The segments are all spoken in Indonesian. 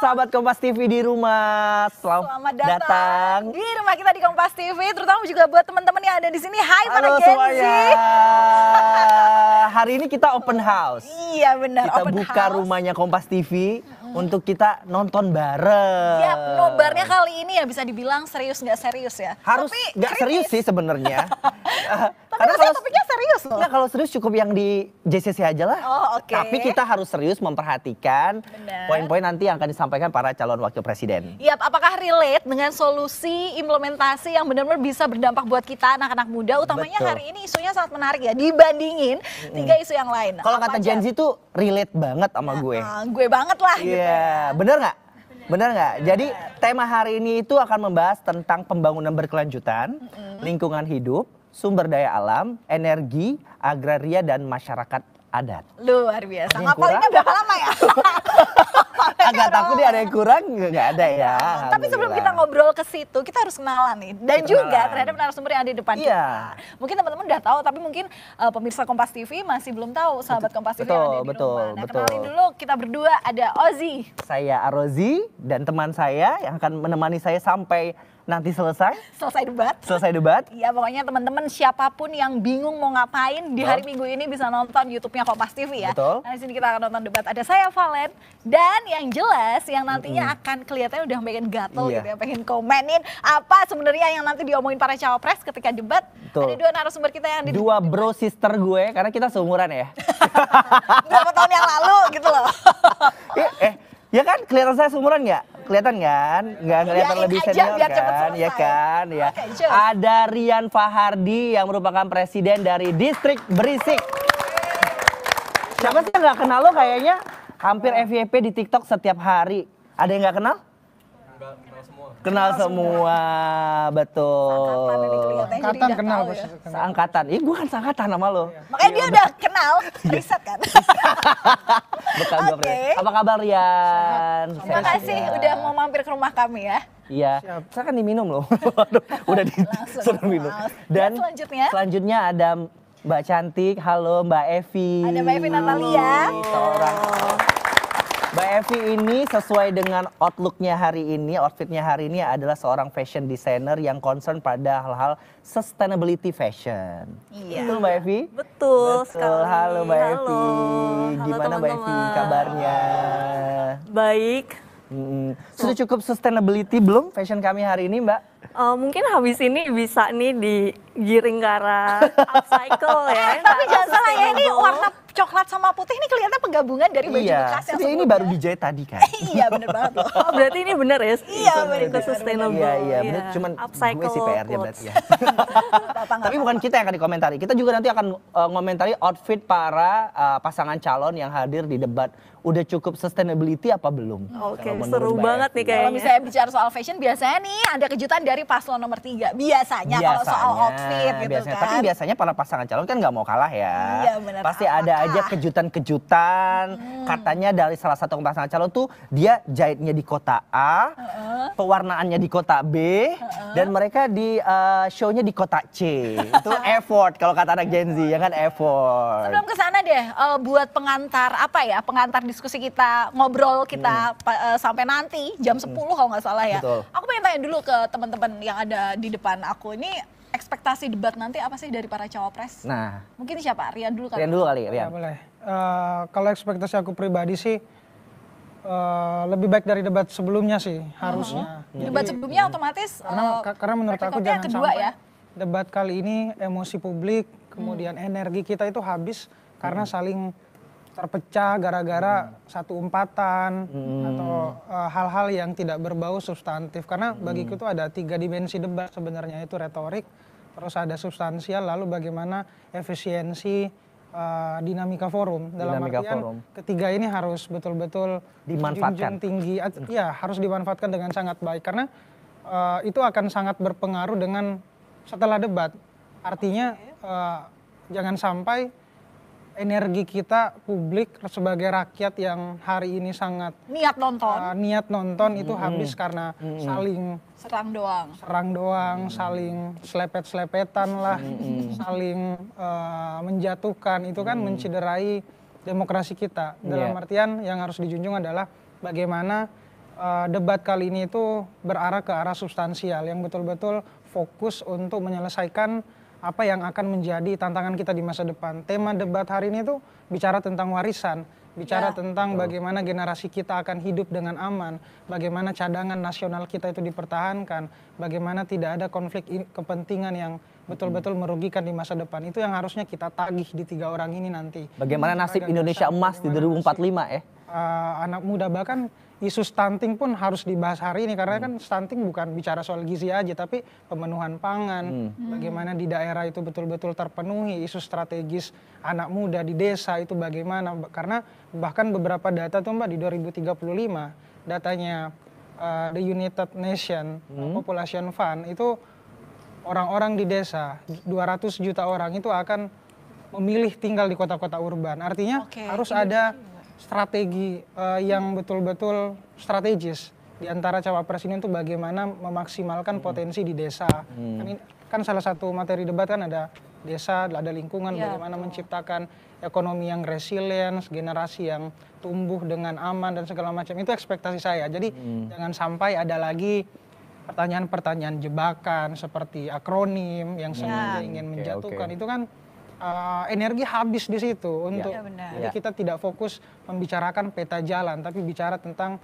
sahabat Kompas TV di rumah. Selam Selamat datang. datang. Di rumah kita di Kompas TV, terutama juga buat teman-teman yang ada di sini. Hai Halo para Gen Hari ini kita open house. Iya benar. Kita open buka house. rumahnya Kompas TV untuk kita nonton bareng. Ya, nobarnya kali ini ya bisa dibilang serius nggak serius ya. Harus nggak serius sih sebenarnya. Karena kalau topiknya serius loh. Ya kalau serius cukup yang di JCC aja lah. Oh, oke. Okay. Tapi kita harus serius memperhatikan poin-poin nanti yang akan disampaikan para calon wakil presiden. Iya, apakah relate dengan solusi implementasi yang benar-benar bisa berdampak buat kita anak-anak muda utamanya Betul. hari ini isunya sangat menarik ya dibandingin hmm. tiga isu yang lain. Kalau kata Gen Z tuh relate banget sama nah, gue. Uh, gue banget lah yeah. gitu. Iya, bener nggak? Benar nggak? Jadi tema hari ini itu akan membahas tentang pembangunan berkelanjutan, mm -hmm. lingkungan hidup, sumber daya alam, energi, agraria dan masyarakat adat. Luar biasa. Ngapalinnya berapa lama ya? Agak takut ada yang kurang nggak ada ya. ya tapi sebelum kita ngobrol ke situ, kita harus kenalan nih dan juga terhadap narasumber yang ada di depan iya. kita. Mungkin teman-teman udah tahu, tapi mungkin eh, pemirsa Kompas TV masih belum tahu sahabat betul, Kompas TV betul, ada di betul, rumah. Nah, betul. kenalin dulu kita berdua ada Ozi. Saya Arozi dan teman saya yang akan menemani saya sampai nanti selesai. Selesai debat. Selesai debat. Iya pokoknya teman-teman siapapun yang bingung mau ngapain di hari Minggu ini bisa nonton YouTube-nya Kompas TV ya. Betul. Nah, di sini kita akan nonton debat. Ada saya Valen dan yang jelas yang nantinya mm -hmm. akan kelihatannya udah pengen gatel iya. gitu ya, pengen komenin apa sebenarnya yang nanti diomongin para cawapres ketika debat. Betul. Ada dua narasumber kita yang di dua bro sister gue karena kita seumuran ya. Berapa tahun yang lalu gitu loh. Iya, eh, eh Ya kan kelihatan saya seumuran nggak? Kelihatan kan? Nggak ya, kelihatan ya, lebih ya, senior aja, kan? Ya kan? Ya. Okay, Ada Rian Fahardi yang merupakan presiden dari distrik Berisik. Siapa sih yang nggak kenal lo kayaknya? Hampir FYP di TikTok setiap hari. Ada yang nggak kenal? kenal semua, semua. betul. Angkatan kenal ya. Angkatan, Iya, gue kan seangkatan sama lo. Iya. Makanya iya, dia udah kenal, riset kan. Betul okay. gue Apa kabar Rian? Terima ya. kasih ya. udah mau mampir ke rumah kami ya. Iya, saya kan diminum loh. udah di sudah minum. Dan, ya, selanjutnya? selanjutnya ada Mbak Cantik, halo Mbak Evi. Ada Mbak Evi Natalia. Oh. Mbak Evi ini sesuai dengan outlooknya hari ini, outfitnya hari ini adalah seorang fashion designer yang concern pada hal-hal sustainability fashion. Iya. Betul Mbak Evi? Betul, Betul. sekali. Halo Mbak Halo. Evi, gimana Halo, Mbak Evi kabarnya? Baik. Hmm. Sudah cukup sustainability belum fashion kami hari ini Mbak? Uh, mungkin habis ini bisa nih di giring ke arah upcycle ya. Tapi jangan salah ya ini warna coklat sama putih ini kelihatan penggabungan dari baju iya, bekas yang sebelumnya. ini baru dijahit tadi kan. iya bener banget loh. Oh, berarti ini bener ya? iya bener. Itu sustainable. Iya iya bener. Iya. Cuman upcycle gue sih PR-nya berarti ya. Tapi bukan kita yang akan dikomentari. Kita juga nanti akan uh, ngomentari outfit para uh, pasangan calon yang hadir di debat udah cukup sustainability apa belum? Oke, okay, seru banget nih kayaknya. Kalau misalnya bicara soal fashion, biasanya nih ada kejutan dari paslon nomor tiga. Biasanya, biasanya. kalau soal outfit fit iya, gitu biasanya. kan. Tapi biasanya para pasangan calon kan nggak mau kalah ya. Iya benar. Pasti Apakah? ada aja kejutan-kejutan. Hmm. Katanya dari salah satu pasangan calon tuh dia jahitnya di kota A, uh -uh. pewarnaannya di kota B, uh -uh. dan mereka di uh, shownya di kota C. Itu effort kalau kata anak Gen Z ya kan effort. Sebelum ke sana deh uh, buat pengantar apa ya? Pengantar diskusi kita, ngobrol kita hmm. uh, sampai nanti jam 10 hmm. kalau nggak salah ya. Betul. Aku pengen tanya dulu ke teman-teman yang ada di depan aku ini ekspektasi debat nanti apa sih dari para cawapres? Nah, mungkin siapa? Rian dulu kali. Rian dulu kali, Rian. Ya, boleh. Uh, kalau ekspektasi aku pribadi sih Uh, lebih baik dari debat sebelumnya sih harusnya. Uh hmm. -huh. debat sebelumnya otomatis karena, uh, karena menurut aku jangan kedua sampai ya. debat kali ini emosi publik kemudian hmm. energi kita itu habis karena hmm. saling terpecah gara-gara hmm. satu umpatan hmm. atau hal-hal uh, yang tidak berbau substantif karena hmm. bagiku itu ada tiga dimensi debat sebenarnya itu retorik, terus ada substansial, lalu bagaimana efisiensi uh, dinamika forum dalam dinamika artian forum. ketiga ini harus betul-betul dimanfaatkan tinggi, ya harus dimanfaatkan dengan sangat baik karena uh, itu akan sangat berpengaruh dengan setelah debat. Artinya uh, jangan sampai energi kita publik sebagai rakyat yang hari ini sangat niat nonton uh, niat nonton itu hmm. habis karena hmm. saling serang doang serang doang hmm. saling selepet selepetan lah hmm. saling uh, menjatuhkan itu kan hmm. menciderai demokrasi kita dalam yeah. artian yang harus dijunjung adalah bagaimana uh, debat kali ini itu berarah ke arah substansial yang betul-betul fokus untuk menyelesaikan apa yang akan menjadi tantangan kita di masa depan. Tema debat hari ini tuh bicara tentang warisan, bicara ya. tentang Betul. bagaimana generasi kita akan hidup dengan aman, bagaimana cadangan nasional kita itu dipertahankan, bagaimana tidak ada konflik kepentingan yang betul-betul hmm. merugikan di masa depan. Itu yang harusnya kita tagih di tiga orang ini nanti. Bagaimana nasib Indonesia emas di 2045 ya? Eh? eh? anak muda bahkan isu stunting pun harus dibahas hari ini karena hmm. kan stunting bukan bicara soal gizi aja tapi pemenuhan pangan hmm. hmm. bagaimana di daerah itu betul-betul terpenuhi isu strategis anak muda di desa itu bagaimana karena bahkan beberapa data tuh Mbak di 2035 datanya uh, the United Nation hmm. Population Fund itu orang-orang di desa 200 juta orang itu akan memilih tinggal di kota-kota urban artinya okay. harus ada strategi uh, yang betul-betul strategis di antara cawapres ini untuk bagaimana memaksimalkan hmm. potensi di desa. Hmm. Kan, kan salah satu materi debat kan ada desa, ada lingkungan, ya, bagaimana betul. menciptakan ekonomi yang resilient generasi yang tumbuh dengan aman dan segala macam. Itu ekspektasi saya. Jadi hmm. jangan sampai ada lagi pertanyaan-pertanyaan jebakan seperti akronim yang hmm. sengaja ingin okay, menjatuhkan. Okay. Itu kan uh, energi habis di situ iya. untuk ya, benar. jadi iya. kita tidak fokus membicarakan peta jalan tapi bicara tentang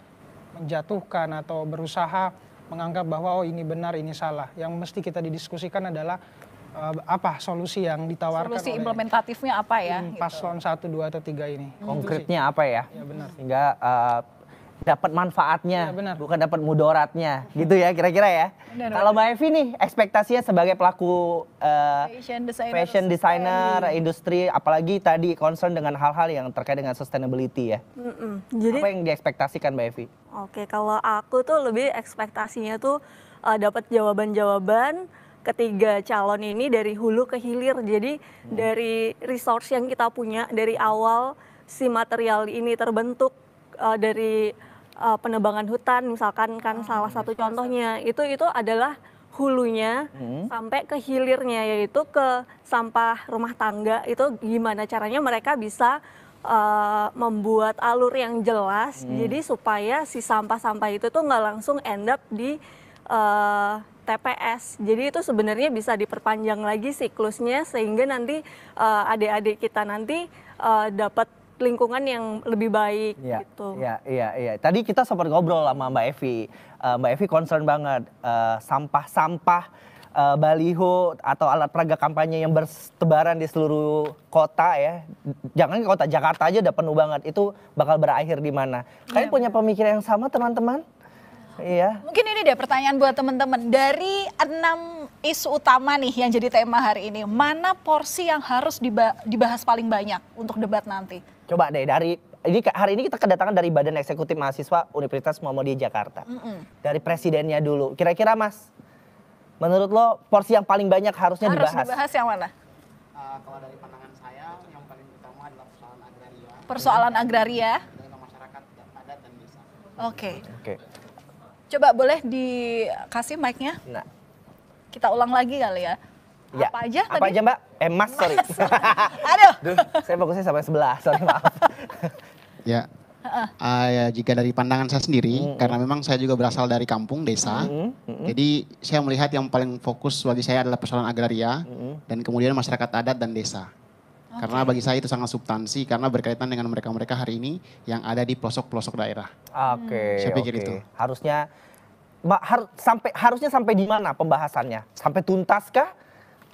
menjatuhkan atau berusaha menganggap bahwa oh ini benar ini salah yang mesti kita didiskusikan adalah uh, apa solusi yang ditawarkan solusi oleh implementatifnya apa ya gitu. paslon satu dua atau tiga ini konkretnya apa ya, ya benar. sehingga uh, dapat manfaatnya, ya, bukan dapat mudoratnya, gitu ya kira-kira ya. Kalau Mbak Evi nih ekspektasinya sebagai pelaku uh, fashion designer, fashion designer industri, apalagi tadi concern dengan hal-hal yang terkait dengan sustainability ya. Mm -mm. Jadi apa yang diekspektasikan Mbak Evi? Oke, okay, kalau aku tuh lebih ekspektasinya tuh uh, eh, dapat jawaban-jawaban ketiga calon ini dari hulu ke hilir. Jadi hmm. dari resource yang kita punya dari awal si material ini terbentuk uh, dari uh, penebangan hutan misalkan kan ah, salah iya, satu iya, iya. contohnya itu itu adalah hulunya hmm. sampai ke hilirnya yaitu ke sampah rumah tangga itu gimana caranya mereka bisa uh, membuat alur yang jelas hmm. jadi supaya si sampah-sampah itu tuh nggak langsung end up di uh, eh, TPS. Jadi itu sebenarnya bisa diperpanjang lagi siklusnya sehingga nanti uh, adik-adik kita nanti uh, dapat lingkungan yang lebih baik ya, gitu. Iya, iya, iya. Tadi kita sempat ngobrol sama Mbak Evi. Uh, Mbak Evi concern banget eh, sampah-sampah uh, uh, baliho atau alat peraga kampanye yang bertebaran di seluruh kota ya. Jangan kota Jakarta aja udah penuh banget. Itu bakal berakhir di mana? Iya, Kalian punya pemikiran yang sama teman-teman? Iya. Mungkin ini deh pertanyaan buat teman-teman. Dari enam isu utama nih yang jadi tema hari ini, mana porsi yang harus dibahas paling banyak untuk debat nanti? Coba deh dari ini hari ini kita kedatangan dari Badan Eksekutif Mahasiswa Universitas Muhammadiyah Jakarta. Mm -hmm. Dari presidennya dulu. Kira-kira Mas, menurut lo porsi yang paling banyak harusnya Harus dibahas? Harus dibahas yang mana? Uh, kalau dari pandangan saya, yang paling utama adalah persoalan agraria. Persoalan agraria. Dan masyarakat adat dan desa. Oke. Okay. Oke. Okay. Coba boleh dikasih mic-nya? Nah. Kita ulang lagi kali ya. Ya. Apa aja Apa tadi? aja mbak? Eh sorry. Aduh. Duh, saya fokusnya sampai sebelah, sorry maaf. ya. Uh, ya, jika dari pandangan saya sendiri, mm -hmm. karena memang saya juga berasal dari kampung desa, hmm, hmm. jadi saya melihat yang paling fokus bagi saya adalah persoalan agraria mm -hmm. dan kemudian masyarakat adat dan desa. Okay. Karena bagi saya itu sangat substansi karena berkaitan dengan mereka-mereka hari ini yang ada di pelosok-pelosok daerah. Oke. Okay, hmm. saya pikir okay. itu. Harusnya har, sampai harusnya sampai di mana pembahasannya? Sampai tuntas kah?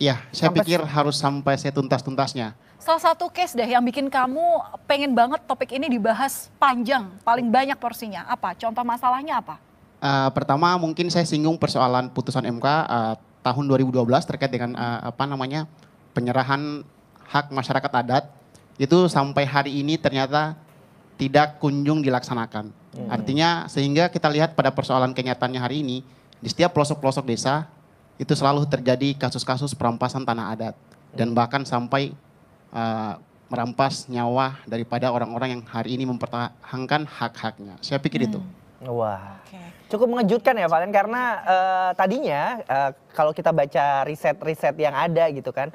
Ya, saya sampai pikir harus sampai saya tuntas-tuntasnya. Salah satu case deh yang bikin kamu pengen banget topik ini dibahas panjang, paling banyak porsinya. Apa? Contoh masalahnya apa? Uh, pertama mungkin saya singgung persoalan putusan MK uh, eh, tahun 2012 terkait dengan uh, apa namanya penyerahan hak masyarakat adat itu sampai hari ini ternyata tidak kunjung dilaksanakan. Hmm. Artinya sehingga kita lihat pada persoalan kenyataannya hari ini di setiap pelosok-pelosok desa itu selalu terjadi kasus-kasus perampasan tanah adat dan bahkan sampai uh, merampas nyawa daripada orang-orang yang hari ini mempertahankan hak-haknya. Saya pikir hmm. itu. Wah, cukup mengejutkan ya Valen kan? karena uh, tadinya uh, kalau kita baca riset-riset yang ada gitu kan,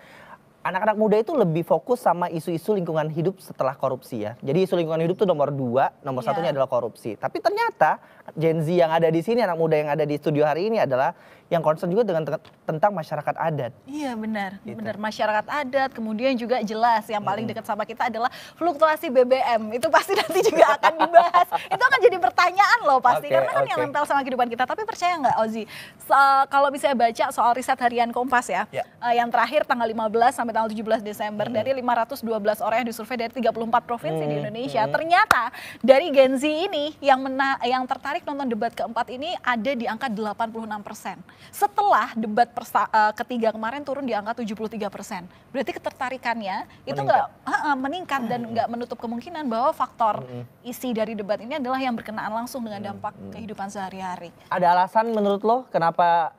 anak-anak muda itu lebih fokus sama isu-isu lingkungan hidup setelah korupsi ya. Jadi isu lingkungan hidup itu nomor dua, nomor yeah. satunya adalah korupsi. Tapi ternyata Gen Z yang ada di sini, anak muda yang ada di studio hari ini adalah yang concern juga dengan tentang masyarakat adat. Iya benar, gitu. benar masyarakat adat. Kemudian juga jelas yang paling dekat sama kita adalah fluktuasi BBM. Itu pasti nanti juga akan dibahas. itu akan jadi pertanyaan loh pasti okay, karena kan okay. yang nempel sama kehidupan kita. Tapi percaya nggak Ozi? So, kalau misalnya baca soal riset harian Kompas ya, yeah. Ya. uh, yang terakhir tanggal 15 sampai tanggal 17 Desember mm. dari 512 orang yang disurvei dari 34 provinsi mm. di Indonesia, mm. ternyata dari Gen Z ini yang mena yang tertarik menarik nonton debat keempat ini ada di angka 86 persen. Setelah debat persa, uh, ketiga kemarin turun di angka 73 persen. Berarti ketertarikannya meningkat. itu nggak uh, uh, meningkat dan hmm. nggak menutup kemungkinan bahwa faktor -hmm. isi dari debat ini adalah yang berkenaan langsung dengan hmm. dampak -hmm. kehidupan sehari-hari. Ada alasan menurut lo kenapa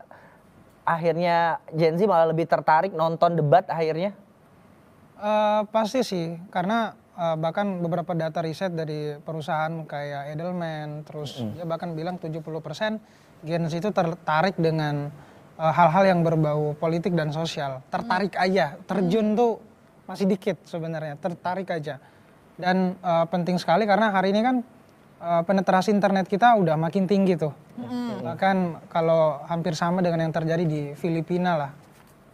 akhirnya Gen Z malah lebih tertarik nonton debat akhirnya? Uh, pasti sih, karena uh, bahkan beberapa data riset dari perusahaan kayak Edelman terus mm. dia bahkan bilang 70% Gen Z itu tertarik dengan eh, hal-hal uh, yang berbau politik dan sosial. Tertarik mm. aja, terjun mm. tuh masih dikit sebenarnya, tertarik aja. Dan uh, penting sekali karena hari ini kan uh, penetrasi internet kita udah makin tinggi tuh. Mm. Bahkan kalau hampir sama dengan yang terjadi di Filipina lah.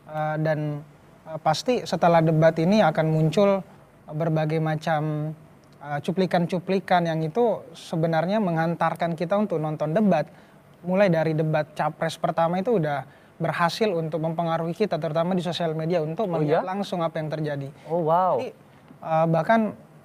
Uh, dan uh, pasti setelah debat ini akan muncul berbagai macam eh, cuplikan-cuplikan yang itu sebenarnya menghantarkan kita untuk nonton debat. Mulai dari debat capres pertama itu udah berhasil untuk mempengaruhi kita terutama di sosial media untuk oh melihat oh, iya? langsung apa yang terjadi. Oh wow. Jadi, uh, bahkan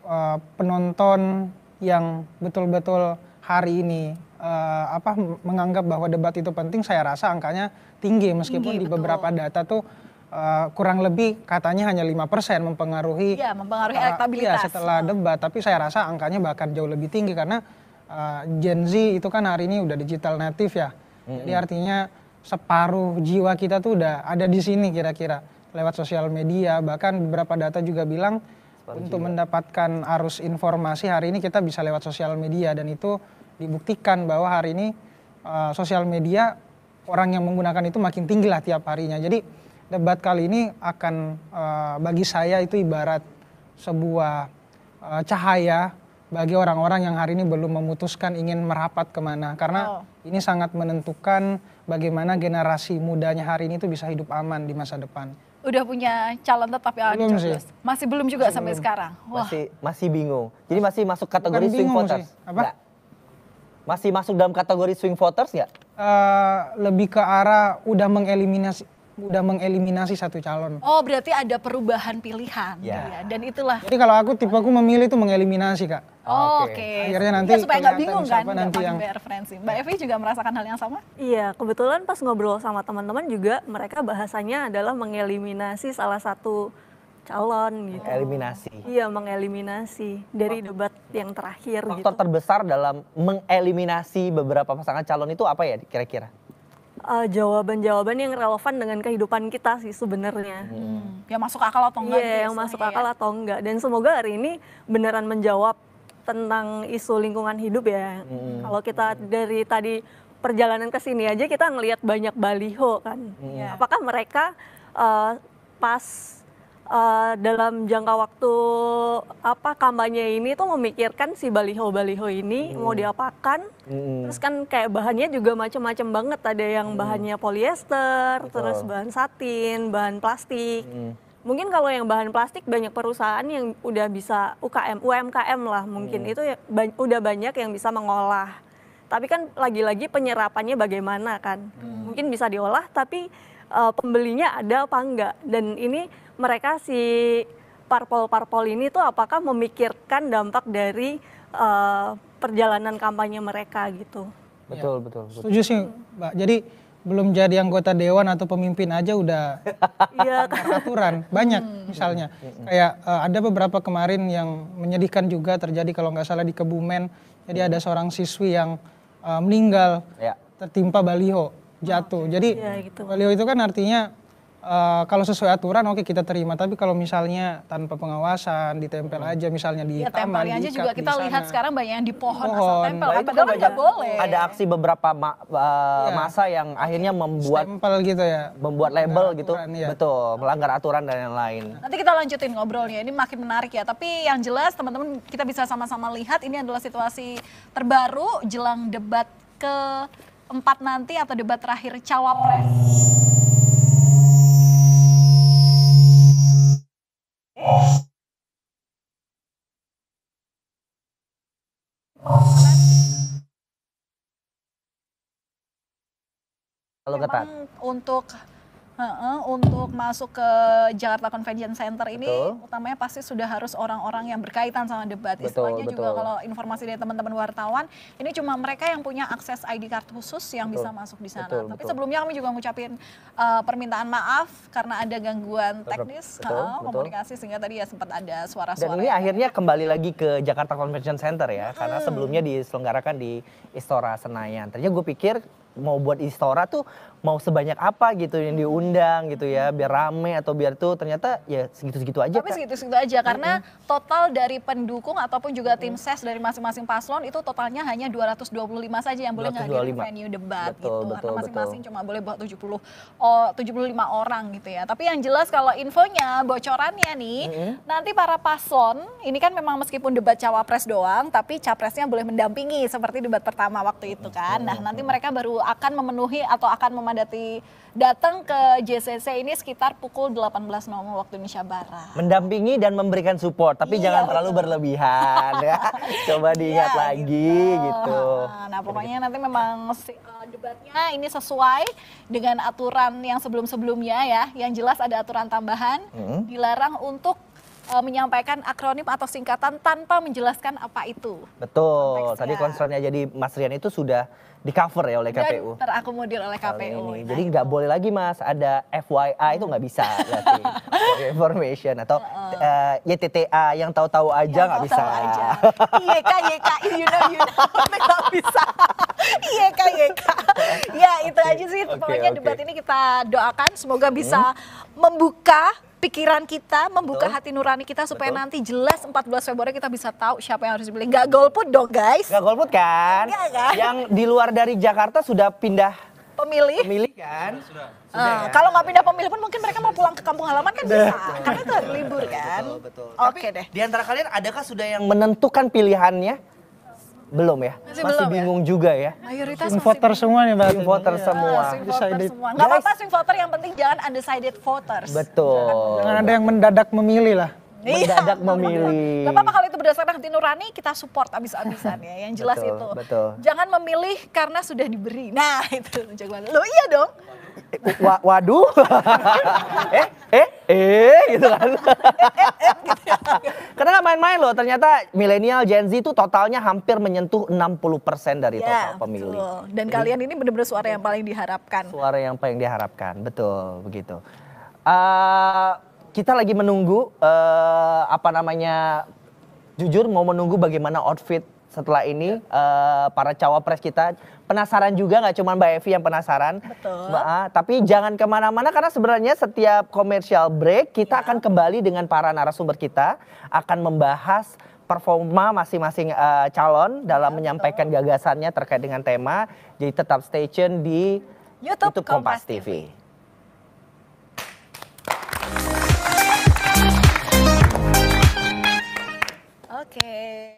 uh, penonton yang betul-betul hari ini uh, apa menganggap bahwa debat itu penting saya rasa angkanya tinggi meskipun tinggi, di beberapa betul. data tuh Eh, kurang lebih katanya hanya lima persen mempengaruhi, ya, mempengaruhi uh, elektabilitas. Ya, setelah hmm. debat, tapi saya rasa angkanya bahkan jauh lebih tinggi karena uh, Gen Z itu kan hari ini udah digital native ya. Hmm. Jadi artinya separuh jiwa kita tuh udah ada di sini kira-kira lewat sosial media, bahkan beberapa data juga bilang separuh untuk mendapatkan arus informasi hari ini kita bisa lewat sosial media dan itu dibuktikan bahwa hari ini uh, sosial media orang yang menggunakan itu makin tinggi lah tiap harinya. Jadi debat kali ini akan uh, bagi saya itu ibarat sebuah uh, cahaya bagi orang-orang yang hari ini belum memutuskan ingin merapat kemana karena oh. ini sangat menentukan bagaimana generasi mudanya hari ini itu bisa hidup aman di masa depan. Udah punya calon tetap ya belum sih. Masih belum juga masih sampai belum. sekarang. Wah. Masih masih bingung. Jadi masih masuk kategori Bukan swing voters. Apa? Nggak. Masih masuk dalam kategori swing voters nggak? Uh, lebih ke arah udah mengeliminasi udah mengeliminasi satu calon. Oh, berarti ada perubahan pilihan gitu yeah. ya. Dan itulah. Jadi kalau aku tipe aku memilih itu mengeliminasi, Kak. Oh, oke. Okay. Akhirnya nanti ya, supaya nggak bingung kan nanti yang referensi. Mbak Evi juga merasakan hal yang sama? Iya, kebetulan pas ngobrol sama teman-teman juga mereka bahasanya adalah mengeliminasi salah satu calon gitu. Eliminasi. Iya, mengeliminasi dari debat yang terakhir Faktor gitu. terbesar dalam mengeliminasi beberapa pasangan calon itu apa ya kira-kira? Eh, jawaban-jawaban uh, yang relevan dengan kehidupan kita sih sebenarnya. Hmm. Yang masuk akal atau enggak? Iya, gitu yang masuk ya? akal ya. atau enggak. Dan semoga hari ini beneran menjawab tentang isu lingkungan hidup ya. Hmm. Kalau kita dari tadi perjalanan ke sini aja kita ngelihat banyak baliho kan. Hmm. Apakah mereka uh, pas uh, dalam jangka waktu apa kampanye ini tuh memikirkan si baliho-baliho ini hmm. mau diapakan. Hmm. Terus kan kayak bahannya juga macam-macam banget. Ada yang hmm. bahannya polyester, Betul. terus bahan satin, bahan plastik. Hmm. Mungkin kalau yang bahan plastik banyak perusahaan yang udah bisa UKM, UMKM lah mungkin hmm. itu ya, ba udah banyak yang bisa mengolah. Tapi kan lagi-lagi penyerapannya bagaimana kan? Hmm. Mungkin bisa diolah tapi uh, pembelinya ada apa enggak? Dan ini mereka si parpol-parpol ini tuh apakah memikirkan dampak dari uh, perjalanan kampanye mereka gitu. Betul, ya. betul, betul. Setuju sih, Mbak. Jadi belum jadi anggota dewan atau pemimpin aja udah iya. aturan banyak hmm. misalnya hmm. hmm. kayak uh, ada beberapa kemarin yang menyedihkan juga terjadi kalau nggak salah di Kebumen jadi hmm. ada seorang siswi yang uh, meninggal ya. tertimpa baliho jatuh jadi ya, baliho itu kan artinya Uh, kalau sesuai aturan oke okay, kita terima tapi kalau misalnya tanpa pengawasan ditempel hmm. aja misalnya di ya, taman aja diikat, juga kita lihat sekarang banyak yang di pohon, pohon. asal tempel nah, boleh ada aksi beberapa ma uh, ya. masa yang akhirnya membuat tempel gitu ya membuat label gitu. aturan, gitu ya. betul melanggar aturan dan lain-lain nanti kita lanjutin ngobrolnya ini makin menarik ya tapi yang jelas teman-teman kita bisa sama-sama lihat ini adalah situasi terbaru jelang debat ke empat nanti atau debat terakhir cawapres Kalau ketat. Untuk uh, untuk masuk ke Jakarta Convention Center ini betul. utamanya pasti sudah harus orang-orang yang berkaitan sama debat. Betul, Istilahnya betul. juga kalau informasi dari teman-teman wartawan, ini cuma mereka yang punya akses ID card khusus yang betul. bisa masuk di sana. Betul, Tapi betul. sebelumnya kami juga ngucapin uh, permintaan maaf karena ada gangguan teknis betul, uh, betul. komunikasi sehingga tadi ya sempat ada suara-suara. Dan ini akhirnya kembali lagi ke Jakarta Convention Center ya, hmm. karena sebelumnya diselenggarakan di Istora Senayan. Tadinya gue pikir mau buat Istora tuh mau sebanyak apa gitu yang diundang gitu ya biar rame atau biar tuh ternyata ya segitu-segitu aja. Tapi segitu-segitu aja karena total dari pendukung ataupun juga tim ses dari masing-masing paslon itu totalnya hanya 225 saja yang boleh ngadain venue debat betul, gitu betul, karena masing-masing cuma boleh buat 70 oh, 75 orang gitu ya. Tapi yang jelas kalau infonya bocorannya nih mm -hmm. nanti para paslon ini kan memang meskipun debat cawapres doang tapi capresnya boleh mendampingi seperti debat pertama waktu itu kan. Nah, nanti mereka baru akan memenuhi atau akan memenuhi pertama dati datang ke JCC ini sekitar pukul 18.00 waktu Indonesia Barat. Mendampingi dan memberikan support, tapi iya, jangan betul. terlalu berlebihan ya. Coba diingat ya, lagi gitu. gitu. Nah, pokoknya nanti memang eh, debatnya ini sesuai dengan aturan yang sebelum-sebelumnya ya. Yang jelas ada aturan tambahan hmm. dilarang untuk eh, menyampaikan akronim atau singkatan tanpa menjelaskan apa itu. Betul. Konteksnya. Tadi ya. konsernya jadi Mas Rian itu sudah di cover ya oleh Dan KPU. terakomodir oleh KPU. Ini. Nah, Jadi nggak boleh lagi mas ada FYI itu nggak bisa. information atau uh, eh, YTTA yang tahu-tahu aja nggak bisa. YK YK you know you know nggak bisa. YK YK. Ya itu okay. aja sih okay, pokoknya okay. debat ini kita doakan semoga bisa hmm. membuka pikiran kita, membuka Betul. hati nurani kita supaya Betul. nanti jelas 14 Februari kita bisa tahu siapa yang harus dibeli. Gak golput dong guys. Gak golput kan? Gak, kan? Yang di luar dari Jakarta sudah pindah pemilih. Pemilih kan? Sudah. sudah. uh, ya? Kalau nggak pindah pemilih pun mungkin mereka mau pulang ke kampung halaman kan bisa. Karena itu libur kan. Betul, betul. Oke okay, deh. Di antara kalian adakah sudah yang menentukan pilihannya? belum ya masih, masih belum, ya? bingung ya? juga ya mayoritas swing voter semua nih mbak swing voter iya. semua swing voter semua nggak apa-apa swing voter yang penting jangan undecided voters betul jangan, ada yang mendadak memilih lah iya, mendadak iya, memilih. Gak apa-apa kalau itu berdasarkan hati nurani kita support abis-abisan ya, yang jelas betul, itu. Betul. Jangan memilih karena sudah diberi. Nah itu jawaban. Lo iya dong wa, waduh eh eh eh gitu kan karena nggak main-main loh ternyata milenial Gen Z itu totalnya hampir menyentuh 60% dari ya, total pemilih betul. dan Jadi, kalian ini benar-benar suara yang paling diharapkan suara yang paling diharapkan betul begitu uh, kita lagi menunggu uh, apa namanya jujur mau menunggu bagaimana outfit setelah ini uh, para cawapres kita penasaran juga nggak cuma Mbak Evi yang penasaran, Betul. Mbak tapi jangan kemana-mana karena sebenarnya setiap komersial break kita ya. akan kembali dengan para narasumber kita akan membahas performa masing-masing uh, calon dalam ya, menyampaikan betul. gagasannya terkait dengan tema. Jadi tetap stay tune di YouTube, YouTube Kompas, Kompas TV. TV. Oke. Okay.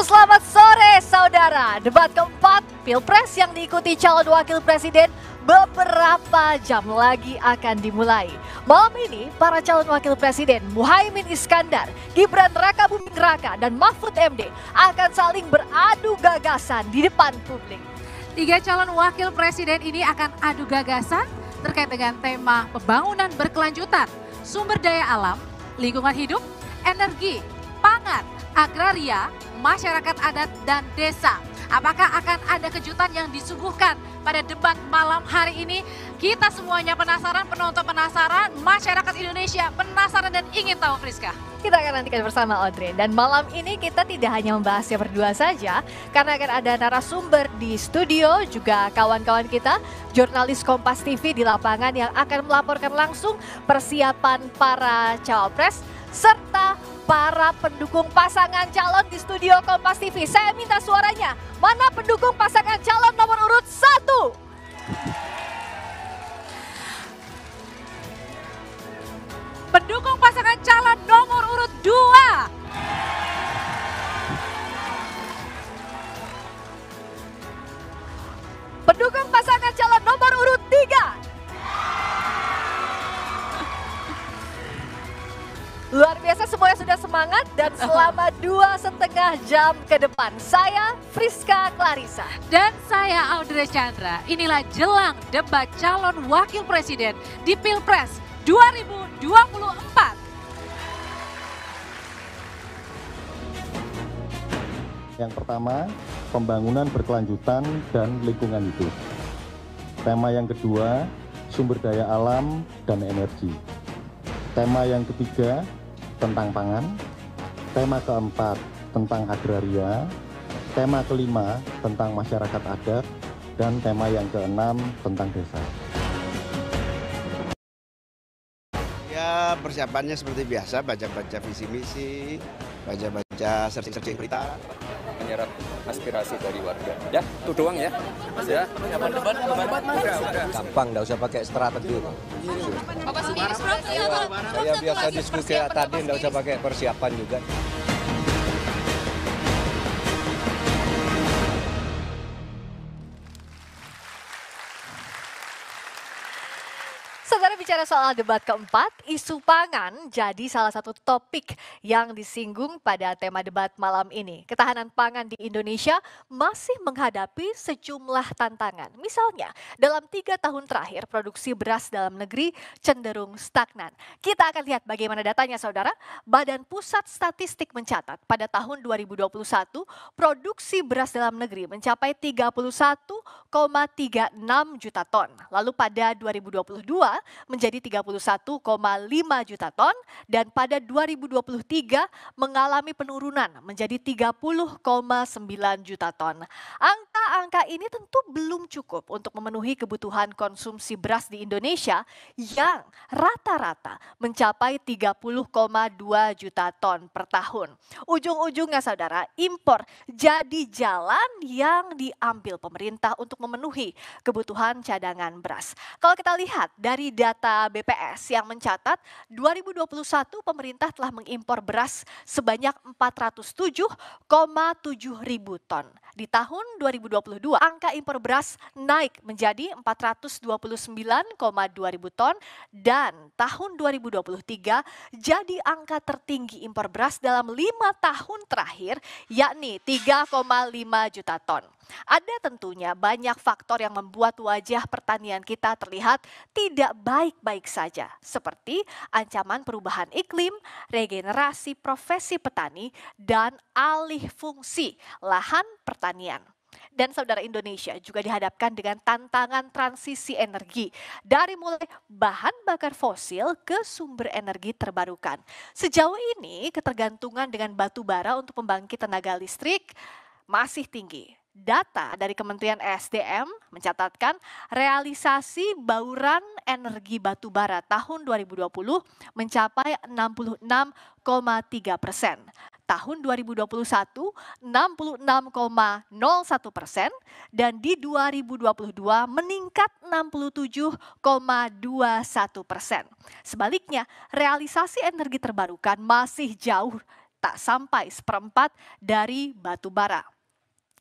selamat sore saudara. Debat keempat Pilpres yang diikuti calon wakil presiden beberapa jam lagi akan dimulai. Malam ini para calon wakil presiden Muhaimin Iskandar, Gibran Raka Buming Raka dan Mahfud MD akan saling beradu gagasan di depan publik. Tiga calon wakil presiden ini akan adu gagasan terkait dengan tema pembangunan berkelanjutan, sumber daya alam, lingkungan hidup, energi, pangan, agraria, masyarakat adat, dan desa. Apakah akan ada kejutan yang disuguhkan pada debat malam hari ini? Kita semuanya penasaran, penonton penasaran, masyarakat Indonesia penasaran dan ingin tahu Friska. Kita akan nantikan bersama Audrey. Dan malam ini kita tidak hanya membahasnya berdua saja, karena akan ada narasumber di studio, juga kawan-kawan kita, jurnalis Kompas TV di lapangan yang akan melaporkan langsung persiapan para cawapres, serta para pendukung pasangan calon di studio Kompas TV. Saya minta suaranya, mana pendukung pasangan calon nomor urut satu? Pendukung pasangan calon nomor urut dua. Pendukung pasangan calon nomor urut tiga. Luar biasa semuanya sudah semangat dan selama dua setengah jam ke depan. Saya Friska Clarissa. Dan saya Audrey Chandra. Inilah jelang debat calon wakil presiden di Pilpres 2024. Yang pertama, pembangunan berkelanjutan dan lingkungan hidup. Tema yang kedua, sumber daya alam dan energi. Tema yang ketiga, tentang pangan, tema keempat tentang agraria, tema kelima tentang masyarakat adat, dan tema yang keenam tentang desa. Ya, persiapannya seperti biasa, baca-baca visi misi, baca-baca aja searching-searching berita menyerap aspirasi dari warga. Ya, itu doang ya. Mas ya. Debat, debat, debat, mas. Gampang, enggak usah pakai strategi, Pak. Saya biasa diskusi tadi, enggak usah pakai persiapan juga. bicara soal debat keempat, isu pangan jadi salah satu topik yang disinggung pada tema debat malam ini. Ketahanan pangan di Indonesia masih menghadapi sejumlah tantangan. Misalnya, dalam tiga tahun terakhir produksi beras dalam negeri cenderung stagnan. Kita akan lihat bagaimana datanya saudara. Badan Pusat Statistik mencatat pada tahun 2021 produksi beras dalam negeri mencapai 31,36 juta ton. Lalu pada 2022 menjadi 31,5 juta ton dan pada 2023 mengalami penurunan menjadi 30,9 juta ton. Angka-angka ini tentu belum cukup untuk memenuhi kebutuhan konsumsi beras di Indonesia yang rata-rata mencapai 30,2 juta ton per tahun. Ujung-ujungnya saudara, impor jadi jalan yang diambil pemerintah untuk memenuhi kebutuhan cadangan beras. Kalau kita lihat dari data data BPS yang mencatat 2021 pemerintah telah mengimpor beras sebanyak 407,7 ribu ton. Di tahun 2022 angka impor beras naik menjadi 429,2 ribu ton dan tahun 2023 jadi angka tertinggi impor beras dalam lima tahun terakhir yakni 3,5 juta ton. Ada tentunya banyak faktor yang membuat wajah pertanian kita terlihat tidak baik-baik saja, seperti ancaman perubahan iklim, regenerasi profesi petani, dan alih fungsi lahan pertanian dan saudara Indonesia juga dihadapkan dengan tantangan transisi energi dari mulai bahan bakar fosil ke sumber energi terbarukan. Sejauh ini ketergantungan dengan batu bara untuk pembangkit tenaga listrik masih tinggi data dari Kementerian ESDM mencatatkan realisasi bauran energi batubara tahun 2020 mencapai 66,3 persen. Tahun 2021 66,01 persen dan di 2022 meningkat 67,21 persen. Sebaliknya, realisasi energi terbarukan masih jauh tak sampai seperempat dari batu bara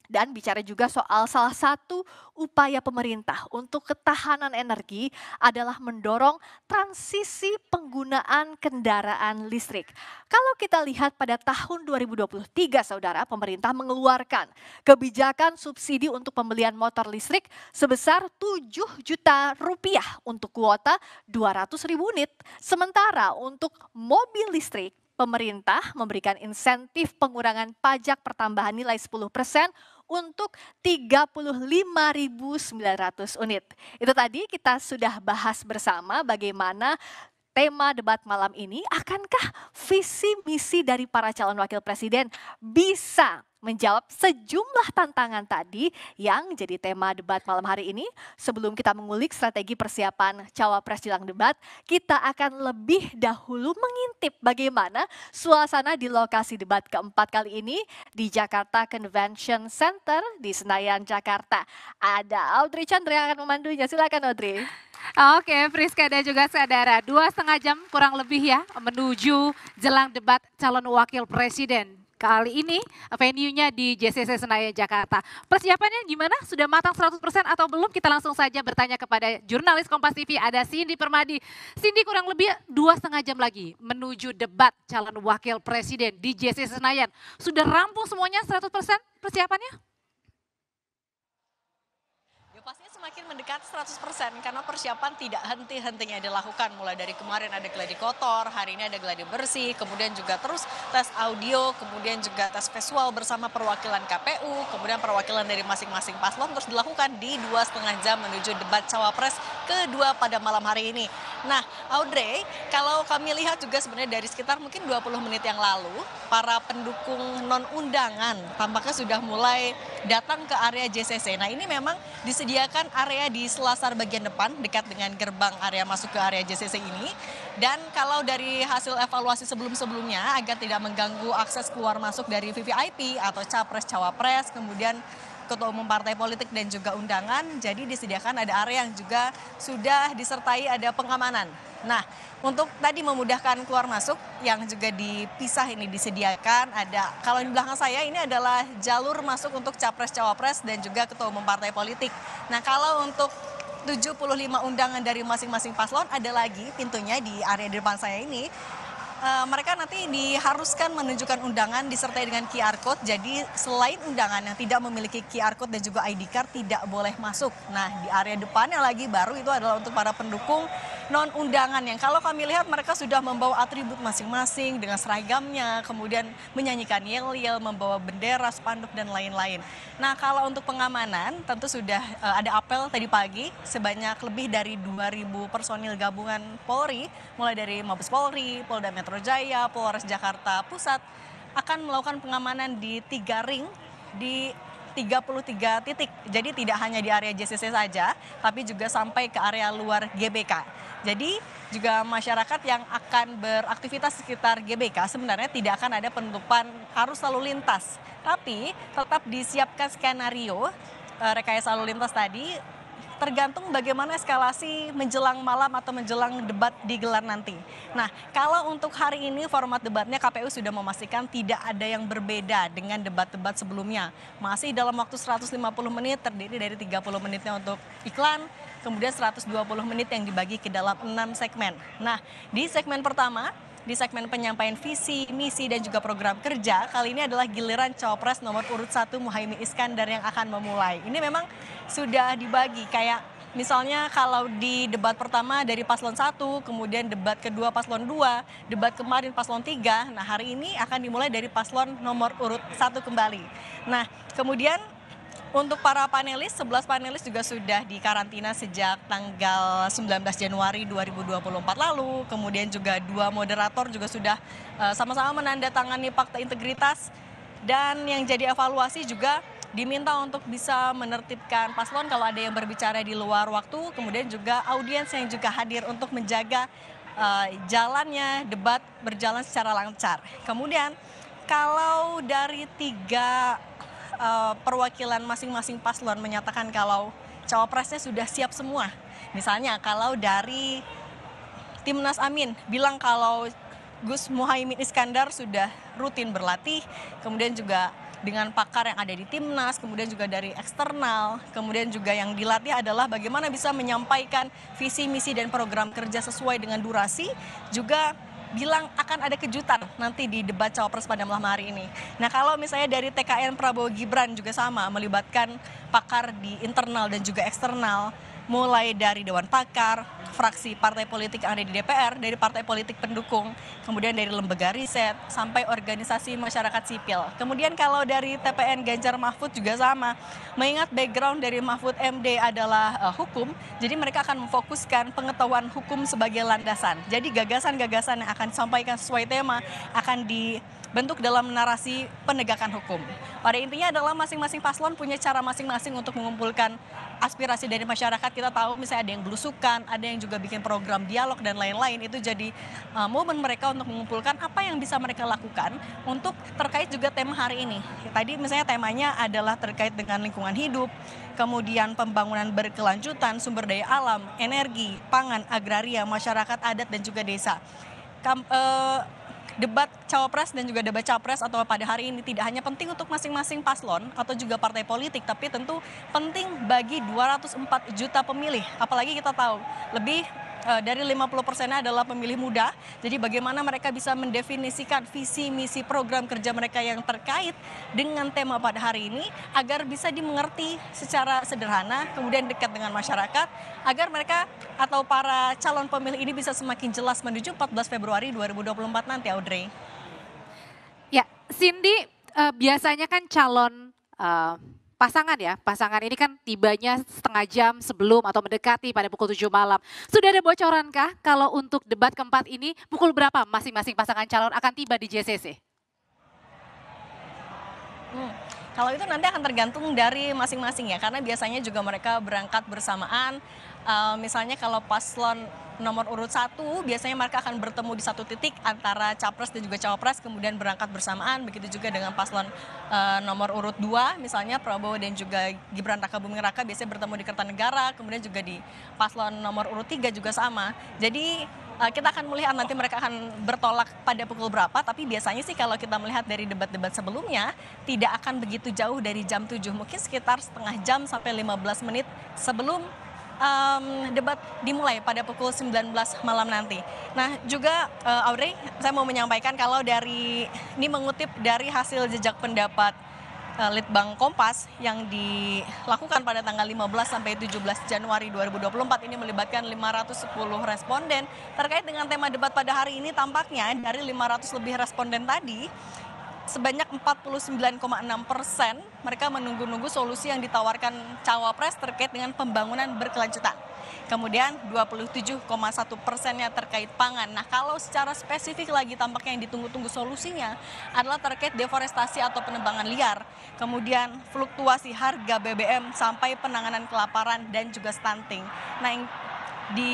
dan bicara juga soal salah satu upaya pemerintah untuk ketahanan energi adalah mendorong transisi penggunaan kendaraan listrik. Kalau kita lihat pada tahun 2023 Saudara, pemerintah mengeluarkan kebijakan subsidi untuk pembelian motor listrik sebesar 7 juta rupiah untuk kuota 200 ribu unit. Sementara untuk mobil listrik pemerintah memberikan insentif pengurangan pajak pertambahan nilai 10 persen untuk 35.900 unit. Itu tadi kita sudah bahas bersama bagaimana tema debat malam ini, akankah visi misi dari para calon wakil presiden bisa menjawab sejumlah tantangan tadi yang jadi tema debat malam hari ini. Sebelum kita mengulik strategi persiapan cawapres jelang debat, kita akan lebih dahulu mengintip bagaimana suasana di lokasi debat keempat kali ini di Jakarta Convention Center di Senayan, Jakarta. Ada Audrey Chandra yang akan memandunya. Silakan Audrey. Oke, Friska dan juga saudara, dua setengah jam kurang lebih ya menuju jelang debat calon wakil presiden. Kali ini venue-nya di JCC Senayan Jakarta. Persiapannya gimana? Sudah matang 100% atau belum? Kita langsung saja bertanya kepada jurnalis Kompas TV, ada Cindy Permadi. Cindy kurang lebih dua setengah jam lagi menuju debat calon wakil presiden di JCC Senayan. Sudah rampung semuanya 100% persiapannya? Ya, semakin mendekat 100% karena persiapan tidak henti-hentinya dilakukan. Mulai dari kemarin ada gladi kotor, hari ini ada gladi bersih, kemudian juga terus tes audio, kemudian juga tes visual bersama perwakilan KPU, kemudian perwakilan dari masing-masing paslon terus dilakukan di dua setengah jam menuju debat cawapres kedua pada malam hari ini. Nah, Audrey, kalau kami lihat juga sebenarnya dari sekitar mungkin 20 menit yang lalu, para pendukung non-undangan tampaknya sudah mulai datang ke area JCC. Nah, ini memang disediakan area di selasar bagian depan dekat dengan gerbang area masuk ke area JCC ini. Dan kalau dari hasil evaluasi sebelum-sebelumnya agar tidak mengganggu akses keluar masuk dari VVIP atau capres-cawapres, kemudian ketua umum partai politik dan juga undangan. Jadi disediakan ada area yang juga sudah disertai ada pengamanan Nah, untuk tadi memudahkan keluar masuk yang juga dipisah ini disediakan ada kalau di belakang saya ini adalah jalur masuk untuk capres cawapres dan juga ketua umum partai politik. Nah, kalau untuk 75 undangan dari masing-masing paslon ada lagi pintunya di area depan saya ini Eh, mereka nanti diharuskan menunjukkan undangan disertai dengan QR code. Jadi selain undangan yang tidak memiliki QR code dan juga ID card tidak boleh masuk. Nah, di area depannya lagi baru itu adalah untuk para pendukung non undangan yang kalau kami lihat mereka sudah membawa atribut masing-masing dengan seragamnya, kemudian menyanyikan yel-yel, membawa bendera, spanduk dan lain-lain. Nah, kalau untuk pengamanan tentu sudah uh, ada apel tadi pagi sebanyak lebih dari 2000 personil gabungan Polri mulai dari Mabes Polri, Polda Metro Metro Jaya, Polres Jakarta Pusat akan melakukan pengamanan di tiga ring di 33 titik. Jadi tidak hanya di area JCC saja, tapi juga sampai ke area luar GBK. Jadi juga masyarakat yang akan beraktivitas sekitar GBK sebenarnya tidak akan ada penutupan arus lalu lintas. Tapi tetap disiapkan skenario eh, rekayasa lalu lintas tadi tergantung bagaimana eskalasi menjelang malam atau menjelang debat digelar nanti. Nah, kalau untuk hari ini format debatnya KPU sudah memastikan tidak ada yang berbeda dengan debat-debat sebelumnya. Masih dalam waktu 150 menit terdiri dari 30 menitnya untuk iklan, kemudian 120 menit yang dibagi ke dalam 6 segmen. Nah, di segmen pertama di segmen penyampaian visi, misi, dan juga program kerja. Kali ini adalah giliran cawapres nomor urut satu Muhaimin Iskandar yang akan memulai. Ini memang sudah dibagi kayak Misalnya kalau di debat pertama dari paslon 1, kemudian debat kedua paslon 2, debat kemarin paslon 3, nah hari ini akan dimulai dari paslon nomor urut 1 kembali. Nah, kemudian untuk para panelis, 11 panelis juga sudah dikarantina sejak tanggal 19 Januari 2024 lalu. Kemudian juga dua moderator juga sudah eh, sama-sama menandatangani fakta integritas. Dan yang jadi evaluasi juga diminta untuk bisa menertibkan paslon kalau ada yang berbicara di luar waktu. Kemudian juga audiens yang juga hadir untuk menjaga eh, jalannya debat berjalan secara lancar. Kemudian kalau dari tiga uh, perwakilan masing-masing paslon menyatakan kalau cawapresnya sudah siap semua. Misalnya kalau dari Timnas Amin bilang kalau Gus Muhaimin Iskandar sudah rutin berlatih, kemudian juga dengan pakar yang ada di timnas, kemudian juga dari eksternal, kemudian juga yang dilatih adalah bagaimana bisa menyampaikan visi misi dan program kerja sesuai dengan durasi, juga bilang akan ada kejutan nanti di debat cawapres pada malam hari ini. Nah kalau misalnya dari TKN Prabowo Gibran juga sama melibatkan pakar di internal dan juga eksternal mulai dari Dewan Pakar, fraksi partai politik yang ada di DPR, dari partai politik pendukung, kemudian dari lembaga riset, sampai organisasi masyarakat sipil. Kemudian kalau dari TPN Ganjar Mahfud juga sama, mengingat background dari Mahfud MD adalah uh, hukum, jadi mereka akan memfokuskan pengetahuan hukum sebagai landasan. Jadi gagasan-gagasan yang akan disampaikan sesuai tema akan di bentuk dalam narasi penegakan hukum. Pada intinya adalah masing-masing paslon punya cara masing-masing untuk mengumpulkan aspirasi dari masyarakat. Kita tahu misalnya ada yang belusukan, ada yang juga bikin program dialog dan lain-lain. Itu jadi uh, momen mereka untuk mengumpulkan apa yang bisa mereka lakukan untuk terkait juga tema hari ini. Tadi misalnya temanya adalah terkait dengan lingkungan hidup, kemudian pembangunan berkelanjutan, sumber daya alam, energi, pangan, agraria, masyarakat adat dan juga desa. Kam, uh, debat cawapres dan juga debat capres atau pada hari ini tidak hanya penting untuk masing-masing paslon atau juga partai politik, tapi tentu penting bagi 204 juta pemilih. Apalagi kita tahu lebih Eh, dari 50 persennya adalah pemilih muda. Jadi bagaimana mereka bisa mendefinisikan visi misi program kerja mereka yang terkait dengan tema pada hari ini agar bisa dimengerti secara sederhana, kemudian dekat dengan masyarakat, agar mereka atau para calon pemilih ini bisa semakin jelas menuju 14 Februari 2024 nanti, Audrey. Ya, Cindy, eh, biasanya kan calon eh, pasangan ya. Pasangan ini kan tibanya setengah jam sebelum atau mendekati pada pukul 7 malam. Sudah ada bocorankah kalau untuk debat keempat ini pukul berapa masing-masing pasangan calon akan tiba di JCC? Hmm. Kalau itu nanti akan tergantung dari masing-masing ya, karena biasanya juga mereka berangkat bersamaan uh, misalnya kalau paslon nomor urut satu biasanya mereka akan bertemu di satu titik antara capres dan juga cawapres kemudian berangkat bersamaan begitu juga dengan paslon uh, nomor urut dua misalnya Prabowo dan juga Gibran Raka Buming Raka biasanya bertemu di Kertanegara kemudian juga di paslon nomor urut tiga juga sama jadi uh, kita akan melihat nanti mereka akan bertolak pada pukul berapa tapi biasanya sih kalau kita melihat dari debat-debat sebelumnya tidak akan begitu jauh dari jam tujuh, mungkin sekitar setengah jam sampai lima belas menit sebelum um, debat dimulai pada pukul 19 malam nanti. Nah, juga uh, Audrey, saya mau menyampaikan kalau dari ini mengutip dari hasil jejak pendapat uh, Litbang Kompas yang dilakukan pada tanggal 15 sampai 17 Januari 2024 ini melibatkan 510 responden terkait dengan tema debat pada hari ini tampaknya dari 500 lebih responden tadi sebanyak 49,6 persen mereka menunggu-nunggu solusi yang ditawarkan cawapres terkait dengan pembangunan berkelanjutan. Kemudian 27,1 persennya terkait pangan. Nah kalau secara spesifik lagi tampaknya yang ditunggu-tunggu solusinya adalah terkait deforestasi atau penebangan liar. Kemudian fluktuasi harga BBM sampai penanganan kelaparan dan juga stunting. Nah di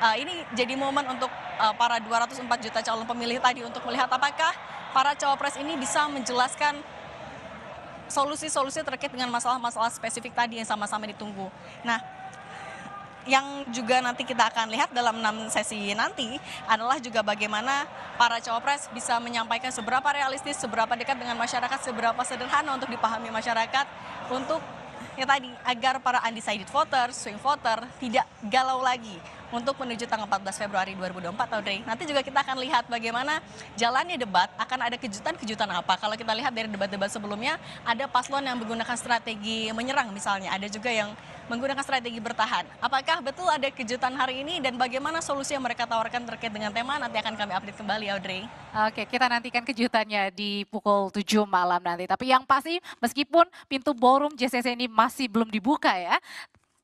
uh, ini jadi momen untuk uh, para 204 juta calon pemilih tadi untuk melihat apakah para cawapres ini bisa menjelaskan solusi-solusi terkait dengan masalah-masalah spesifik tadi yang sama-sama ditunggu. Nah, yang juga nanti kita akan lihat dalam enam sesi nanti adalah juga bagaimana para cawapres bisa menyampaikan seberapa realistis, seberapa dekat dengan masyarakat, seberapa sederhana untuk dipahami masyarakat untuk ya tadi agar para undecided voters, swing voter tidak galau lagi untuk menuju tanggal 14 Februari 2024 Audrey. Nanti juga kita akan lihat bagaimana jalannya debat akan ada kejutan-kejutan apa. Kalau kita lihat dari debat-debat sebelumnya ada paslon yang menggunakan strategi menyerang misalnya, ada juga yang menggunakan strategi bertahan. Apakah betul ada kejutan hari ini dan bagaimana solusi yang mereka tawarkan terkait dengan tema nanti akan kami update kembali Audrey. Oke, kita nantikan kejutannya di pukul 7 malam nanti. Tapi yang pasti meskipun pintu ballroom JCC ini masih belum dibuka ya,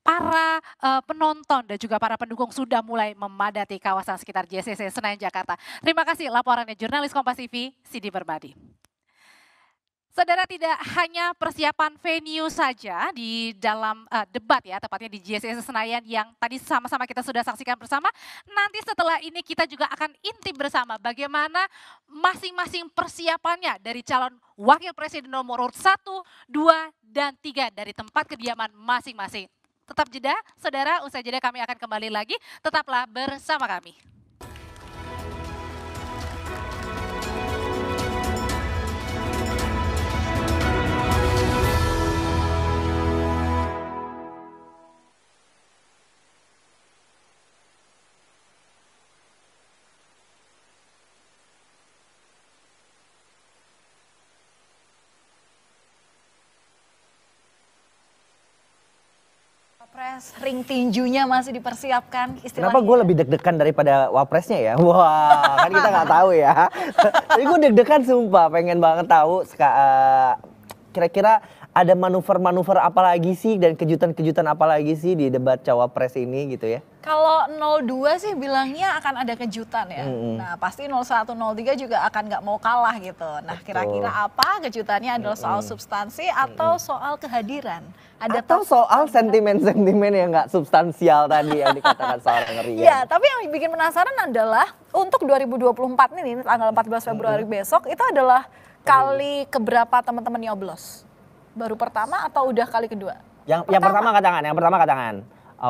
para uh, penonton dan juga para pendukung sudah mulai memadati kawasan sekitar JCC Senayan Jakarta. Terima kasih laporannya jurnalis Kompas TV Sidi Berbadi. Saudara tidak hanya persiapan venue saja di dalam uh, debat ya, tepatnya di JCC Senayan yang tadi sama-sama kita sudah saksikan bersama. Nanti setelah ini kita juga akan intip bersama bagaimana masing-masing persiapannya dari calon wakil presiden nomor urut 1, 2, dan tiga dari tempat kediaman masing-masing. Tetap jeda, saudara. Usai jeda kami akan kembali lagi. Tetaplah bersama kami. Wapres, ring tinjunya masih dipersiapkan. Istilahnya. Kenapa gue lebih deg-degan daripada Wapresnya ya? Wah, wow, kan kita nggak tahu ya. Tapi gue deg-degan sumpah, pengen banget tahu eh, kira-kira ada manuver-manuver apa lagi sih dan kejutan-kejutan apa lagi sih di debat cawapres ini gitu ya? Kalau 02 sih bilangnya akan ada kejutan ya. Mm -hmm. Nah pasti 01, 03 juga akan nggak mau kalah gitu. Nah kira-kira apa kejutannya adalah soal mm -hmm. substansi atau soal kehadiran? Ada atau soal sentimen-sentimen yang nggak substansial tadi yang dikatakan soal ngeri? Iya, ya, tapi yang bikin penasaran adalah untuk 2024 ini tanggal 14 Februari mm -hmm. besok itu adalah kali keberapa teman-teman nyoblos? baru pertama atau udah kali kedua? Yang pertama. yang pertama katangan, yang pertama katakan.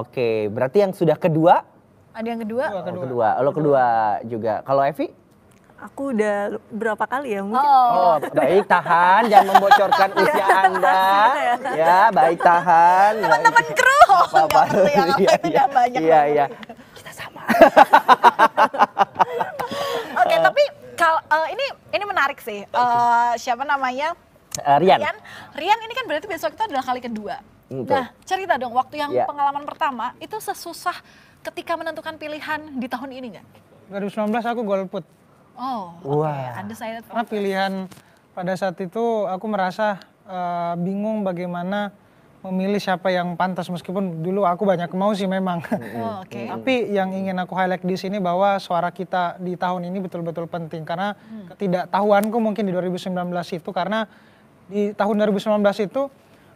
Oke, berarti yang sudah kedua? Ada yang kedua? Kedua, kedua. kedua. Lo kedua juga. Kalau Evi? Aku udah berapa kali ya mungkin. Oh, oh baik tahan, jangan membocorkan ya, usia Anda. Ya. ya, baik tahan. Teman-teman kru. Apa ya, -apa. Iya, iya. Banyak iya, iya. Kita sama. Oke, okay, eh. tapi kalau uh, eh, ini ini menarik sih. Uh, siapa namanya? Uh, Rian. Rian. Rian ini kan berarti besok itu adalah kali kedua. Hmm, betul. Nah, cerita dong waktu yang yeah. pengalaman pertama itu sesusah ketika menentukan pilihan di tahun ini nggak? 2019 aku golput. Oh, oke. Okay. Undecided. Karena pilihan pada saat itu aku merasa uh, bingung bagaimana memilih siapa yang pantas meskipun dulu aku banyak mau sih memang. Oh, hmm. okay. Hmm. Tapi yang ingin aku highlight di sini bahwa suara kita di tahun ini betul-betul penting karena hmm. ketidaktahuanku mungkin di 2019 itu karena di tahun 2019 itu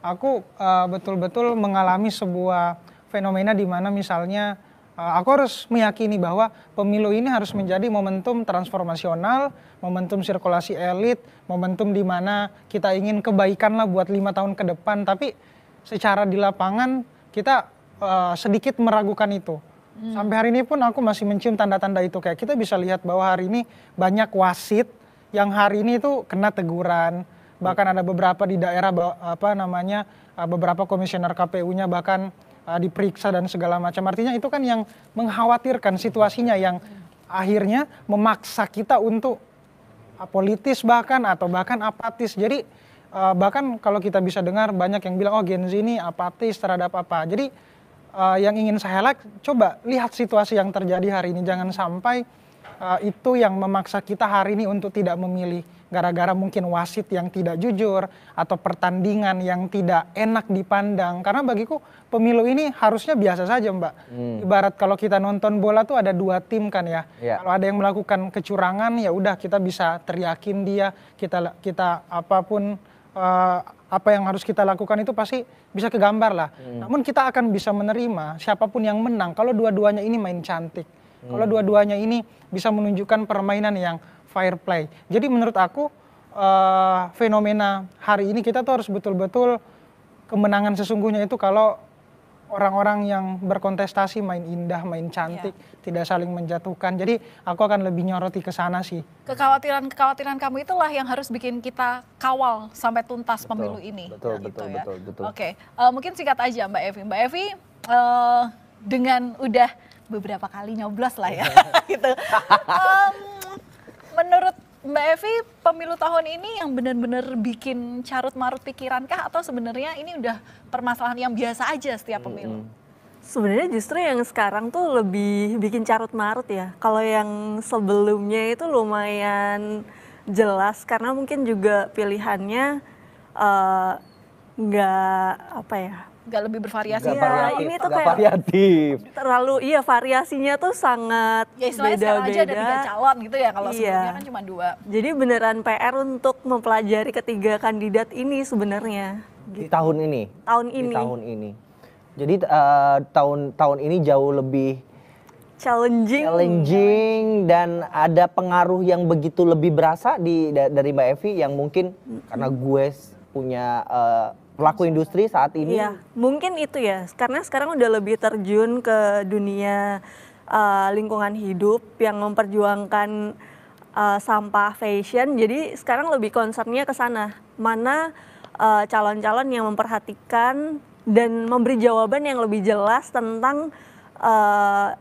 aku eh, betul-betul uh, mengalami sebuah fenomena di mana misalnya uh, aku harus meyakini bahwa pemilu ini harus menjadi momentum transformasional, momentum sirkulasi elit, momentum di mana kita ingin kebaikan lah buat lima tahun ke depan, tapi secara di lapangan kita uh, sedikit meragukan itu. Hmm. Sampai hari ini pun aku masih mencium tanda-tanda itu kayak kita bisa lihat bahwa hari ini banyak wasit yang hari ini itu kena teguran, bahkan ada beberapa di daerah apa namanya eh, beberapa komisioner KPU-nya bahkan eh, diperiksa dan segala macam. Artinya itu kan yang mengkhawatirkan situasinya yang akhirnya memaksa kita untuk eh, politis bahkan atau bahkan apatis. Jadi bahkan kalau kita bisa dengar banyak yang bilang oh Gen Z ini apatis terhadap apa. Jadi yang ingin saya like coba lihat situasi yang terjadi hari ini jangan sampai Eh, itu yang memaksa kita hari ini untuk tidak memilih gara-gara mungkin wasit yang tidak jujur atau pertandingan yang tidak enak dipandang karena bagiku pemilu ini harusnya biasa saja mbak hmm. ibarat kalau kita nonton bola tuh ada dua tim kan ya yeah. kalau ada yang melakukan kecurangan ya udah kita bisa teriakin dia kita kita apapun uh, apa yang harus kita lakukan itu pasti bisa kegambar lah hmm. namun kita akan bisa menerima siapapun yang menang kalau dua-duanya ini main cantik Hmm. Kalau dua-duanya ini bisa menunjukkan permainan yang fair play. Jadi menurut aku uh, fenomena hari ini kita tuh harus betul-betul kemenangan sesungguhnya itu kalau orang-orang yang berkontestasi main indah, main cantik, yeah. tidak saling menjatuhkan. Jadi aku akan lebih nyoroti ke sana sih. Kekhawatiran-kekhawatiran kamu itulah yang harus bikin kita kawal sampai tuntas betul, pemilu ini. Betul, nah, betul, gitu betul, ya. betul, betul. Oke, uh, mungkin singkat aja Mbak Evi. Mbak Evi, uh, dengan udah beberapa kali nyoblos lah ya gitu. Um, menurut Mbak Evi, pemilu tahun ini yang benar-benar bikin carut marut pikiran kah atau sebenarnya ini udah permasalahan yang biasa aja setiap pemilu? -hmm. Sebenarnya justru yang sekarang tuh lebih bikin carut marut ya. Kalau yang sebelumnya itu lumayan jelas karena mungkin juga pilihannya eh, nggak uh, apa ya nggak lebih bervariasi ya, ini tuh kayak variatif. terlalu iya variasinya tuh sangat ya beda -beda. aja ada tiga calon gitu ya kalau iya. sebelumnya kan cuma dua jadi beneran PR untuk mempelajari ketiga kandidat ini sebenarnya gitu. di tahun ini tahun ini di tahun ini jadi uh, tahun tahun ini jauh lebih challenging challenging dan ada pengaruh yang begitu lebih berasa di dari Mbak Evi yang mungkin -hmm. karena gue punya uh, pelaku industri saat ini? Iya, mungkin itu ya. Karena sekarang udah lebih terjun ke dunia uh, lingkungan hidup yang memperjuangkan uh, sampah fashion. Jadi sekarang lebih concernnya ke sana. Mana eh, calon-calon uh, yang memperhatikan dan memberi jawaban yang lebih jelas tentang uh,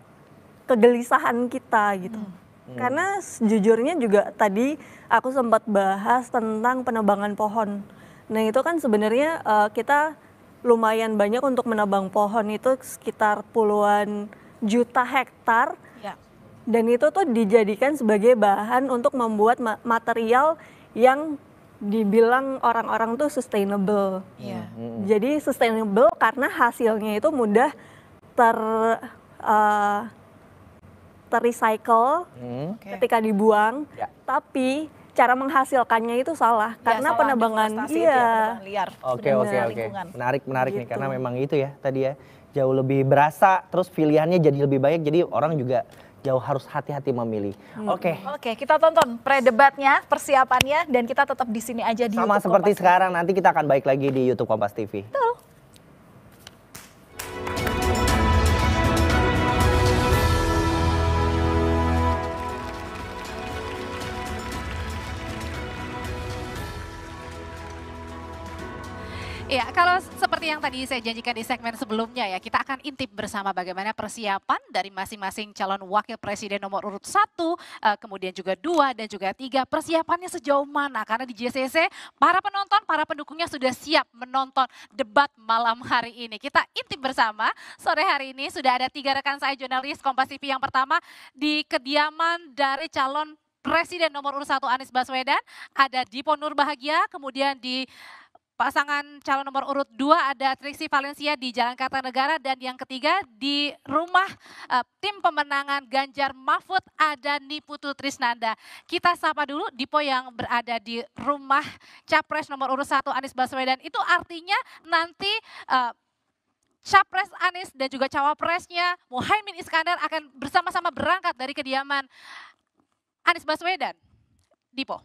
kegelisahan kita gitu. Hmm. hmm. Karena sejujurnya juga tadi aku sempat bahas tentang penebangan pohon Nah itu kan sebenarnya uh, kita lumayan banyak untuk menebang pohon itu sekitar puluhan juta hektar. Ya. Dan itu tuh dijadikan sebagai bahan untuk membuat material yang dibilang orang-orang tuh sustainable. Ya. Jadi sustainable karena hasilnya itu mudah ter uh, terrecycle hmm. ketika dibuang. Ya. Tapi cara menghasilkannya itu salah ya, karena salah penebangan iya ya, liar. Oke oke oke. Menarik menarik gitu. nih karena memang itu ya tadi ya jauh lebih berasa terus pilihannya jadi lebih banyak jadi orang juga jauh harus hati-hati memilih. Oke. Hmm. Oke, okay. okay, kita tonton pre debatnya persiapannya dan kita tetap di sini aja di Sama YouTube seperti Kompas sekarang nanti kita akan baik lagi di YouTube Kompas TV. Betul. Ya kalau seperti yang tadi saya janjikan di segmen sebelumnya ya, kita akan intip bersama bagaimana persiapan dari masing-masing calon wakil presiden nomor urut satu eh, kemudian juga dua dan juga tiga Persiapannya sejauh mana? Karena di JCC para penonton, para pendukungnya sudah siap menonton debat malam hari ini. Kita intip bersama. Sore hari ini sudah ada tiga rekan saya jurnalis Kompas TV yang pertama di kediaman dari calon Presiden nomor urut satu Anies Baswedan, ada Dipo Nurbahagia, kemudian di Pasangan calon nomor urut dua ada Triksi Valencia di Jalan Kartanegara dan yang ketiga di rumah uh, tim pemenangan Ganjar Mahfud ada Niputu Trisnanda. Kita sapa dulu Dipo yang berada di rumah Capres nomor urut satu Anies Baswedan. Itu artinya nanti uh, Capres Anies dan juga Cawapresnya Muhaimin Iskandar akan bersama-sama berangkat dari kediaman Anies Baswedan. Dipo.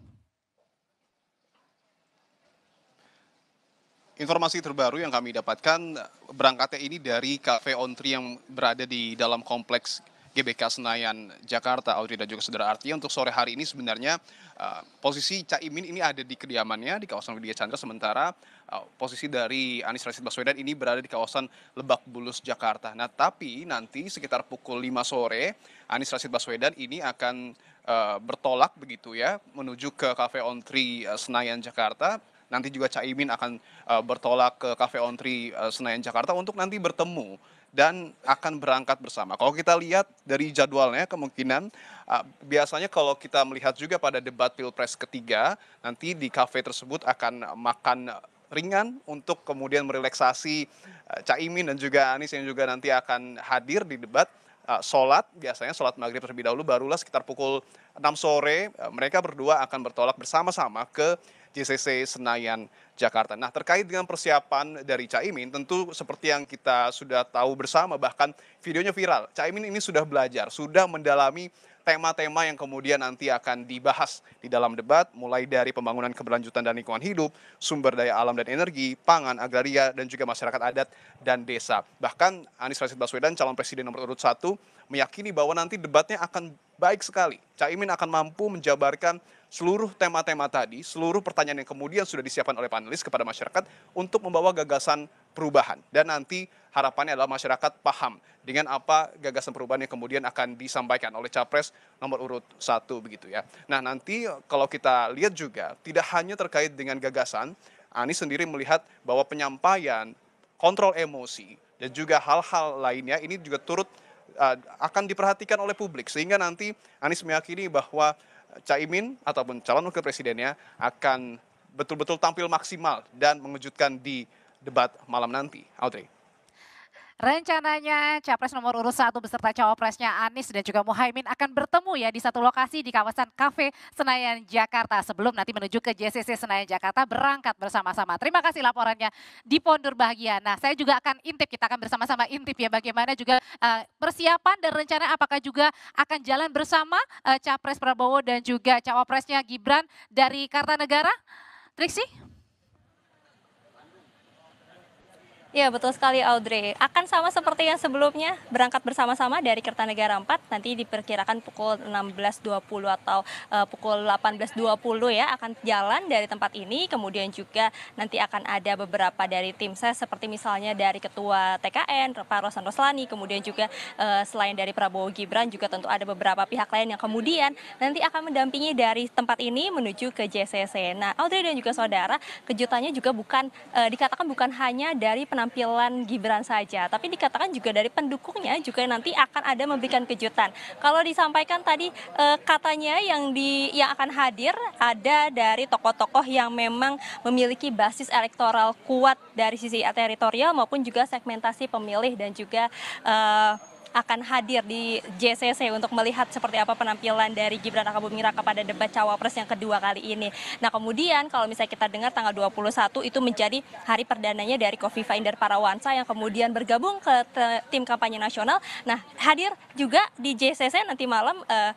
Informasi terbaru yang kami dapatkan berangkatnya ini dari Cafe Ontri yang berada di dalam kompleks GBK Senayan Jakarta, Audrey dan juga saudara Arti. Untuk sore hari ini sebenarnya uh, posisi Caimin ini ada di kediamannya di kawasan Widya Chandra, sementara uh, posisi dari Anies Rashid Baswedan ini berada di kawasan Lebak Bulus, Jakarta. Nah, tapi nanti sekitar pukul 5 sore Anies Rashid Baswedan ini akan uh, bertolak begitu ya menuju ke Cafe Ontri uh, Senayan Jakarta nanti juga Caimin akan uh, bertolak ke Cafe Ontri uh, eh, Senayan Jakarta untuk nanti bertemu dan akan berangkat bersama. Kalau kita lihat dari jadwalnya kemungkinan uh, biasanya kalau kita melihat juga pada debat Pilpres ketiga nanti di kafe tersebut akan makan ringan untuk kemudian merelaksasi uh, Caimin dan juga Anies yang juga nanti akan hadir di debat uh, sholat, biasanya sholat maghrib terlebih dahulu, barulah sekitar pukul 6 sore uh, mereka berdua akan bertolak bersama-sama ke JCC Senayan Jakarta. Nah terkait dengan persiapan dari Caimin tentu seperti yang kita sudah tahu bersama bahkan videonya viral. Caimin ini sudah belajar, sudah mendalami tema-tema yang kemudian nanti akan dibahas di dalam debat, mulai dari pembangunan keberlanjutan dan lingkungan hidup, sumber daya alam dan energi, pangan, agraria, dan juga masyarakat adat dan desa. Bahkan Anies Rashid Baswedan, calon presiden nomor urut satu, meyakini bahwa nanti debatnya akan baik sekali. Caimin akan mampu menjabarkan seluruh tema-tema tadi, seluruh pertanyaan yang kemudian sudah disiapkan oleh panelis kepada masyarakat untuk membawa gagasan perubahan. Dan nanti harapannya adalah masyarakat paham dengan apa gagasan perubahan yang kemudian akan disampaikan oleh capres nomor urut satu begitu ya. Nah nanti kalau kita lihat juga tidak hanya terkait dengan gagasan, Anies sendiri melihat bahwa penyampaian, kontrol emosi, dan juga hal-hal lainnya ini juga turut eh, akan diperhatikan oleh publik sehingga nanti Anies meyakini bahwa Caimin ataupun calon wakil presidennya akan betul-betul tampil maksimal dan mengejutkan di debat malam nanti. Audrey. Rencananya capres nomor urut satu beserta cawapresnya Anies dan juga Muhaimin akan bertemu ya di satu lokasi di kawasan Cafe Senayan Jakarta sebelum nanti menuju ke JCC Senayan Jakarta berangkat bersama-sama. Terima kasih laporannya di Pondur Bahagia. Nah saya juga akan intip, kita akan bersama-sama intip ya bagaimana juga uh, persiapan dan rencana apakah juga akan jalan bersama uh, capres Prabowo dan juga cawapresnya Gibran dari Kartanegara. Triksi? Iya betul sekali Audrey. Akan sama seperti yang sebelumnya berangkat bersama-sama dari Kertanegara 4 nanti diperkirakan pukul 16.20 atau uh, pukul 18.20 ya akan jalan dari tempat ini. Kemudian juga nanti akan ada beberapa dari tim saya seperti misalnya dari Ketua TKN Pak Rosan Roslani. Kemudian juga uh, selain dari Prabowo Gibran juga tentu ada beberapa pihak lain yang kemudian nanti akan mendampingi dari tempat ini menuju ke JCC. Nah Audrey dan juga saudara kejutannya juga bukan uh, dikatakan bukan hanya dari penampilan penampilan Gibran saja, tapi dikatakan juga dari pendukungnya juga nanti akan ada memberikan kejutan. Kalau disampaikan tadi eh, katanya yang di yang akan hadir ada dari tokoh-tokoh yang memang memiliki basis elektoral kuat dari sisi teritorial maupun juga segmentasi pemilih dan juga eh, akan hadir di JCC untuk melihat seperti apa penampilan dari Gibran Raka Buming Raka pada debat cawapres yang kedua kali ini. Nah kemudian kalau misalnya kita dengar tanggal 21 itu menjadi hari perdananya dari Kofifa Indar Parawansa yang kemudian bergabung ke tim kampanye nasional. Nah hadir juga di JCC nanti malam uh,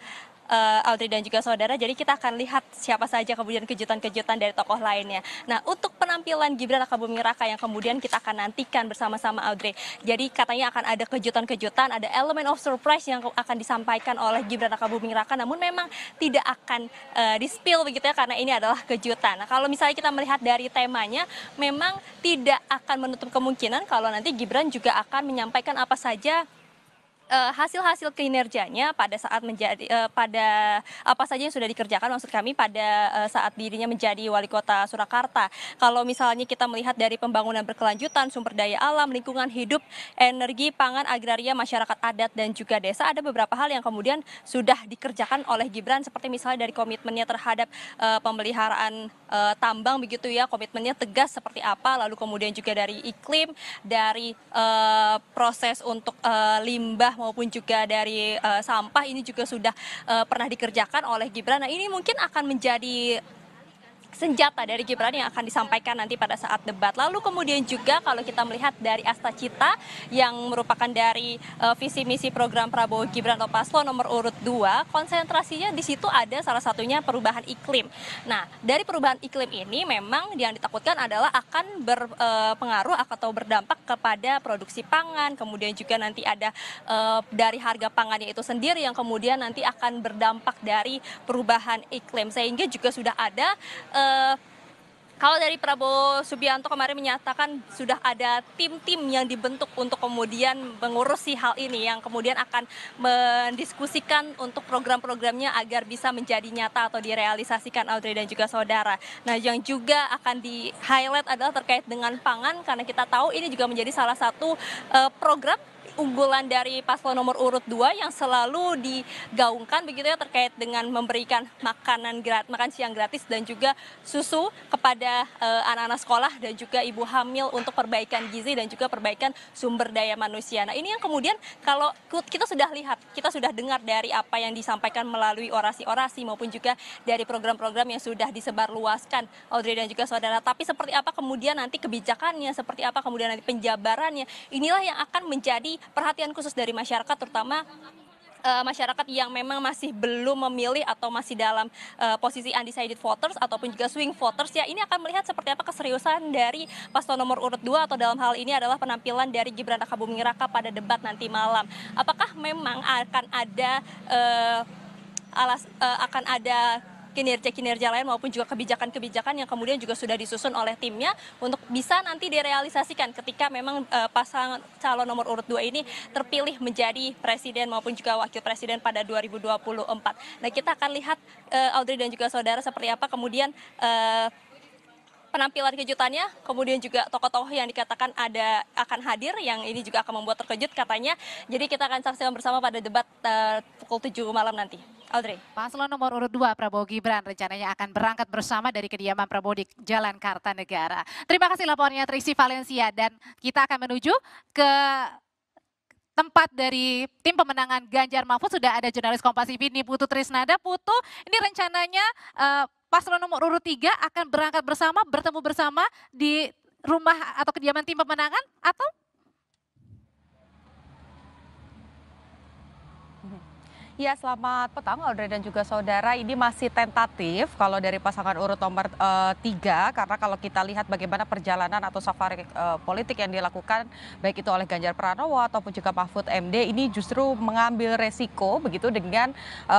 uh, Audrey dan juga saudara. Jadi kita akan lihat siapa saja kemudian kejutan-kejutan dari tokoh lainnya. Nah, untuk penampilan Gibran Rakabuming Raka yang kemudian kita akan nantikan bersama-sama Audrey. Jadi katanya akan ada kejutan-kejutan, ada elemen of surprise yang akan disampaikan oleh Gibran Rakabuming Raka namun memang tidak akan uh, di-spill begitu ya karena ini adalah kejutan. Nah, kalau misalnya kita melihat dari temanya memang tidak akan menutup kemungkinan kalau nanti Gibran juga akan menyampaikan apa saja Eh, hasil-hasil kinerjanya pada saat menjadi uh, pada apa saja yang sudah dikerjakan maksud kami pada uh, saat dirinya menjadi wali kota Surakarta. Kalau misalnya kita melihat dari pembangunan berkelanjutan, sumber daya alam, lingkungan hidup, energi, pangan, agraria, masyarakat adat dan juga desa ada beberapa hal yang kemudian sudah dikerjakan oleh Gibran seperti misalnya dari komitmennya terhadap uh, pemeliharaan uh, tambang begitu ya, komitmennya tegas seperti apa, lalu kemudian juga dari iklim, dari uh, proses untuk uh, limbah maupun juga dari uh, sampah ini juga sudah uh, pernah dikerjakan oleh Gibran. Nah ini mungkin akan menjadi senjata dari Gibran yang akan disampaikan nanti pada saat debat. Lalu kemudian juga kalau kita melihat dari Asta Cita yang merupakan dari uh, visi misi program Prabowo Gibran atau Paslon nomor urut 2, konsentrasinya di situ ada salah satunya perubahan iklim. Nah, dari perubahan iklim ini memang yang ditakutkan adalah akan berpengaruh eh, uh, atau berdampak kepada produksi pangan, kemudian juga nanti ada uh, dari harga pangannya itu sendiri yang kemudian nanti akan berdampak dari perubahan iklim sehingga juga sudah ada Eh, kalau dari Prabowo Subianto kemarin menyatakan sudah ada tim-tim yang dibentuk untuk kemudian mengurusi hal ini yang kemudian akan mendiskusikan untuk program-programnya agar bisa menjadi nyata atau direalisasikan Audrey dan juga saudara. Nah, yang juga akan di-highlight adalah terkait dengan pangan karena kita tahu ini juga menjadi salah satu eh, program unggulan dari paslon nomor urut 2 yang selalu digaungkan begitu ya terkait dengan memberikan makanan gratis, makan siang gratis dan juga susu kepada eh, anak-anak sekolah dan juga ibu hamil untuk perbaikan gizi dan juga perbaikan sumber daya manusia. Nah ini yang kemudian kalau kita sudah lihat, kita sudah dengar dari apa yang disampaikan melalui orasi-orasi maupun juga dari program-program yang sudah disebarluaskan Audrey dan juga saudara. Tapi seperti apa kemudian nanti kebijakannya, seperti apa kemudian nanti penjabarannya, inilah yang akan menjadi perhatian khusus dari masyarakat terutama eh, masyarakat yang memang masih belum memilih atau masih dalam uh, posisi undecided voters ataupun juga swing voters ya ini akan melihat seperti apa keseriusan dari paslon nomor urut 2 atau dalam hal ini adalah penampilan dari Gibran Rakabuming Raka pada debat nanti malam. Apakah memang akan ada uh, alas uh, akan ada kinerja-kinerja lain maupun juga kebijakan-kebijakan yang kemudian juga sudah disusun oleh timnya untuk bisa nanti direalisasikan ketika memang uh, pasangan calon nomor urut 2 ini terpilih menjadi presiden maupun juga wakil presiden pada 2024. Nah, kita akan lihat uh, Audrey dan juga saudara seperti apa kemudian uh, penampilan kejutannya, kemudian juga tokoh-tokoh yang dikatakan ada akan hadir yang ini juga akan membuat terkejut katanya. Jadi kita akan saksikan bersama pada debat uh, pukul 7 malam nanti. Audrey. Paslon nomor urut 2 Prabowo Gibran rencananya akan berangkat bersama dari kediaman Prabowo di Jalan Kartanegara. Terima kasih laporannya Trisi Valencia dan kita akan menuju ke tempat dari tim pemenangan Ganjar Mahfud sudah ada jurnalis Kompas TV ini Putu Trisnada. Putu, ini rencananya uh, paslon nomor urut 3 akan berangkat bersama, bertemu bersama di rumah atau kediaman tim pemenangan atau Ya, selamat petang Audrey dan juga saudara. Ini masih tentatif kalau dari pasangan urut nomor eh, tiga, karena kalau kita lihat bagaimana perjalanan atau safari e, politik yang dilakukan baik itu oleh Ganjar Pranowo ataupun juga Mahfud MD ini justru mengambil resiko begitu dengan e,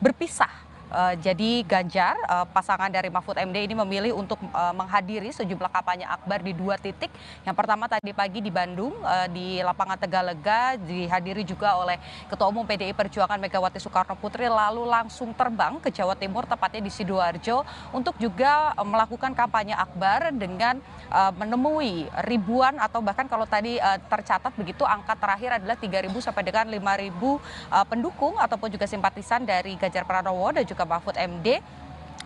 berpisah Eh, jadi Ganjar, uh, pasangan dari Mahfud MD ini memilih untuk uh, menghadiri sejumlah kampanye akbar di dua titik. Yang pertama tadi pagi di Bandung, uh, di lapangan Tegalega, dihadiri juga oleh Ketua Umum PDI Perjuangan Megawati Soekarno Putri, lalu langsung terbang ke Jawa Timur, tepatnya di Sidoarjo, untuk juga uh, melakukan kampanye akbar dengan uh, menemui ribuan atau bahkan kalau tadi uh, tercatat begitu, angka terakhir adalah 3.000 sampai dengan 5.000 uh, pendukung ataupun juga simpatisan dari Ganjar Pranowo dan juga Mahfud MD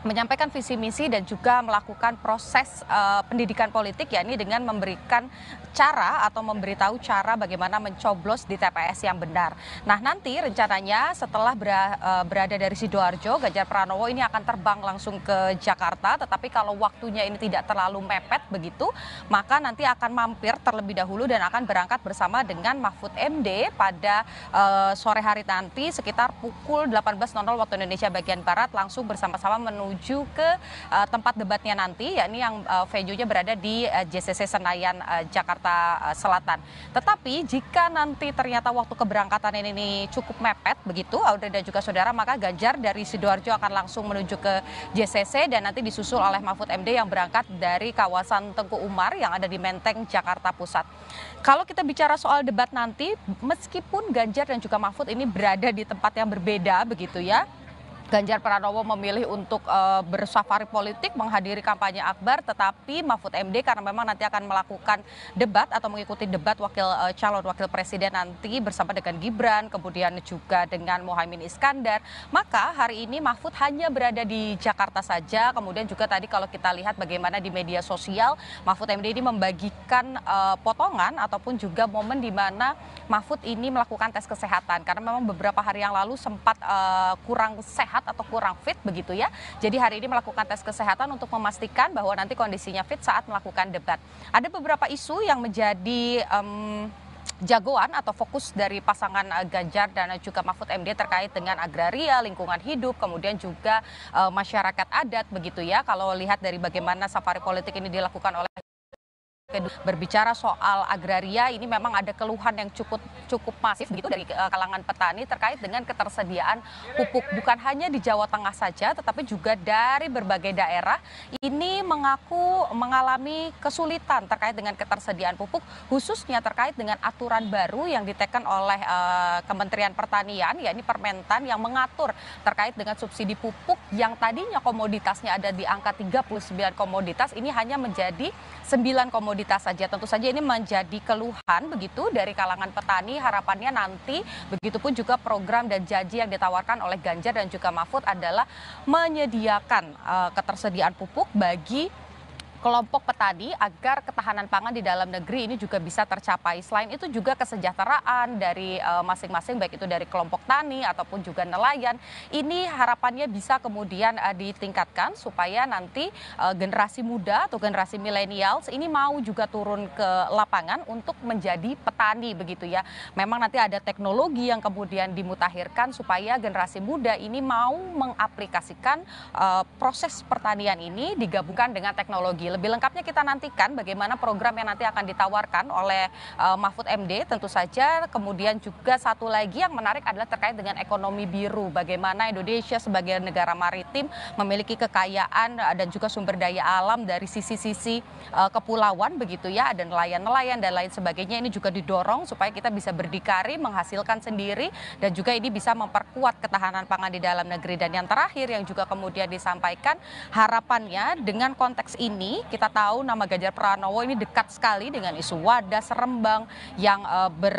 menyampaikan visi misi dan juga melakukan proses uh, pendidikan politik yakni dengan memberikan cara atau memberitahu cara bagaimana mencoblos di TPS yang benar. Nah, nanti rencananya setelah eh, berada dari Sidoarjo, Ganjar Pranowo ini akan terbang langsung ke Jakarta, tetapi kalau waktunya ini tidak terlalu mepet begitu, maka nanti akan mampir terlebih dahulu dan akan berangkat bersama dengan Mahfud MD pada uh, sore hari nanti sekitar pukul 18.00 waktu Indonesia bagian barat langsung bersama-sama menuju menuju ke uh, tempat debatnya nanti, yakni yang uh, eh, venue-nya berada di uh, eh, JCC Senayan uh, Jakarta uh, Selatan. Tetapi jika nanti ternyata waktu keberangkatan ini cukup mepet begitu, Audrey dan juga saudara, maka Ganjar dari sidoarjo akan langsung menuju ke JCC dan nanti disusul oleh Mahfud MD yang berangkat dari kawasan Tengku Umar yang ada di Menteng Jakarta Pusat. Kalau kita bicara soal debat nanti, meskipun Ganjar dan juga Mahfud ini berada di tempat yang berbeda begitu ya, Ganjar Pranowo memilih untuk uh, bersafari politik menghadiri kampanye Akbar tetapi Mahfud MD karena memang nanti akan melakukan debat atau mengikuti debat wakil uh, calon wakil presiden nanti bersama dengan Gibran kemudian juga dengan Mohaimin Iskandar maka hari ini Mahfud hanya berada di Jakarta saja kemudian juga tadi kalau kita lihat bagaimana di media sosial Mahfud MD ini membagikan uh, potongan ataupun juga momen di mana Mahfud ini melakukan tes kesehatan karena memang beberapa hari yang lalu sempat uh, kurang sehat sehat atau kurang fit begitu ya. Jadi hari ini melakukan tes kesehatan untuk memastikan bahwa nanti kondisinya fit saat melakukan debat. Ada beberapa isu yang menjadi um, jagoan atau fokus dari pasangan eh, Ganjar dan juga Mahfud MD terkait dengan agraria, lingkungan hidup, kemudian juga e, masyarakat adat begitu ya. Kalau lihat dari bagaimana safari politik ini dilakukan oleh Berbicara soal agraria ini memang ada keluhan yang cukup cukup masif begitu dari eh, kalangan petani terkait dengan ketersediaan pupuk bukan hanya di Jawa Tengah saja tetapi juga dari berbagai daerah ini mengaku mengalami kesulitan terkait dengan ketersediaan pupuk khususnya terkait dengan aturan baru yang ditekan oleh uh, Kementerian Pertanian yakni Permentan yang mengatur terkait dengan subsidi pupuk yang tadinya komoditasnya ada di angka 39 komoditas ini hanya menjadi 9 komoditas komoditas saja. Tentu saja ini menjadi keluhan begitu dari kalangan petani harapannya nanti begitupun juga program dan janji yang ditawarkan oleh Ganjar dan juga Mahfud adalah menyediakan uh, ketersediaan pupuk bagi kelompok petani agar ketahanan pangan di dalam negeri ini juga bisa tercapai. Selain itu juga kesejahteraan dari eh, masing-masing baik itu dari kelompok tani ataupun juga nelayan ini harapannya bisa kemudian eh, ditingkatkan supaya nanti eh, generasi muda atau generasi milenials ini mau juga turun ke lapangan untuk menjadi petani begitu ya. Memang nanti ada teknologi yang kemudian dimutahirkan supaya generasi muda ini mau mengaplikasikan proses pertanian ini digabungkan dengan teknologi lebih lengkapnya kita nantikan bagaimana program yang nanti akan ditawarkan oleh uh, Mahfud MD tentu saja. Kemudian juga satu lagi yang menarik adalah terkait dengan ekonomi biru. Bagaimana Indonesia sebagai negara maritim memiliki kekayaan eh, dan juga sumber daya alam dari sisi-sisi uh, kepulauan begitu ya. Ada nelayan-nelayan dan lain sebagainya ini juga didorong supaya kita bisa berdikari menghasilkan sendiri dan juga ini bisa memperkuat ketahanan pangan di dalam negeri. Dan yang terakhir yang juga kemudian disampaikan harapannya dengan konteks ini kita tahu nama ganjar pranowo ini dekat sekali dengan isu wadas rembang yang eh, ber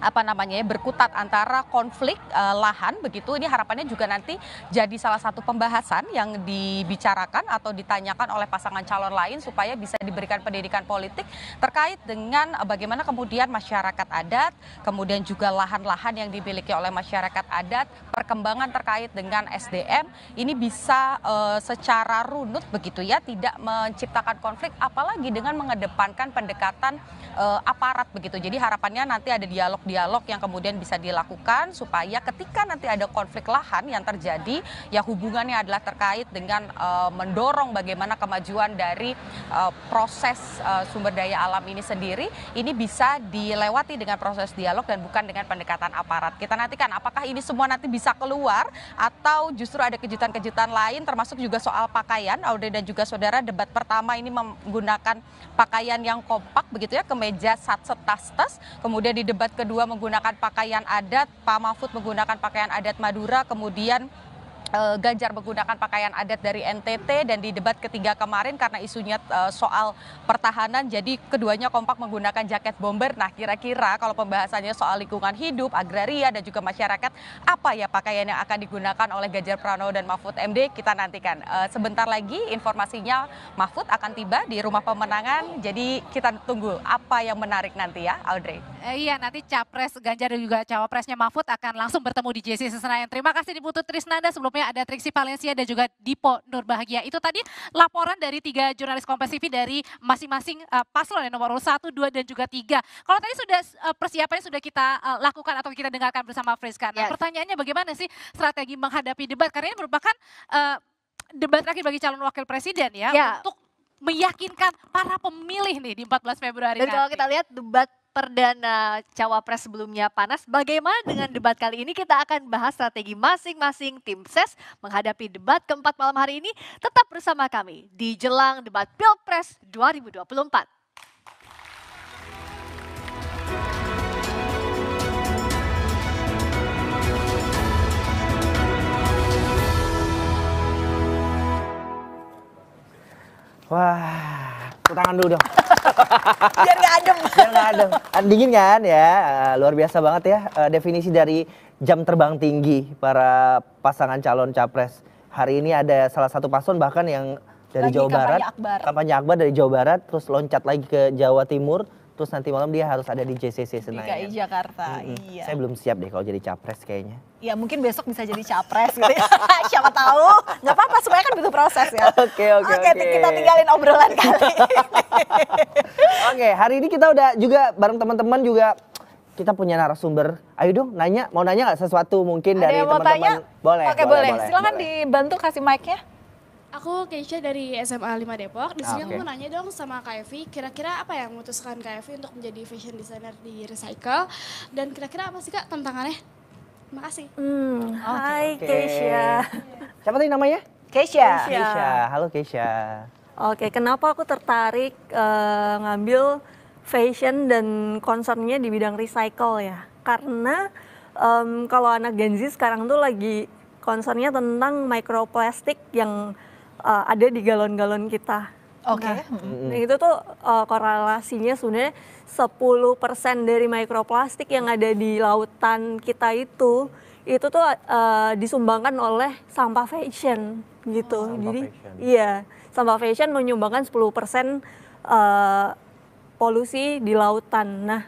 apa namanya ya berkutat antara konflik eh, lahan begitu ini harapannya juga nanti jadi salah satu pembahasan yang dibicarakan atau ditanyakan oleh pasangan calon lain supaya bisa diberikan pendidikan politik terkait dengan bagaimana kemudian masyarakat adat kemudian juga lahan-lahan yang dimiliki oleh masyarakat adat perkembangan terkait dengan SDM ini bisa eh, secara runut begitu ya tidak menciptakan konflik apalagi dengan mengedepankan pendekatan eh, aparat begitu jadi harapannya nanti ada dialog dialog yang kemudian bisa dilakukan supaya ketika nanti ada konflik lahan yang terjadi ya hubungannya adalah terkait dengan uh, mendorong bagaimana kemajuan dari uh, proses uh, sumber daya alam ini sendiri ini bisa dilewati dengan proses dialog dan bukan dengan pendekatan aparat. Kita nantikan apakah ini semua nanti bisa keluar atau justru ada kejutan-kejutan lain termasuk juga soal pakaian. Audrey dan juga saudara debat pertama ini menggunakan pakaian yang kompak begitu ya kemeja sat setas tas kemudian di debat kedua menggunakan pakaian adat, Pak Mahfud menggunakan pakaian adat Madura, kemudian Eh, Ganjar menggunakan pakaian adat dari NTT dan di debat ketiga kemarin karena isunya eh, soal pertahanan jadi keduanya kompak menggunakan jaket bomber. Nah, kira-kira kalau pembahasannya soal lingkungan hidup, agraria dan juga masyarakat, apa ya pakaian yang akan digunakan oleh Ganjar Pranowo dan Mahfud MD kita nantikan. Eh, sebentar lagi informasinya Mahfud akan tiba di rumah pemenangan. Jadi kita tunggu apa yang menarik nanti ya, Audrey. Iya, nanti Capres Ganjar dan juga Cawapresnya Mahfud akan langsung bertemu di JC Senayan. Terima kasih di Putu Trisnanda sebelumnya ada Triksi Valencia dan juga Dipo Nurbahagia. Itu tadi laporan dari tiga jurnalis Kompas TV dari masing-masing uh, paslon yang nomor 1, 2, dan juga 3. Kalau tadi sudah uh, persiapannya sudah kita uh, lakukan atau kita dengarkan bersama Friska. Nah yes. pertanyaannya bagaimana sih strategi menghadapi debat? Karena ini merupakan uh, debat terakhir bagi calon wakil presiden ya. Yeah. Untuk meyakinkan para pemilih nih di 14 Februari Dan nanti. kalau kita lihat debat perdana cawapres sebelumnya panas. Bagaimana dengan debat kali ini? Kita akan bahas strategi masing-masing tim ses menghadapi debat keempat malam hari ini. Tetap bersama kami di jelang debat Pilpres 2024. Wah, tepuk tangan dulu dong. Biar nggak adem. Biar nggak adem. Kan dingin kan ya, eh, luar biasa banget ya eh, definisi dari jam terbang tinggi para pasangan calon capres. Hari ini ada salah satu paslon bahkan yang dari lagi Jawa kampanye Barat, Akbar. kampanye Akbar dari Jawa Barat, terus loncat lagi ke Jawa Timur, terus nanti malam dia harus ada di JCC Senayan. DKI Jakarta, -hmm. iya. Saya belum siap deh kalau jadi capres kayaknya ya mungkin besok bisa jadi capres gitu ya. Siapa tahu. Nggak apa-apa, semuanya kan butuh proses ya. Oke, oke, oke. Oke, kita tinggalin obrolan kali. oke, hari ini kita udah juga bareng teman-teman juga kita punya narasumber. Ayo dong nanya, mau nanya gak sesuatu mungkin Ada dari teman-teman? Boleh. Oke, boleh. boleh. Silakan boleh. dibantu kasih mic-nya. Aku Keisha dari SMA 5 Depok. Di ah, sini okay. aku mau nanya dong sama Kak kira-kira apa yang memutuskan Kak Evi untuk menjadi fashion designer di Recycle? Dan kira-kira apa sih Kak tantangannya? Makasih. Hmm. Okay, Hai okay. Keisha. Siapa tadi namanya? Keisha. Keisha. Keisha. Halo Keisha. Oke, okay, kenapa aku tertarik uh, ngambil fashion dan concernnya di bidang recycle ya? Karena um, kalau anak Gen Z sekarang tuh lagi concernnya tentang mikroplastik yang uh, ada di galon-galon kita. Oke. Okay. Nah, itu tuh uh, korelasinya sebenarnya 10% dari mikroplastik yang ada di lautan kita itu itu tuh uh, disumbangkan oleh sampah fashion gitu. Oh, sampah Jadi fashion. iya, sampah fashion menyumbangkan 10% uh, eh, polusi di lautan. Nah,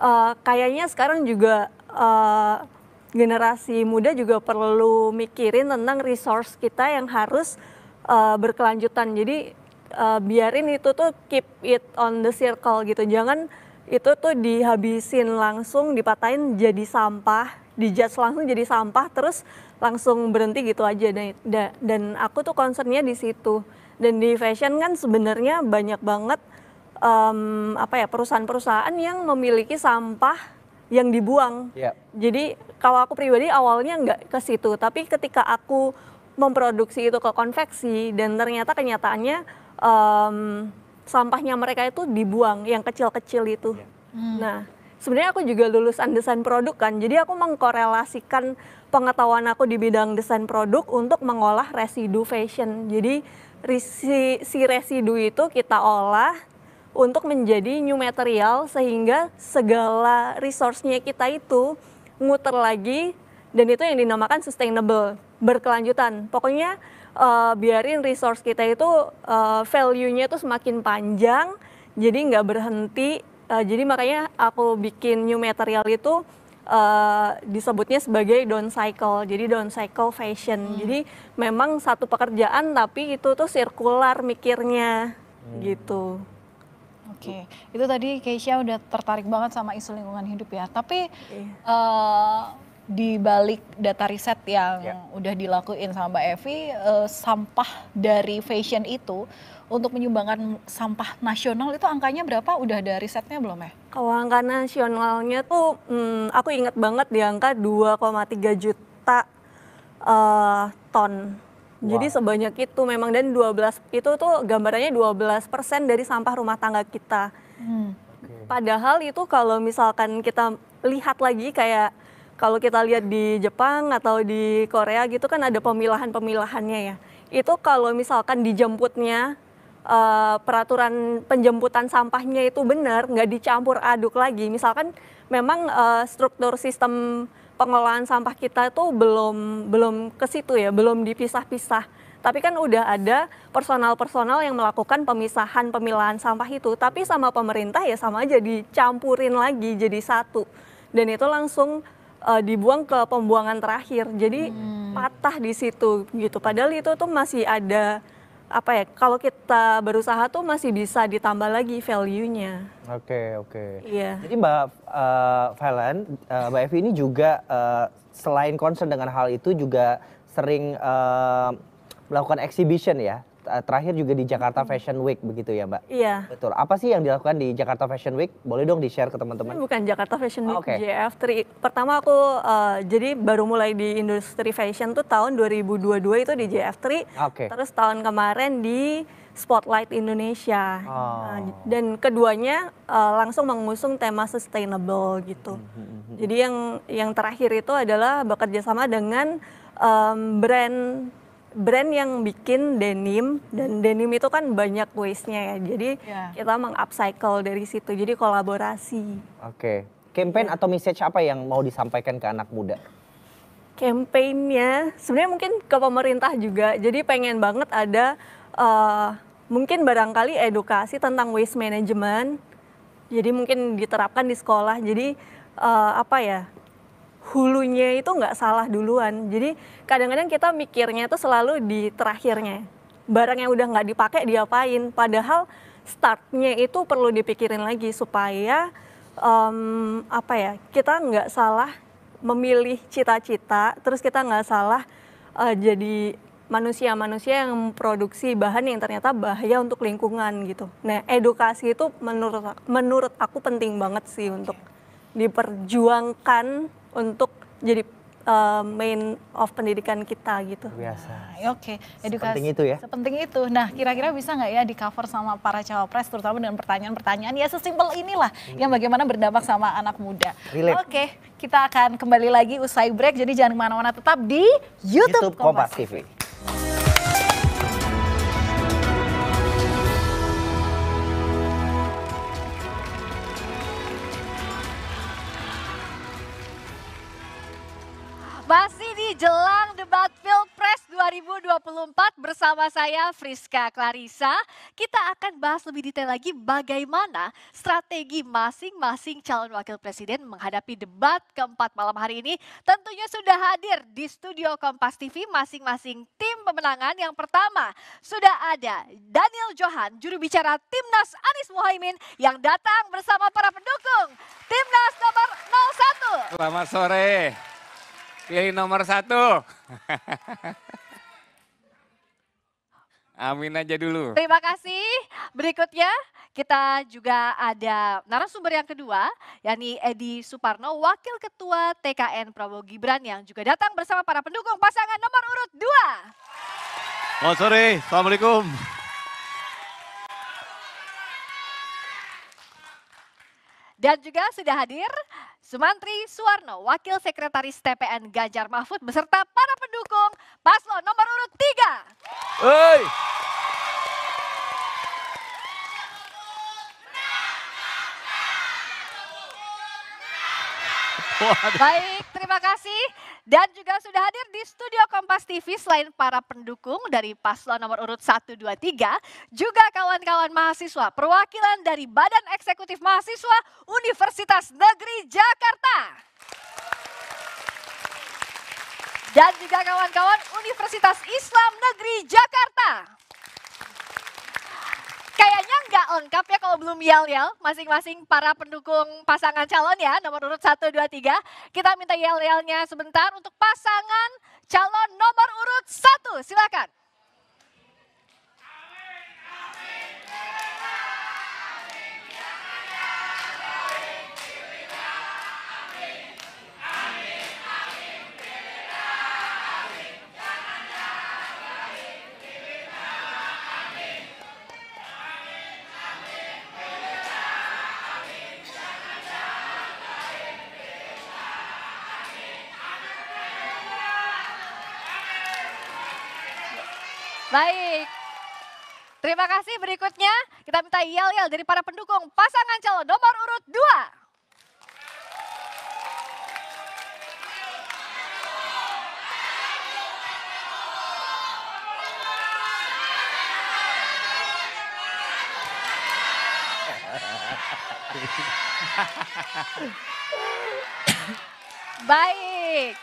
uh, kayaknya sekarang juga uh, generasi muda juga perlu mikirin tentang resource kita yang harus uh, berkelanjutan. Jadi uh, biarin itu tuh keep it on the circle gitu. Jangan itu tuh dihabisin langsung, dipatahin jadi sampah, dijudge langsung jadi sampah, terus langsung berhenti gitu aja. Dan, dan aku tuh concernnya di situ. Dan di fashion kan sebenarnya banyak banget um, apa ya perusahaan-perusahaan yang memiliki sampah yang dibuang. Yeah. Jadi kalau aku pribadi awalnya nggak ke situ, tapi ketika aku memproduksi itu ke konveksi dan ternyata kenyataannya um, sampahnya mereka itu dibuang yang kecil-kecil itu. Iya. Hmm. Nah, sebenarnya aku juga lulusan desain produk kan, jadi aku mengkorelasikan pengetahuan aku di bidang desain produk untuk mengolah residu fashion. Jadi si, si residu itu kita olah untuk menjadi new material sehingga segala resource-nya kita itu nguter lagi dan itu yang dinamakan sustainable, berkelanjutan. Pokoknya uh, biarin resource kita itu uh, value-nya itu semakin panjang, jadi nggak berhenti. Uh, jadi makanya aku bikin new material itu uh, disebutnya sebagai down cycle. Jadi down cycle fashion. Hmm. Jadi memang satu pekerjaan tapi itu tuh sirkular mikirnya hmm. gitu. Oke, okay. itu tadi Keisha udah tertarik banget sama isu lingkungan hidup ya. Tapi iya di balik data riset yang yeah. udah dilakuin sama Mbak Evi, uh, sampah dari fashion itu untuk menyumbangkan sampah nasional itu angkanya berapa? Udah ada risetnya belum ya? Kalau angka nasionalnya tuh, hmm, aku ingat banget di angka 2,3 juta uh, ton. Wow. Jadi sebanyak itu memang dan 12 itu tuh gambarannya 12 persen dari sampah rumah tangga kita. Hmm. Okay. Padahal itu kalau misalkan kita lihat lagi kayak kalau kita lihat di Jepang atau di Korea gitu kan ada pemilahan-pemilahannya ya. Itu kalau misalkan dijemputnya uh, peraturan penjemputan sampahnya itu benar, nggak dicampur aduk lagi. Misalkan memang uh, struktur sistem pengelolaan sampah kita itu belum belum ke situ ya, belum dipisah-pisah. Tapi kan udah ada personal-personal yang melakukan pemisahan pemilahan sampah itu. Tapi sama pemerintah ya sama aja dicampurin lagi jadi satu. Dan itu langsung uh, dibuang ke pembuangan terakhir. Jadi hmm. patah di situ gitu. Padahal itu tuh masih ada apa ya? Kalau kita berusaha tuh masih bisa ditambah lagi value-nya. Oke, okay, oke. Okay. Iya. Jadi Mbak uh, Valen, uh, Mbak Evi ini juga uh, selain concern dengan hal itu juga sering uh, melakukan exhibition ya Eh, terakhir juga di Jakarta Fashion Week begitu ya Mbak? Iya. Betul. Apa sih yang dilakukan di Jakarta Fashion Week? Boleh dong di-share ke teman-teman? Bukan Jakarta Fashion Week, oh, okay. JF3. Pertama aku uh, jadi baru mulai di industri fashion tuh tahun 2022 itu di JF3. Okay. Terus tahun kemarin di Spotlight Indonesia. Oh. Nah, dan keduanya uh, langsung mengusung tema sustainable gitu. Hmm, hmm, hmm, jadi yang yang terakhir itu adalah bekerja sama dengan um, brand brand yang bikin denim dan denim itu kan banyak waste-nya ya. Jadi yeah. kita mengupcycle dari situ. Jadi kolaborasi. Oke. Okay. Campaign atau message apa yang mau disampaikan ke anak muda? Campaignnya sebenarnya mungkin ke pemerintah juga. Jadi pengen banget ada uh, mungkin barangkali edukasi tentang waste management. Jadi mungkin diterapkan di sekolah. Jadi uh, apa ya? hulunya itu nggak salah duluan. Jadi kadang-kadang kita mikirnya itu selalu di terakhirnya. Barang yang udah nggak dipakai diapain? Padahal startnya itu perlu dipikirin lagi supaya um, apa ya kita nggak salah memilih cita-cita, terus kita nggak salah uh, jadi manusia-manusia yang memproduksi bahan yang ternyata bahaya untuk lingkungan gitu. Nah, edukasi itu menurut menurut aku penting banget sih untuk diperjuangkan untuk jadi uh, main of pendidikan kita gitu. Biasa. Nah, ya, Oke, okay. edukasi. Sepenting itu ya. Sepenting itu. Nah, kira-kira bisa nggak ya di cover sama para cawapres terutama dengan pertanyaan-pertanyaan ya sesimpel inilah hmm. yang bagaimana berdampak sama anak muda. Oke, okay. kita akan kembali lagi usai break. Jadi jangan kemana-mana tetap di YouTube, YouTube Kompas TV. TV. Masih di jelang debat Pilpres 2024 bersama saya Friska Clarissa. Kita akan bahas lebih detail lagi bagaimana strategi masing-masing calon wakil presiden menghadapi debat keempat malam hari ini. Tentunya sudah hadir di studio Kompas TV masing-masing tim pemenangan. Yang pertama sudah ada Daniel Johan, juru bicara Timnas Anies Mohaimin yang datang bersama para pendukung Timnas nomor 01. Selamat sore. Pilih nomor satu. Amin aja dulu. Terima kasih. Berikutnya kita juga ada narasumber yang kedua, yakni Edi Suparno, Wakil Ketua TKN Prabowo Gibran yang juga datang bersama para pendukung pasangan nomor urut dua. Oh sorry, Assalamualaikum. Dan juga sudah hadir Sumantri Suwarno, Wakil Sekretaris TPN Ganjar Mahfud beserta para pendukung paslon nomor urut 3. Hey. Baik, terima kasih. Dan juga sudah hadir di studio Kompas TV selain para pendukung dari paslon nomor urut 1, 2, 3. Juga kawan-kawan mahasiswa, perwakilan dari Badan Eksekutif Mahasiswa Universitas Negeri Jakarta. Dan juga kawan-kawan Universitas Islam Negeri Jakarta. Kayaknya nggak lengkap ya kalau belum yel-yel masing-masing para pendukung pasangan calon ya. Nomor urut satu dua tiga Kita minta yel-yelnya sebentar untuk pasangan calon nomor urut satu Silakan. Baik. Terima kasih berikutnya kita minta yel-yel dari para pendukung pasangan calon nomor urut dua Baik.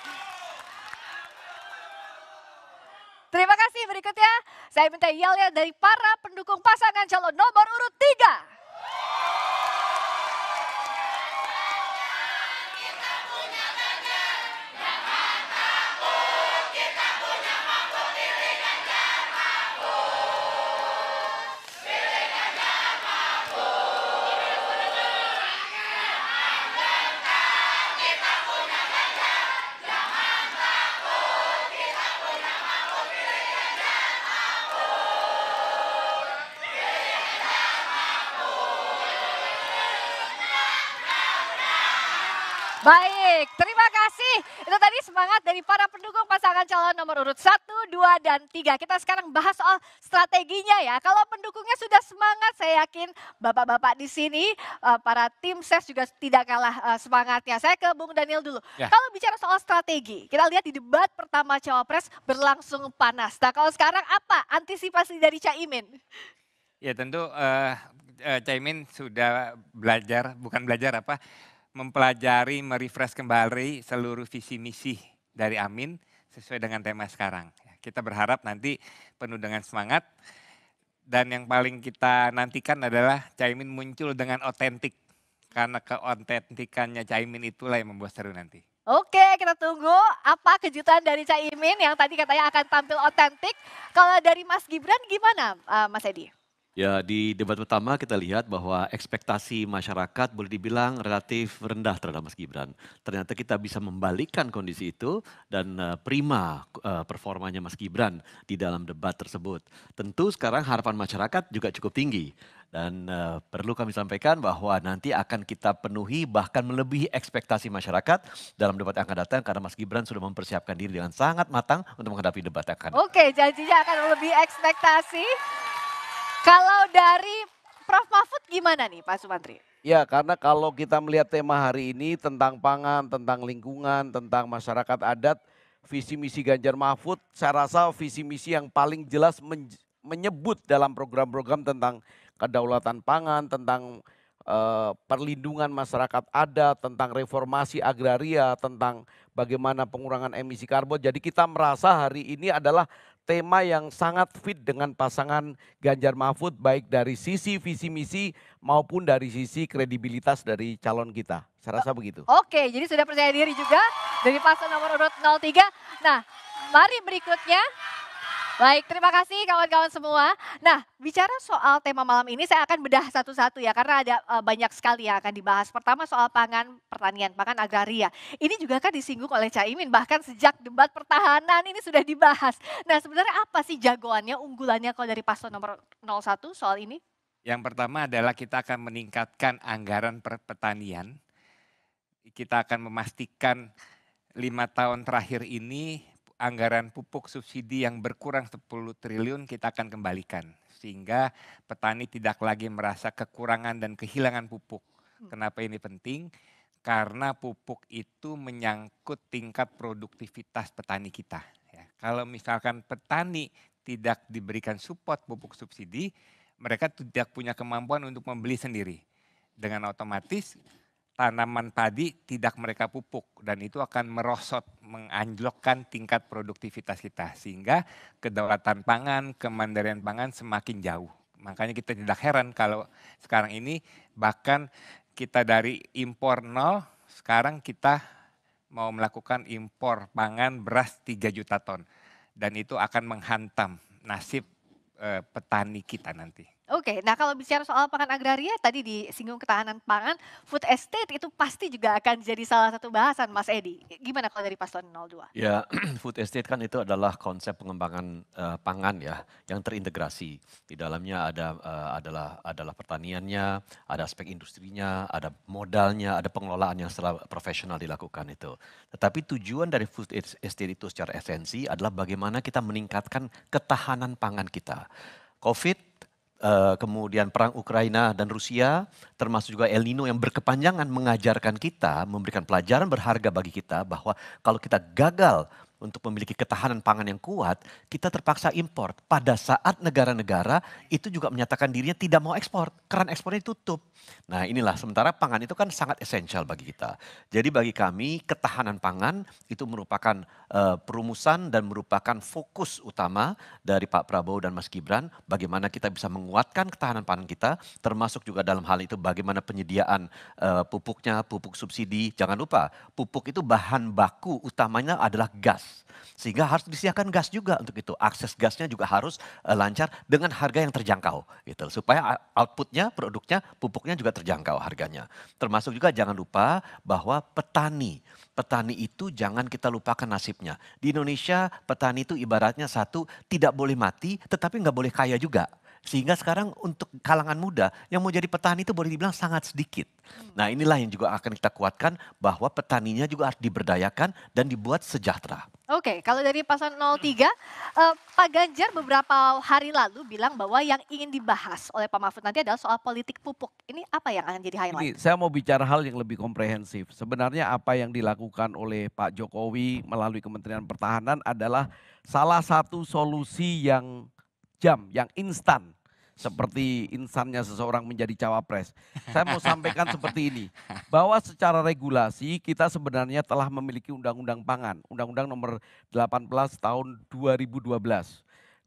berikutnya saya minta yel ya dari para pendukung pasangan calon nomor urut tiga. Baik, terima kasih. Itu tadi semangat dari para pendukung pasangan calon nomor urut 1, 2, dan 3. Kita sekarang bahas soal strateginya ya. Kalau pendukungnya sudah semangat, saya yakin bapak-bapak di sini, eh, para tim ses juga tidak kalah eh, semangatnya. Saya ke Bung Daniel dulu. Ya. Kalau bicara soal strategi, kita lihat di debat pertama Cawapres berlangsung panas. Nah kalau sekarang apa antisipasi dari Caimin? Ya tentu uh, eh, Caimin sudah belajar, bukan belajar apa, mempelajari, merefresh kembali seluruh visi misi dari Amin sesuai dengan tema sekarang. Kita berharap nanti penuh dengan semangat dan yang paling kita nantikan adalah Caimin muncul dengan otentik karena keontentikannya Caimin itulah yang membuat seru nanti. Oke, kita tunggu apa kejutan dari Caimin yang tadi katanya akan tampil otentik. Kalau dari Mas Gibran gimana, uh, Mas Edi? Ya, di debat pertama kita lihat bahwa ekspektasi masyarakat boleh dibilang relatif rendah terhadap Mas Gibran. Ternyata kita bisa membalikkan kondisi itu dan eh, prima eh, performanya Mas Gibran di dalam debat tersebut. Tentu sekarang harapan masyarakat juga cukup tinggi. Dan uh, perlu kami sampaikan bahwa nanti akan kita penuhi bahkan melebihi ekspektasi masyarakat dalam debat yang akan datang karena Mas Gibran sudah mempersiapkan diri dengan sangat matang untuk menghadapi debat yang akan datang. Oke, janjinya akan melebihi ekspektasi. Kalau dari Prof Mahfud gimana nih Pak Sumantri? Ya karena kalau kita melihat tema hari ini tentang pangan, tentang lingkungan, tentang masyarakat adat, visi misi Ganjar Mahfud, saya rasa visi misi yang paling jelas menyebut dalam program-program tentang kedaulatan pangan, tentang uh, perlindungan masyarakat adat, tentang reformasi agraria, tentang bagaimana pengurangan emisi karbon. Jadi kita merasa hari ini adalah tema yang sangat fit dengan pasangan Ganjar Mahfud baik dari sisi visi misi maupun dari sisi kredibilitas dari calon kita. Saya rasa begitu. Oke, jadi sudah percaya diri juga dari paslon nomor urut 03. Nah, mari berikutnya Baik, terima kasih kawan-kawan semua. Nah, bicara soal tema malam ini saya akan bedah satu-satu ya karena ada eh, banyak sekali yang akan dibahas. Pertama soal pangan, pertanian, pangan agraria. Ini juga kan disinggung oleh Caimin bahkan sejak debat pertahanan ini sudah dibahas. Nah, sebenarnya apa sih jagoannya, unggulannya kalau dari paslon nomor 01 soal ini? Yang pertama adalah kita akan meningkatkan anggaran per pertanian. Kita akan memastikan lima tahun terakhir ini anggaran pupuk subsidi yang berkurang 10 triliun kita akan kembalikan sehingga petani tidak lagi merasa kekurangan dan kehilangan pupuk. Hmm. Kenapa ini penting? Karena pupuk itu menyangkut tingkat produktivitas petani kita. Ya, kalau misalkan petani tidak diberikan support pupuk subsidi, mereka tidak punya kemampuan untuk membeli sendiri. Dengan otomatis tanaman padi tidak mereka pupuk dan itu akan merosot menganjlokkan tingkat produktivitas kita sehingga kedaulatan pangan, kemandirian pangan semakin jauh. Makanya kita tidak heran kalau sekarang ini bahkan kita dari impor nol sekarang kita mau melakukan impor pangan beras 3 juta ton dan itu akan menghantam nasib eh, petani kita nanti. Oke, nah kalau bicara soal pangan agraria tadi disinggung ketahanan pangan, food estate itu pasti juga akan jadi salah satu bahasan Mas Edi. Gimana kalau dari paslon 02? Ya, food estate kan itu adalah konsep pengembangan uh, pangan ya yang terintegrasi. Di dalamnya ada uh, adalah adalah pertaniannya, ada aspek industrinya, ada modalnya, ada pengelolaan yang secara profesional dilakukan itu. Tetapi tujuan dari food estate itu secara esensi adalah bagaimana kita meningkatkan ketahanan pangan kita. Covid Eh, kemudian perang Ukraina dan Rusia, termasuk juga El Nino yang berkepanjangan mengajarkan kita, memberikan pelajaran berharga bagi kita bahwa kalau kita gagal untuk memiliki ketahanan pangan yang kuat, kita terpaksa impor. Pada saat negara-negara itu juga menyatakan dirinya tidak mau ekspor, keran ekspornya tutup. Nah inilah, sementara pangan itu kan sangat esensial bagi kita. Jadi bagi kami ketahanan pangan itu merupakan uh, perumusan dan merupakan fokus utama dari Pak Prabowo dan Mas Gibran, bagaimana kita bisa menguatkan ketahanan pangan kita, termasuk juga dalam hal itu bagaimana penyediaan uh, pupuknya, pupuk subsidi. Jangan lupa, pupuk itu bahan baku utamanya adalah gas sehingga harus disediakan gas juga untuk itu. Akses gasnya juga harus eh, lancar dengan harga yang terjangkau. gitu Supaya eh, outputnya, produknya, pupuknya juga terjangkau harganya. Termasuk juga jangan lupa bahwa petani. Petani itu jangan kita lupakan nasibnya. Di Indonesia petani itu ibaratnya satu tidak boleh mati tetapi nggak boleh kaya juga. Sehingga sekarang untuk kalangan muda yang mau jadi petani itu boleh dibilang sangat sedikit. Nah inilah yang juga akan kita kuatkan bahwa petaninya juga harus diberdayakan dan dibuat sejahtera. Oke, kalau dari pasal 03, eh, Pak Ganjar beberapa hari lalu bilang bahwa yang ingin dibahas oleh Pak Mahfud nanti adalah soal politik pupuk. Ini apa yang akan jadi highlight? Ini, saya mau bicara hal yang lebih komprehensif. Sebenarnya apa yang dilakukan oleh Pak Jokowi melalui Kementerian Pertahanan adalah salah satu solusi yang jam, yang instan seperti insannya seseorang menjadi cawapres. Saya mau sampaikan seperti ini, bahwa secara regulasi kita sebenarnya telah memiliki Undang-Undang Pangan, Undang-Undang nomor 18 tahun 2012.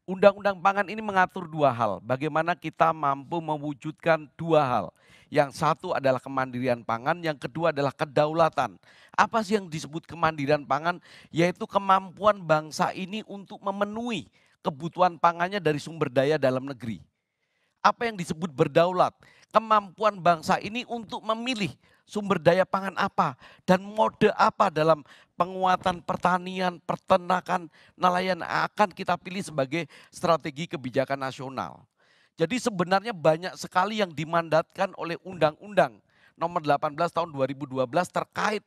Undang-Undang Pangan ini mengatur dua hal, bagaimana kita mampu mewujudkan dua hal. Yang satu adalah kemandirian pangan, yang kedua adalah kedaulatan. Apa sih yang disebut kemandirian pangan? Yaitu kemampuan bangsa ini untuk memenuhi kebutuhan pangannya dari sumber daya dalam negeri apa yang disebut berdaulat, kemampuan bangsa ini untuk memilih sumber daya pangan apa dan mode apa dalam penguatan pertanian, pertenakan, nelayan akan kita pilih sebagai strategi kebijakan nasional. Jadi sebenarnya banyak sekali yang dimandatkan oleh undang-undang nomor 18 tahun 2012 terkait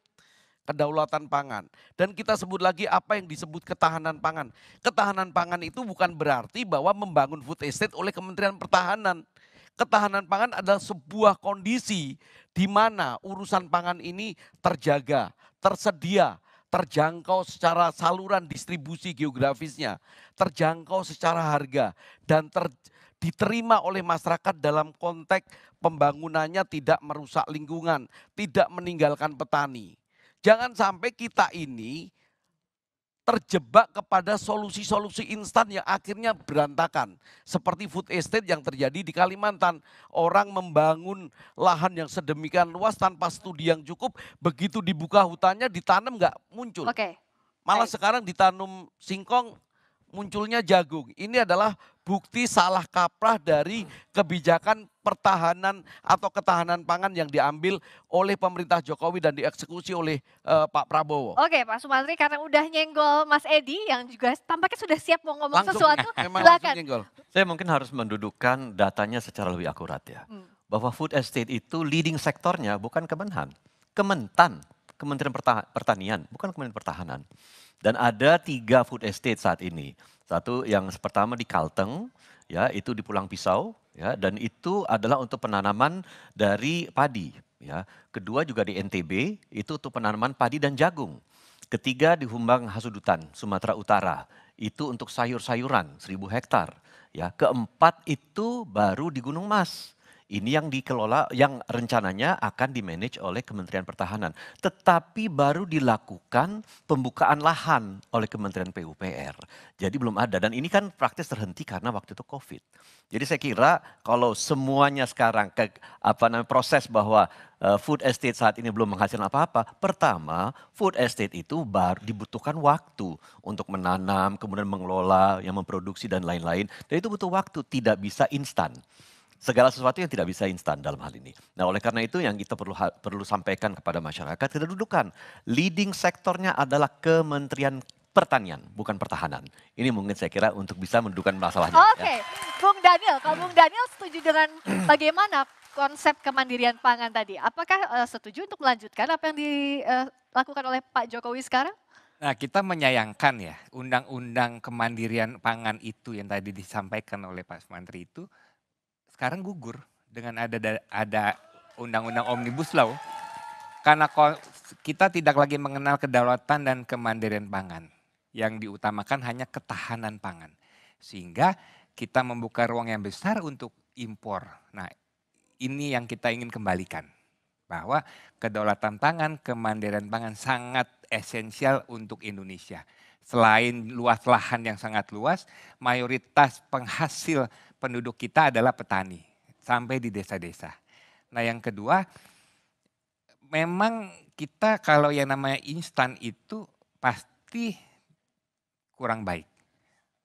kedaulatan pangan. Dan kita sebut lagi apa yang disebut ketahanan pangan. Ketahanan pangan itu bukan berarti bahwa membangun food estate oleh Kementerian Pertahanan. Ketahanan pangan adalah sebuah kondisi di mana urusan pangan ini terjaga, tersedia, terjangkau secara saluran distribusi geografisnya, terjangkau secara harga dan ter, diterima oleh masyarakat dalam konteks pembangunannya tidak merusak lingkungan, tidak meninggalkan petani. Jangan sampai kita ini terjebak kepada solusi-solusi instan yang akhirnya berantakan. Seperti food estate yang terjadi di Kalimantan. Orang membangun lahan yang sedemikian luas tanpa studi yang cukup. Begitu dibuka hutannya ditanam nggak muncul. Oke. Okay. Malah Ayo. sekarang ditanam singkong munculnya jagung. Ini adalah bukti salah kaprah dari kebijakan pertahanan atau ketahanan pangan yang diambil oleh pemerintah Jokowi dan dieksekusi oleh uh, Pak Prabowo. Oke Pak Sumantri karena udah nyenggol Mas Edi yang juga tampaknya sudah siap mau ngomong langsung, sesuatu, eh, silakan. Nyenggol. Saya mungkin harus mendudukkan datanya secara lebih akurat ya. Hmm. Bahwa food estate itu leading sektornya bukan Kemenhan, Kementan, Kementerian Pertanian, bukan Kementerian Pertahanan. Dan ada tiga food estate saat ini. Satu yang pertama di Kalteng, ya itu di Pulang Pisau, ya dan itu adalah untuk penanaman dari padi, ya. Kedua juga di NTB, itu untuk penanaman padi dan jagung. Ketiga di Humbang Hasudutan, Sumatera Utara, itu untuk sayur-sayuran 1000 hektar, ya. Keempat itu baru di Gunung Mas ini yang dikelola, yang rencananya akan dimanage oleh Kementerian Pertahanan. Tetapi baru dilakukan pembukaan lahan oleh Kementerian PUPR. Jadi belum ada. Dan ini kan praktis terhenti karena waktu itu COVID. Jadi saya kira kalau semuanya sekarang ke apa namanya proses bahwa eh, food estate saat ini belum menghasilkan apa-apa. Pertama, food estate itu baru dibutuhkan waktu untuk menanam, kemudian mengelola, yang memproduksi dan lain-lain. Dan itu butuh waktu, tidak bisa instan segala sesuatu yang tidak bisa instan dalam hal ini. Nah, oleh karena itu yang kita perlu perlu sampaikan kepada masyarakat, kita dudukan leading sektornya adalah Kementerian Pertanian, bukan pertahanan. Ini mungkin saya kira untuk bisa mendudukan masalahnya. Ya. Oke, okay. ya. Bung Daniel, kalau Bung Daniel setuju dengan bagaimana konsep kemandirian pangan tadi, apakah uh, setuju untuk melanjutkan apa yang dilakukan eh, oleh Pak Jokowi sekarang? Nah, kita menyayangkan ya, undang-undang kemandirian pangan itu yang tadi disampaikan oleh Pak Menteri itu sekarang gugur dengan ada ada undang-undang omnibus law karena kita tidak lagi mengenal kedaulatan dan kemandirian pangan yang diutamakan hanya ketahanan pangan sehingga kita membuka ruang yang besar untuk impor. Nah, ini yang kita ingin kembalikan bahwa kedaulatan pangan, kemandirian pangan sangat esensial untuk Indonesia. Selain luas lahan yang sangat luas, mayoritas penghasil penduduk kita adalah petani sampai di desa-desa. Nah yang kedua, memang kita kalau yang namanya instan itu pasti kurang baik.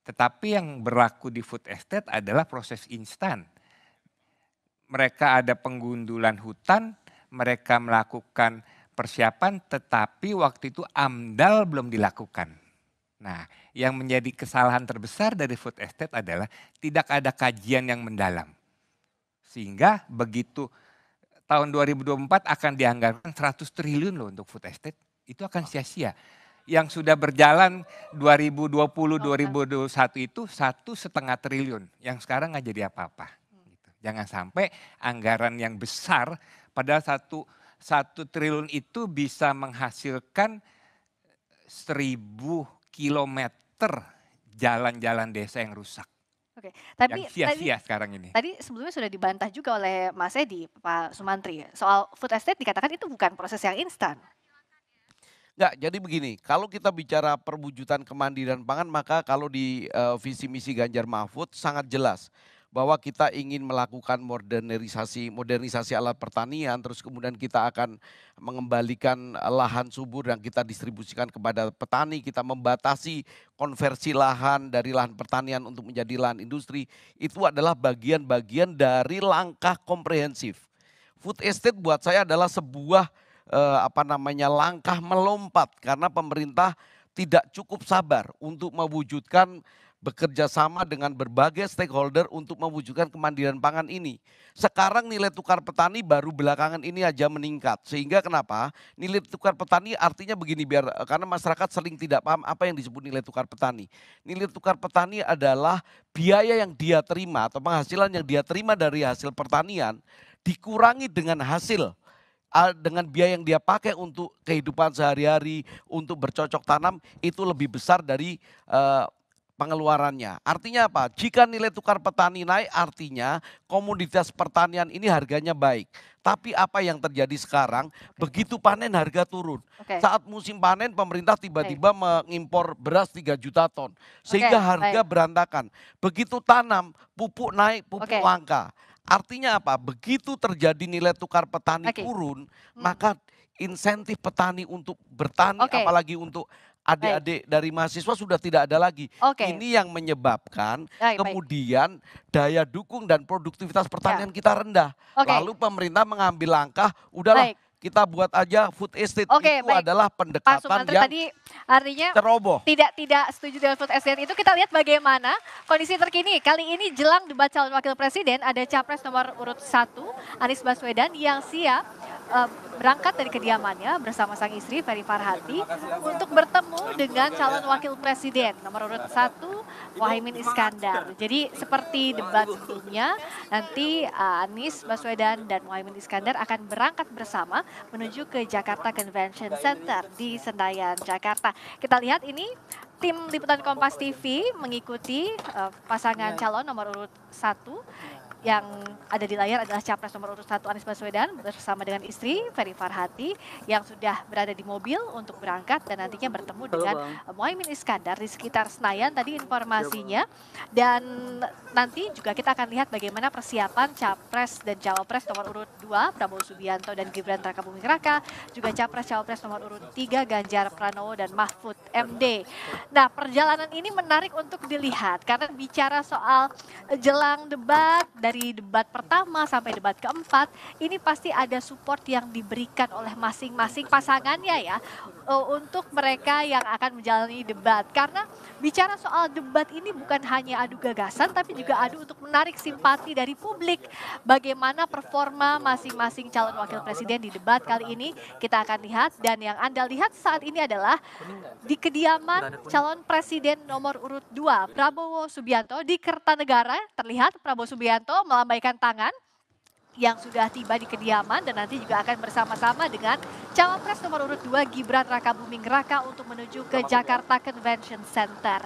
Tetapi yang berlaku di food estate adalah proses instan. Mereka ada penggundulan hutan, mereka melakukan persiapan, tetapi waktu itu amdal belum dilakukan. Nah, yang menjadi kesalahan terbesar dari food estate adalah tidak ada kajian yang mendalam. Sehingga begitu tahun 2024 akan dianggarkan 100 triliun loh untuk food estate, itu akan sia-sia. Yang sudah berjalan 2020-2021 itu satu setengah triliun, yang sekarang nggak jadi apa-apa. Gitu. Jangan sampai anggaran yang besar padahal satu satu triliun itu bisa menghasilkan seribu kilometer jalan-jalan desa yang rusak. Oke, tapi yang sia-sia sekarang ini. Tadi sebelumnya sudah dibantah juga oleh Mas Edi, Pak Sumantri, soal food estate dikatakan itu bukan proses yang instan. Enggak, jadi begini, kalau kita bicara perwujudan kemandirian pangan, maka kalau di uh, visi misi Ganjar Mahfud sangat jelas bahwa kita ingin melakukan modernisasi modernisasi alat pertanian terus kemudian kita akan mengembalikan lahan subur yang kita distribusikan kepada petani kita membatasi konversi lahan dari lahan pertanian untuk menjadi lahan industri itu adalah bagian-bagian dari langkah komprehensif food estate buat saya adalah sebuah eh, apa namanya langkah melompat karena pemerintah tidak cukup sabar untuk mewujudkan bekerja sama dengan berbagai stakeholder untuk mewujudkan kemandirian pangan ini. Sekarang nilai tukar petani baru belakangan ini aja meningkat. Sehingga kenapa? Nilai tukar petani artinya begini biar eh, karena masyarakat sering tidak paham apa yang disebut nilai tukar petani. Nilai tukar petani adalah biaya yang dia terima atau penghasilan yang dia terima dari hasil pertanian dikurangi dengan hasil eh, dengan biaya yang dia pakai untuk kehidupan sehari-hari, untuk bercocok tanam itu lebih besar dari uh, pengeluarannya. Artinya apa? Jika nilai tukar petani naik artinya komoditas pertanian ini harganya baik. Tapi apa yang terjadi sekarang? Okay. Begitu panen harga turun. Okay. Saat musim panen pemerintah tiba-tiba mengimpor beras 3 juta ton. Sehingga okay. harga Baik. berantakan. Begitu tanam, pupuk naik, pupuk okay. langka. Artinya apa? Begitu terjadi nilai tukar petani okay. turun, hmm. maka insentif petani untuk bertani okay. apalagi untuk adik-adik dari mahasiswa sudah tidak ada lagi. Okay. Ini yang menyebabkan baik, kemudian daya dukung dan produktivitas pertanian ya. kita rendah. Okay. Lalu pemerintah mengambil langkah, udahlah baik kita buat aja food estate okay, itu baik. adalah pendekatan Pak Sumantri, yang tadi artinya ceroboh. Tidak tidak setuju dengan food estate itu kita lihat bagaimana kondisi terkini. Kali ini jelang debat calon wakil presiden ada capres nomor urut satu Anies Baswedan yang siap eh, berangkat dari kediamannya bersama sang istri Ferry Farhati untuk bertemu dengan calon wakil presiden nomor urut satu Wahimin Iskandar. Jadi seperti debat sebelumnya nanti uh, Anies Baswedan dan Wahimin Iskandar akan berangkat bersama menuju ke Jakarta Convention Center di Senayan, Jakarta. Kita lihat ini tim Liputan Kompas TV mengikuti uh, pasangan ya. calon nomor urut satu yang ada di layar adalah capres nomor urut satu Anies Baswedan bersama dengan istri Ferry Farhati yang sudah berada di mobil untuk berangkat dan nantinya bertemu dengan Muaimin Iskandar di sekitar Senayan tadi iya, informasinya dan nanti juga kita akan lihat bagaimana persiapan capres dan cawapres nomor urut dua Prabowo Subianto dan Gibran Raka Buming Raka juga capres cawapres nomor urut tiga Ganjar Pranowo dan Mahfud MD. Nah, perjalanan ini menarik untuk dilihat karena bicara soal jelang debat dari debat pertama sampai debat keempat ini pasti ada support yang diberikan oleh masing-masing pasangannya ya eh, untuk mereka yang akan menjalani debat karena bicara soal debat ini bukan hanya adu gagasan tapi juga adu untuk menarik simpati dari publik bagaimana performa masing-masing calon wakil presiden di debat kali ini kita akan lihat dan yang Anda lihat saat ini adalah di kediaman calon presiden nomor urut 2 Prabowo Subianto di Kertanegara terlihat Prabowo Subianto melambaikan tangan yang sudah tiba di kediaman dan nanti juga akan bersama-sama dengan cawapres nomor urut 2 Gibran Raka Buming Raka untuk menuju ke Jakarta Convention Center.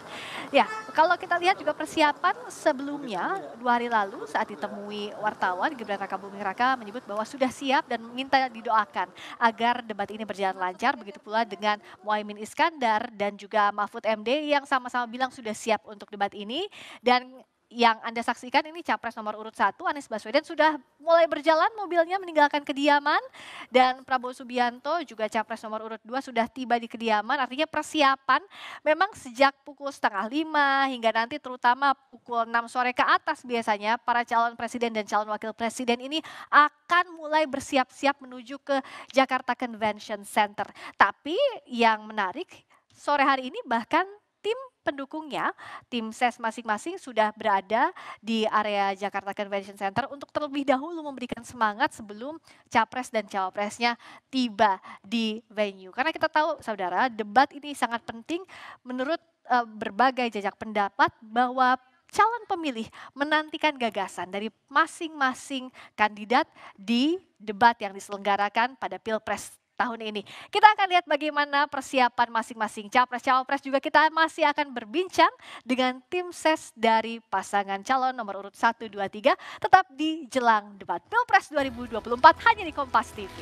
Ya, kalau kita lihat juga persiapan sebelumnya dua hari lalu saat ditemui wartawan Gibran Raka Buming Raka menyebut bahwa sudah siap dan minta didoakan agar debat ini berjalan lancar begitu pula dengan Muhaimin Iskandar dan juga Mahfud MD yang sama-sama bilang sudah siap untuk debat ini dan yang Anda saksikan ini capres nomor urut satu Anies Baswedan sudah mulai berjalan mobilnya meninggalkan kediaman dan Prabowo Subianto juga capres nomor urut dua sudah tiba di kediaman artinya persiapan memang sejak pukul setengah lima hingga nanti terutama pukul enam sore ke atas biasanya para calon presiden dan calon wakil presiden ini akan mulai bersiap-siap menuju ke Jakarta Convention Center tapi yang menarik sore hari ini bahkan tim pendukungnya, tim ses e masing-masing sudah berada di area Jakarta Convention Center untuk terlebih dahulu memberikan semangat sebelum capres dan cawapresnya tiba di venue. Karena kita tahu, saudara, debat ini sangat penting menurut uh, berbagai jajak pendapat bahwa calon pemilih menantikan gagasan dari masing-masing kandidat di debat yang diselenggarakan pada Pilpres tahun ini. Kita akan lihat bagaimana persiapan masing-masing capres-cawapres juga kita masih akan berbincang dengan tim ses dari pasangan calon nomor urut 1, 2, 3 tetap di jelang debat Pilpres 2024 hanya di Kompas TV.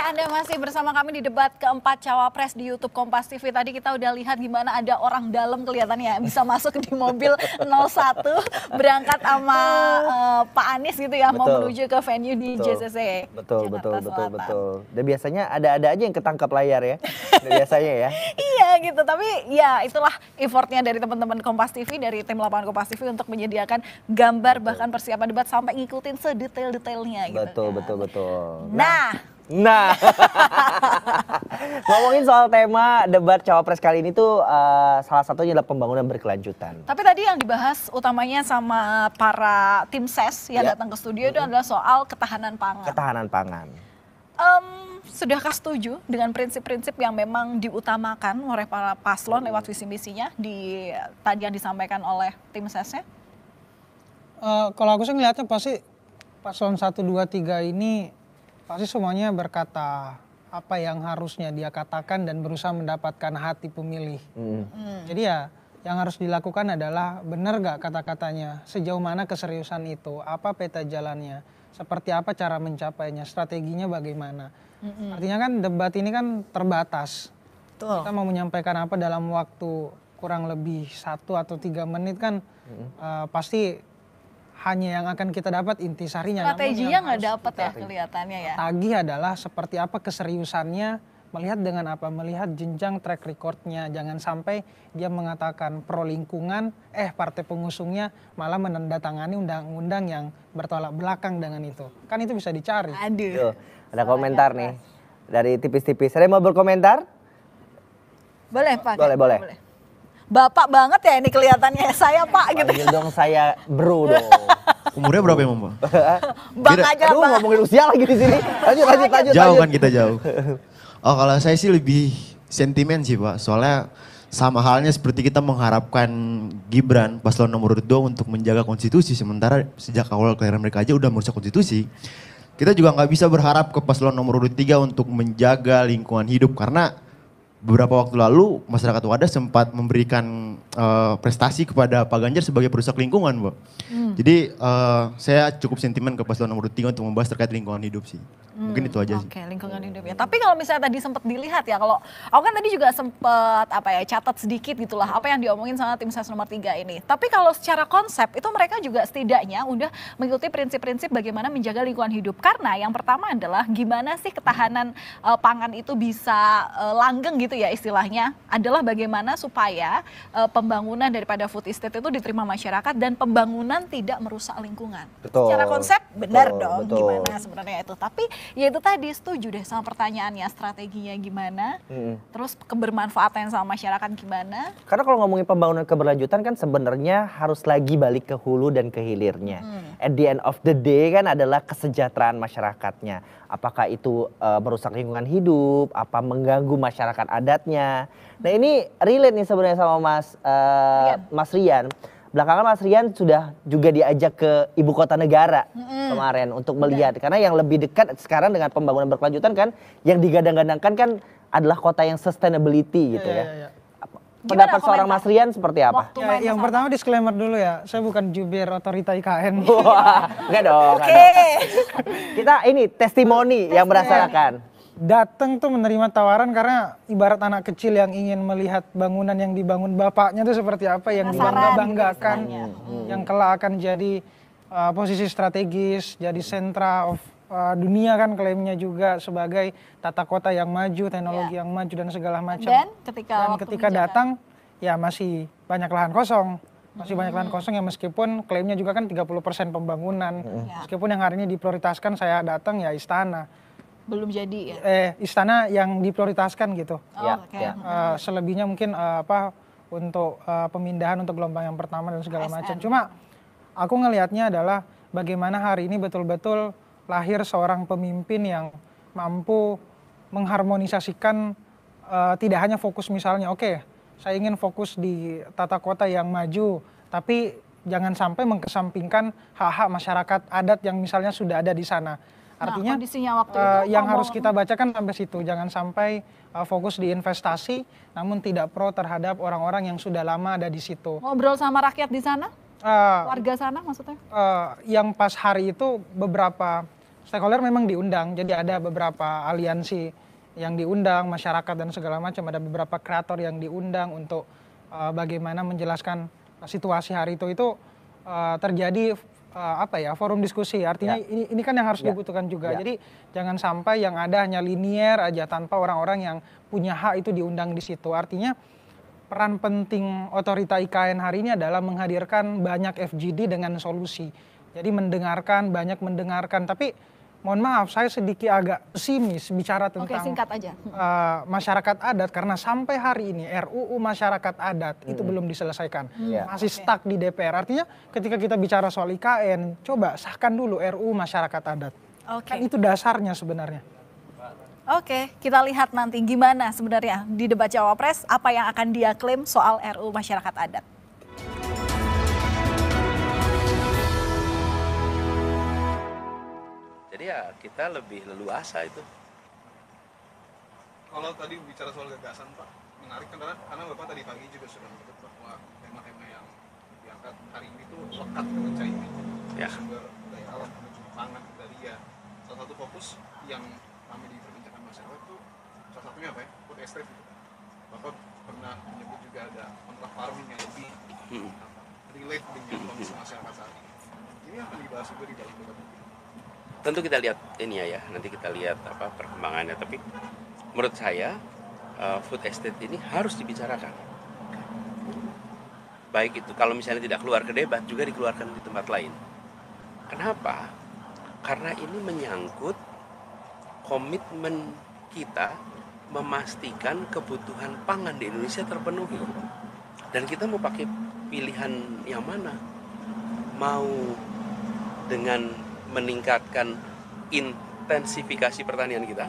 Ya, Anda masih bersama kami di debat keempat cawapres di YouTube Kompas TV. Tadi kita udah lihat gimana ada orang dalam kelihatannya bisa masuk di mobil 01 berangkat sama uh, Pak Anies gitu ya betul. mau menuju ke venue di betul. JCC. Betul, Jakarta betul, betul, Selatan. betul. Dan biasanya ada-ada aja yang ketangkap layar ya. biasanya ya. iya gitu, tapi ya itulah effortnya dari teman-teman Kompas TV dari tim lapangan Kompas TV untuk menyediakan gambar bahkan persiapan debat sampai ngikutin sedetail-detailnya gitu. Betul, kan. betul, betul. nah, nah Nah, ngomongin soal tema debat cawapres kali ini tuh uh, salah satunya adalah pembangunan berkelanjutan. Tapi tadi yang dibahas utamanya sama para tim ses yang ya. datang ke studio mm -hmm. itu adalah soal ketahanan pangan. Ketahanan pangan. Um, sudahkah setuju dengan prinsip-prinsip yang memang diutamakan oleh para paslon lewat visi misinya di tadi yang disampaikan oleh tim sesnya? Uh, kalau aku sih ngeliatnya pasti paslon satu dua tiga ini Pasti semuanya berkata apa yang harusnya dia katakan dan berusaha mendapatkan hati pemilih. Mm. Mm. Jadi ya yang harus dilakukan adalah benar gak kata-katanya, sejauh mana keseriusan itu, apa peta jalannya, seperti apa cara mencapainya, strateginya bagaimana. mm -mm. Artinya kan debat ini kan terbatas. Tuh. Kita mau menyampaikan apa dalam waktu kurang lebih satu atau tiga menit kan mm -mm. uh, pasti hanya yang akan kita dapat intisarinya. Strateginya nggak dapat ya kelihatannya ya. Tagih adalah seperti apa keseriusannya melihat dengan apa melihat jenjang track recordnya jangan sampai dia mengatakan pro lingkungan eh partai pengusungnya malah menandatangani undang-undang yang bertolak belakang dengan itu kan itu bisa dicari aduh Tuh, ada komentar nih dari tipis-tipis Saya mau berkomentar boleh pak boleh boleh, boleh bapak banget ya ini kelihatannya saya pak gitu. Panggil dong saya bro dong. Umurnya berapa emang, Pak? bang Bira. aja, Aduh, bang. ngomongin usia lagi di sini. Lanjut, lanjut, lanjut. Jauh lanjut. kan kita jauh. Oh, kalau saya sih lebih sentimen sih, Pak. Soalnya sama halnya seperti kita mengharapkan Gibran paslon nomor 2 untuk menjaga konstitusi sementara sejak awal kelahiran mereka aja udah merusak konstitusi kita juga nggak bisa berharap ke paslon nomor 3 untuk menjaga lingkungan hidup karena beberapa waktu lalu masyarakat Wadas sempat memberikan uh, prestasi kepada Pak Ganjar sebagai perusak lingkungan, Bu. Hmm. Jadi uh, saya cukup sentimen ke paslon nomor 3 untuk membahas terkait lingkungan hidup sih. Hmm. Mungkin itu aja okay, sih. Oke, lingkungan hidup ya. Tapi kalau misalnya tadi sempat dilihat ya kalau aku kan tadi juga sempat apa ya catat sedikit gitulah apa yang diomongin sama tim ses nomor 3 ini. Tapi kalau secara konsep itu mereka juga setidaknya udah mengikuti prinsip-prinsip bagaimana menjaga lingkungan hidup. Karena yang pertama adalah gimana sih ketahanan uh, pangan itu bisa uh, langgeng gitu gitu ya istilahnya adalah bagaimana supaya uh, pembangunan daripada food estate itu diterima masyarakat dan pembangunan tidak merusak lingkungan. Betul. Secara konsep benar betul, dong betul. gimana sebenarnya itu. Tapi ya itu tadi setuju deh sama pertanyaannya strateginya gimana, hmm. terus kebermanfaatan sama masyarakat gimana. Karena kalau ngomongin pembangunan keberlanjutan kan sebenarnya harus lagi balik ke hulu dan ke hilirnya. Hmm. At the end of the day kan adalah kesejahteraan masyarakatnya apakah itu uh, merusak lingkungan hidup, apa mengganggu masyarakat adatnya. Nah ini relate nih sebenarnya sama Mas uh, eh, Rian. Mas Rian. Belakangan Mas Rian sudah juga diajak ke ibu kota negara mm-hmm. kemarin untuk melihat Udah. karena yang lebih dekat sekarang dengan pembangunan berkelanjutan kan yang digadang-gadangkan kan adalah kota yang sustainability gitu yeah, ya. Yeah, yeah pendapat seorang Mas Rian seperti apa? ya, yang sama. pertama disclaimer dulu ya, saya bukan jubir otorita IKN. Wah, enggak dong. Oke. Kita ini testimoni yang merasakan. Datang tuh menerima tawaran karena ibarat anak kecil yang ingin melihat bangunan yang dibangun bapaknya tuh seperti apa yang gitu dibangga-banggakan, hmm. yang kelak akan jadi uh, posisi strategis, jadi sentra of Eh, dunia kan klaimnya juga sebagai tata kota yang maju, teknologi yeah. yang maju dan segala macam. Dan ketika dan ketika datang ya masih banyak lahan kosong. Masih banyak lahan hmm. kosong ya meskipun klaimnya juga kan 30% pembangunan. Hmm. Yeah. Meskipun yang hari ini diprioritaskan saya datang ya istana. Belum jadi ya. Eh istana yang diprioritaskan gitu. Oh, ya. Okay. Yeah. Ya. Uh, selebihnya mungkin uh, apa untuk uh, pemindahan untuk gelombang yang pertama dan segala macam. Cuma aku ngelihatnya adalah bagaimana hari ini betul-betul lahir seorang pemimpin yang mampu mengharmonisasikan uh, tidak hanya fokus misalnya oke okay, saya ingin fokus di tata kota yang maju tapi jangan sampai mengkesampingkan hak-hak masyarakat adat yang misalnya sudah ada di sana. Nah, Artinya nah, waktu eh, itu, uh, yang harus kita bacakan sampai situ, jangan sampai uh, fokus di investasi, namun tidak pro terhadap orang-orang yang sudah lama ada di situ. Ngobrol sama rakyat di sana, uh, warga sana maksudnya? Uh, yang pas hari itu beberapa stakeholder memang diundang. Jadi ada beberapa aliansi yang diundang, masyarakat dan segala macam. Ada beberapa kreator yang diundang untuk uh, bagaimana menjelaskan situasi hari itu itu uh, terjadi uh, apa ya forum diskusi. Artinya ya. ini ini kan yang harus ya. dibutuhkan juga. Ya. Jadi jangan sampai yang ada hanya linier aja tanpa orang-orang yang punya hak itu diundang di situ. Artinya peran penting otorita IKN hari ini adalah menghadirkan banyak FGD dengan solusi. Jadi mendengarkan, banyak mendengarkan, tapi mohon maaf saya sedikit agak pesimis bicara tentang Oke, singkat aja. Uh, masyarakat adat karena sampai hari ini RUU masyarakat adat hmm. itu belum diselesaikan hmm. masih okay. stuck di DPR artinya ketika kita bicara soal IKN coba sahkan dulu RUU masyarakat adat okay. kan itu dasarnya sebenarnya Oke, kita lihat nanti gimana sebenarnya di debat cawapres apa yang akan dia klaim soal RU masyarakat adat. ya kita lebih leluasa itu. Kalau tadi bicara soal gagasan Pak, menarik kan karena Bapak tadi pagi juga sudah menyebut bahwa tema-tema yang diangkat hari ini itu lekat dengan cahaya ya. sumber daya alam menuju pangan dari ya salah satu fokus yang kami di perbincangan masyarakat itu salah satunya apa ya food estate gitu Bapak pernah menyebut juga ada kontrak farming yang lebih hmm. relate dengan kondisi masyarakat saat ini ini akan dibahas juga di dalam debat tentu kita lihat ini ya, ya nanti kita lihat apa perkembangannya tapi menurut saya uh, food estate ini harus dibicarakan baik itu kalau misalnya tidak keluar ke debat juga dikeluarkan di tempat lain kenapa karena ini menyangkut komitmen kita memastikan kebutuhan pangan di Indonesia terpenuhi dan kita mau pakai pilihan yang mana mau dengan meningkatkan intensifikasi pertanian kita.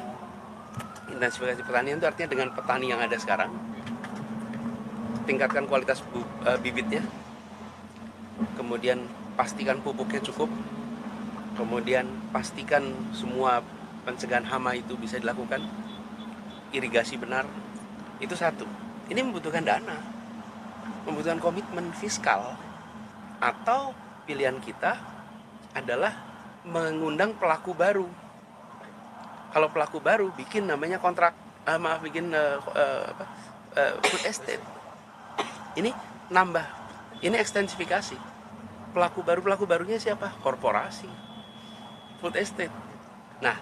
Intensifikasi pertanian itu artinya dengan petani yang ada sekarang, tingkatkan kualitas bu, eh, bibitnya, kemudian pastikan pupuknya cukup, kemudian pastikan semua pencegahan hama itu bisa dilakukan, irigasi benar, itu satu. Ini membutuhkan dana, membutuhkan komitmen fiskal, atau pilihan kita adalah mengundang pelaku baru. Kalau pelaku baru bikin namanya kontrak, uh, maaf bikin uh, uh, uh, food estate. Ini nambah, ini ekstensifikasi. Pelaku baru pelaku barunya siapa? Korporasi, food estate. Nah,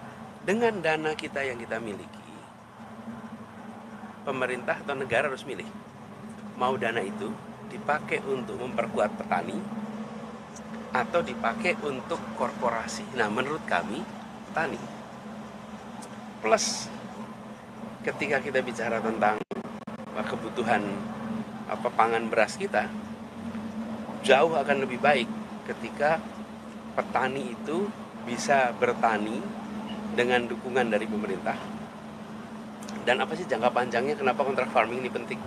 dengan dana kita yang kita miliki, pemerintah atau negara harus milih mau dana itu dipakai untuk memperkuat petani atau dipakai untuk korporasi. Nah, menurut kami petani plus ketika kita bicara tentang eh, kebutuhan apa pangan beras kita jauh akan lebih baik ketika petani itu bisa bertani dengan dukungan dari pemerintah. Dan apa sih jangka panjangnya kenapa kontrak farming ini penting?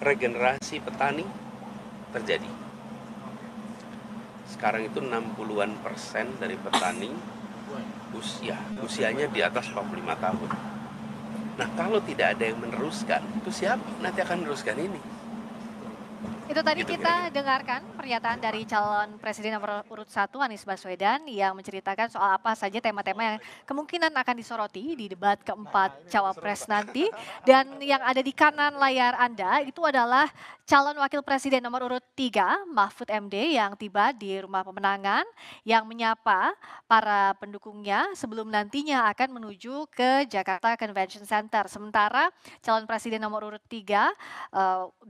Regenerasi petani terjadi sekarang itu 60-an persen dari petani usia usianya di atas 45 tahun. Nah kalau tidak ada yang meneruskan itu siapa nanti akan meneruskan ini? Itu tadi gitu, kita kira. dengarkan pernyataan dari calon presiden nomor urut 1 Anies Baswedan yang menceritakan soal apa saja tema-tema yang kemungkinan akan disoroti di debat keempat cawapres nanti. Dan yang ada di kanan layar Anda itu adalah calon wakil presiden nomor urut 3 Mahfud MD yang tiba di rumah pemenangan yang menyapa para pendukungnya sebelum nantinya akan menuju ke Jakarta Convention Center. Sementara calon presiden nomor urut 3 eh,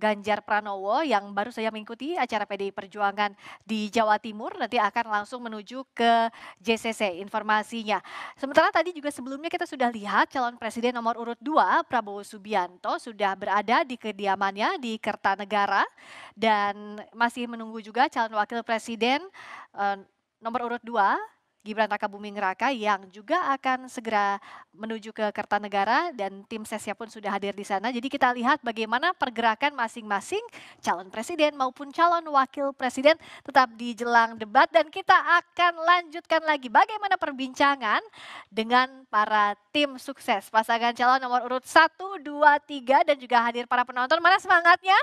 Ganjar Pranowo yang baru saja mengikuti acara PDI Perjuangan di Jawa Timur nanti akan langsung menuju ke JCC informasinya. Sementara tadi juga sebelumnya kita sudah lihat calon presiden nomor urut 2 Prabowo Subianto sudah berada di kediamannya di Kertanegara negara dan masih menunggu juga calon wakil presiden eh, nomor urut 2 Gibran Raka Buming Raka yang juga akan segera menuju ke Kertanegara dan tim sesnya pun sudah hadir di sana. Jadi kita lihat bagaimana pergerakan masing-masing calon presiden maupun calon wakil presiden tetap di jelang debat dan kita akan lanjutkan lagi bagaimana perbincangan dengan para tim sukses pasangan calon nomor urut 1, 2, 3 dan juga hadir para penonton. Mana semangatnya?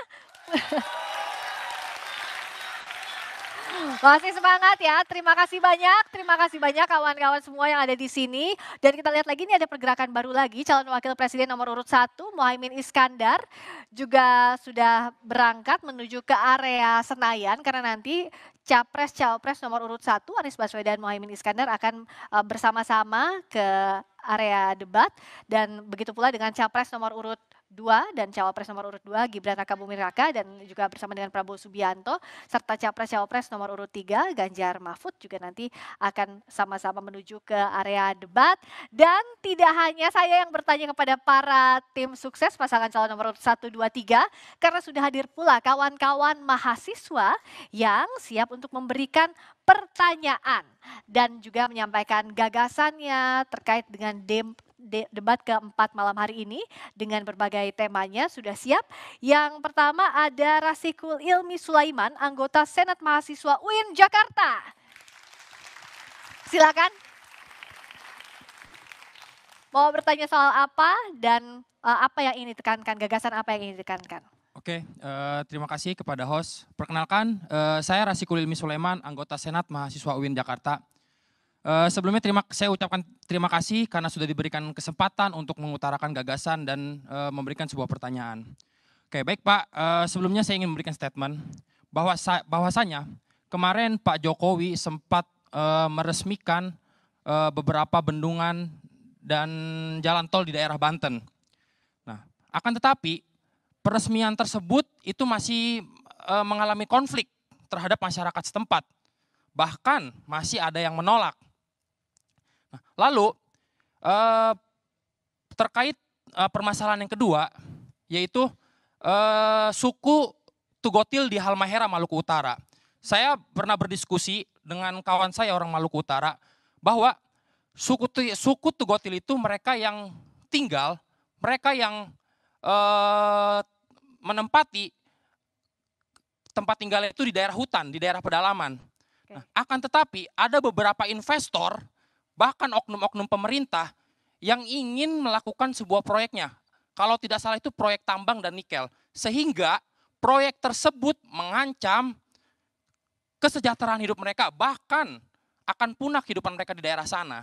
Masih semangat ya. Terima kasih banyak. Terima kasih banyak kawan-kawan semua yang ada di sini. Dan kita lihat lagi ini ada pergerakan baru lagi. Calon Wakil Presiden nomor urut satu, Mohaimin Iskandar, juga sudah berangkat menuju ke area Senayan karena nanti Capres-Cawapres nomor urut satu, Anies Baswedan Mohaimin Iskandar akan eh, bersama-sama ke area debat. Dan begitu pula dengan Capres nomor urut 2 dan cawapres nomor urut 2 Gibran Raka Bumi Raka dan juga bersama dengan Prabowo Subianto serta capres cawapres nomor urut 3 Ganjar Mahfud juga nanti akan sama-sama menuju ke area debat dan tidak hanya saya yang bertanya kepada para tim sukses pasangan calon nomor urut 1 2 3 karena sudah hadir pula kawan-kawan mahasiswa yang siap untuk memberikan pertanyaan dan juga menyampaikan gagasannya terkait dengan debat keempat malam hari ini dengan berbagai temanya. Sudah siap? Yang pertama ada Rasikul Ilmi Sulaiman, anggota Senat Mahasiswa UIN Jakarta. Silakan. Mau bertanya soal apa dan uh, apa yang ingin ditekankan, gagasan apa yang ingin ditekankan? Oke, uh, terima kasih kepada host. Perkenalkan, uh, saya Rasikul Ilmi Sulaiman, anggota Senat Mahasiswa UIN Jakarta. Eh, sebelumnya terima, saya ucapkan terima kasih karena sudah diberikan kesempatan untuk mengutarakan gagasan dan uh, memberikan sebuah pertanyaan. Oke, baik Pak. Uh, sebelumnya saya ingin memberikan statement bahwa bahwasanya kemarin Pak Jokowi sempat uh, meresmikan uh, beberapa bendungan dan jalan tol di daerah Banten. Nah, akan tetapi peresmian tersebut itu masih uh, mengalami konflik terhadap masyarakat setempat bahkan masih ada yang menolak. Lalu eh, terkait eh, permasalahan yang kedua yaitu eh, suku Tugotil di Halmahera Maluku Utara. Saya pernah berdiskusi dengan kawan saya orang Maluku Utara bahwa suku suku Tugotil itu mereka yang tinggal, mereka yang menempati tempat tinggalnya itu di daerah hutan, di daerah pedalaman. Nah, akan tetapi ada beberapa investor bahkan oknum-oknum pemerintah yang ingin melakukan sebuah proyeknya. Kalau tidak salah itu proyek tambang dan nikel. Sehingga proyek tersebut mengancam kesejahteraan hidup mereka, bahkan akan punah kehidupan mereka di daerah sana.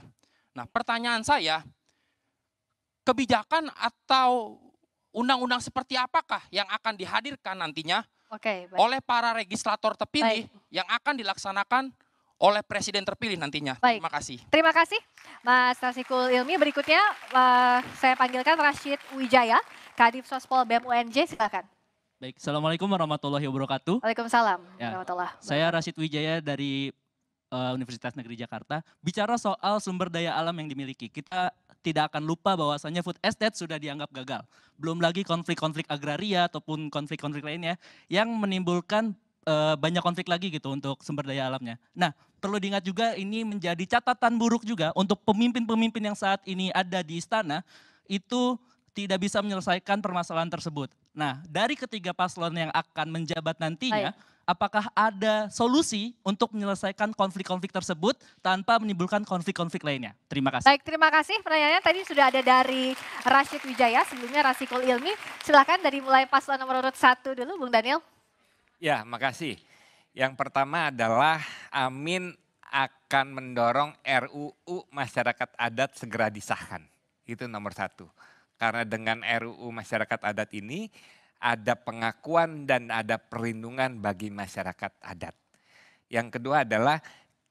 Nah pertanyaan saya, kebijakan atau undang-undang seperti apakah yang akan dihadirkan nantinya Oke, oleh para legislator terpilih yang akan dilaksanakan oleh presiden terpilih nantinya. Baik. Terima kasih. Terima kasih Mas Rasikul Ilmi. Berikutnya uh, saya panggilkan Rashid Wijaya, Kadif Sospol BEM UNJ. Silakan. Baik, Assalamualaikum warahmatullahi wabarakatuh. Waalaikumsalam ya, warahmatullahi wabarakatuh. Saya Rashid Wijaya dari uh, Universitas Negeri Jakarta. Bicara soal sumber daya alam yang dimiliki, kita tidak akan lupa bahwasannya food estate sudah dianggap gagal. Belum lagi konflik-konflik agraria ataupun konflik-konflik lainnya yang menimbulkan Eh, banyak konflik lagi gitu untuk sumber daya alamnya. Nah, perlu diingat juga ini menjadi catatan buruk juga untuk pemimpin-pemimpin yang saat ini ada di istana itu tidak bisa menyelesaikan permasalahan tersebut. Nah, dari ketiga paslon yang akan menjabat nantinya, Hai. apakah ada solusi untuk menyelesaikan konflik-konflik tersebut tanpa menimbulkan konflik-konflik lainnya? Terima kasih. Baik, terima kasih. Pertanyaannya tadi sudah ada dari Rashid Wijaya, sebelumnya Rasikul Ilmi. Silahkan dari mulai paslon nomor urut satu dulu, Bung Daniel. Ya, makasih. Yang pertama adalah Amin akan mendorong RUU masyarakat adat segera disahkan. Itu nomor satu. Karena dengan RUU masyarakat adat ini ada pengakuan dan ada perlindungan bagi masyarakat adat. Yang kedua adalah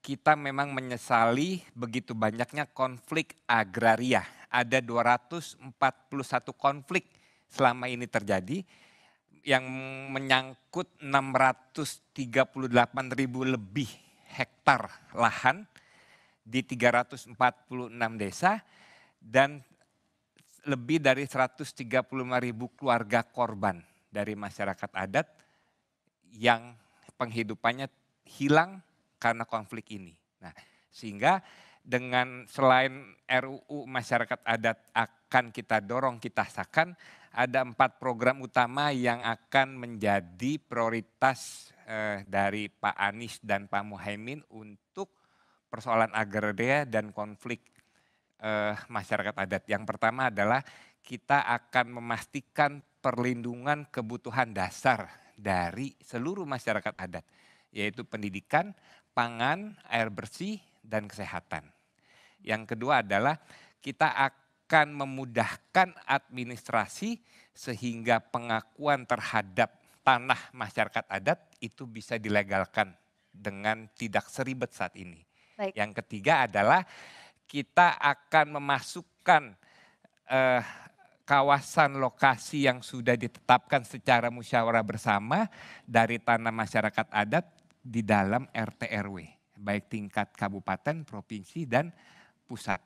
kita memang menyesali begitu banyaknya konflik agraria. Ada 241 konflik selama ini terjadi yang menyangkut 638 ribu lebih hektar lahan di 346 desa dan lebih dari 135 ribu keluarga korban dari masyarakat adat yang penghidupannya hilang karena konflik ini. Nah, sehingga dengan selain RUU masyarakat adat akan kita dorong, kita sahkan, ada empat program utama yang akan menjadi prioritas eh, dari Pak Anies dan Pak Muhaimin untuk persoalan agraria dan konflik eh, masyarakat adat. Yang pertama adalah kita akan memastikan perlindungan kebutuhan dasar dari seluruh masyarakat adat, yaitu pendidikan, pangan, air bersih, dan kesehatan. Yang kedua adalah kita akan akan memudahkan administrasi sehingga pengakuan terhadap tanah masyarakat adat itu bisa dilegalkan dengan tidak seribet saat ini. Baik. Yang ketiga adalah kita akan memasukkan eh, kawasan lokasi yang sudah ditetapkan secara musyawarah bersama dari tanah masyarakat adat di dalam RT RW, baik tingkat kabupaten, provinsi dan pusat.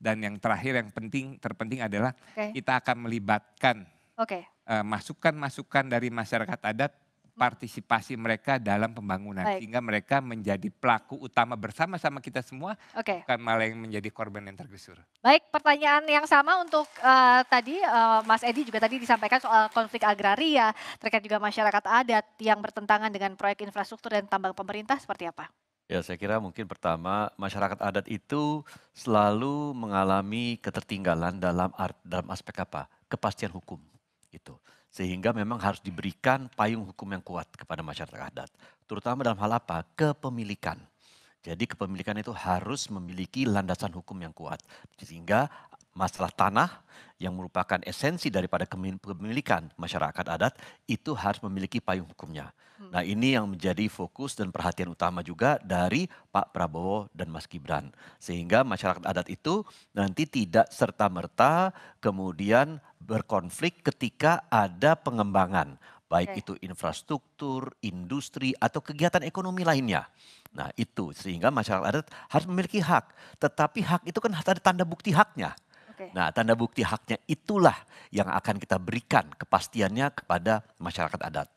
Dan yang terakhir yang penting terpenting adalah okay. kita akan melibatkan okay. uh, eh, masukan-masukan dari masyarakat adat hmm. partisipasi mereka dalam pembangunan Baik. sehingga mereka menjadi pelaku utama bersama-sama kita semua okay. bukan malah yang menjadi korban yang tergesur. Baik, pertanyaan yang sama untuk uh, tadi uh, Mas Edi juga tadi disampaikan soal konflik agraria terkait juga masyarakat adat yang bertentangan dengan proyek infrastruktur dan tambang pemerintah seperti apa? Ya, saya kira mungkin pertama masyarakat adat itu selalu mengalami ketertinggalan dalam art, dalam aspek apa? Kepastian hukum itu. Sehingga memang harus diberikan payung hukum yang kuat kepada masyarakat adat, terutama dalam hal apa? Kepemilikan. Jadi kepemilikan itu harus memiliki landasan hukum yang kuat. Sehingga masalah tanah yang merupakan esensi daripada kepemilikan masyarakat adat itu harus memiliki payung hukumnya. Hmm. Nah ini yang menjadi fokus dan perhatian utama juga dari Pak Prabowo dan Mas Gibran. Sehingga masyarakat adat itu nanti tidak serta-merta kemudian berkonflik ketika ada pengembangan. Baik itu infrastruktur, industri, atau kegiatan ekonomi lainnya. Nah itu sehingga masyarakat adat harus memiliki hak. Tetapi hak itu kan harus ada tanda bukti haknya. Okay. Nah, tanda bukti haknya itulah yang akan kita berikan kepastiannya kepada masyarakat adat.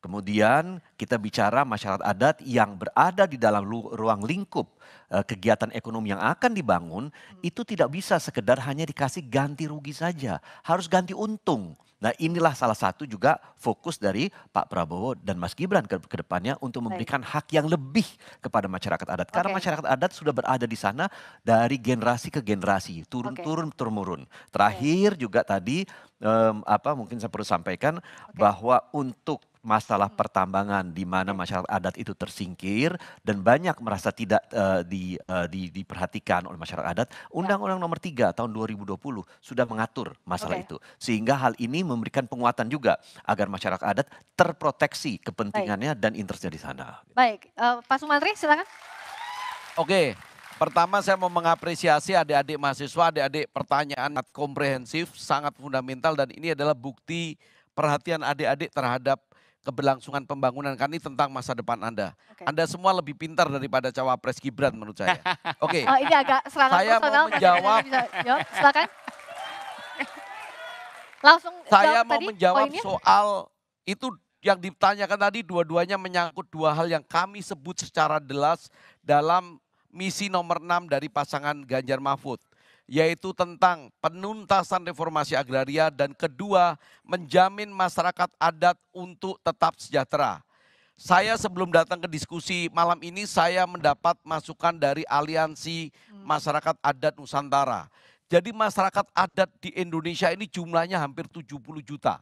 Kemudian kita bicara masyarakat adat yang berada di dalam ruang lingkup eh, kegiatan ekonomi yang akan dibangun hmm. itu tidak bisa sekedar hanya dikasih ganti rugi saja, harus ganti untung. Nah inilah salah satu juga fokus dari Pak Prabowo dan Mas Gibran ke, ke depannya untuk memberikan hak yang lebih kepada masyarakat adat. Okay. Karena masyarakat adat sudah berada di sana dari generasi ke generasi, turun-turun okay. turun-turun. Terakhir okay. juga tadi um, apa mungkin saya perlu sampaikan okay. bahwa untuk masalah hmm. pertambangan di mana masyarakat adat itu tersingkir dan banyak merasa tidak uh, di, uh, di, diperhatikan oleh masyarakat adat, ya. Undang-Undang Nomor 3 tahun 2020 sudah mengatur masalah okay. itu. Sehingga hal ini memberikan penguatan juga agar masyarakat adat terproteksi kepentingannya Baik. dan interestnya di sana. Baik, uh, Pak Sumantri silakan. Oke, okay. Pertama saya mau mengapresiasi adik-adik mahasiswa, adik-adik pertanyaan sangat komprehensif, sangat fundamental dan ini adalah bukti perhatian adik-adik terhadap keberlangsungan pembangunan kan ini tentang masa depan Anda. Okay. Anda semua lebih pintar daripada cawapres Gibran menurut saya. Oke. Okay. Oh, ini agak serangan saya personal. Mau menjawab. silakan. Langsung Saya mau tadi, menjawab poinnya? soal itu yang ditanyakan tadi dua-duanya menyangkut dua hal yang kami sebut secara jelas dalam misi nomor 6 dari pasangan Ganjar Mahfud yaitu tentang penuntasan reformasi agraria dan kedua menjamin masyarakat adat untuk tetap sejahtera. Saya sebelum datang ke diskusi malam ini saya mendapat masukan dari Aliansi hmm. Masyarakat Adat Nusantara. Jadi masyarakat adat di Indonesia ini jumlahnya hampir 70 juta.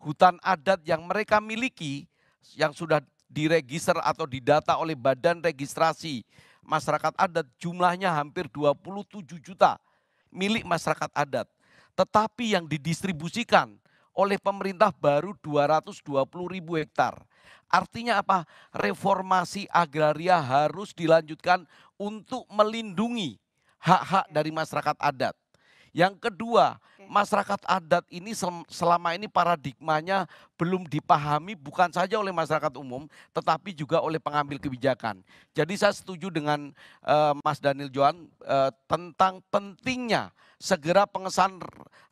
Hutan adat yang mereka miliki yang sudah diregister atau didata oleh Badan Registrasi masyarakat adat jumlahnya hampir 27 juta milik masyarakat adat. Tetapi yang didistribusikan oleh pemerintah baru 220 ribu hektar. Artinya apa? Reformasi agraria harus dilanjutkan untuk melindungi hak-hak dari masyarakat adat. Yang kedua, masyarakat adat ini selama ini paradigmanya belum dipahami bukan saja oleh masyarakat umum, tetapi juga oleh pengambil kebijakan. Jadi saya setuju dengan uh, Mas Daniel Johan uh, tentang pentingnya segera pengesahan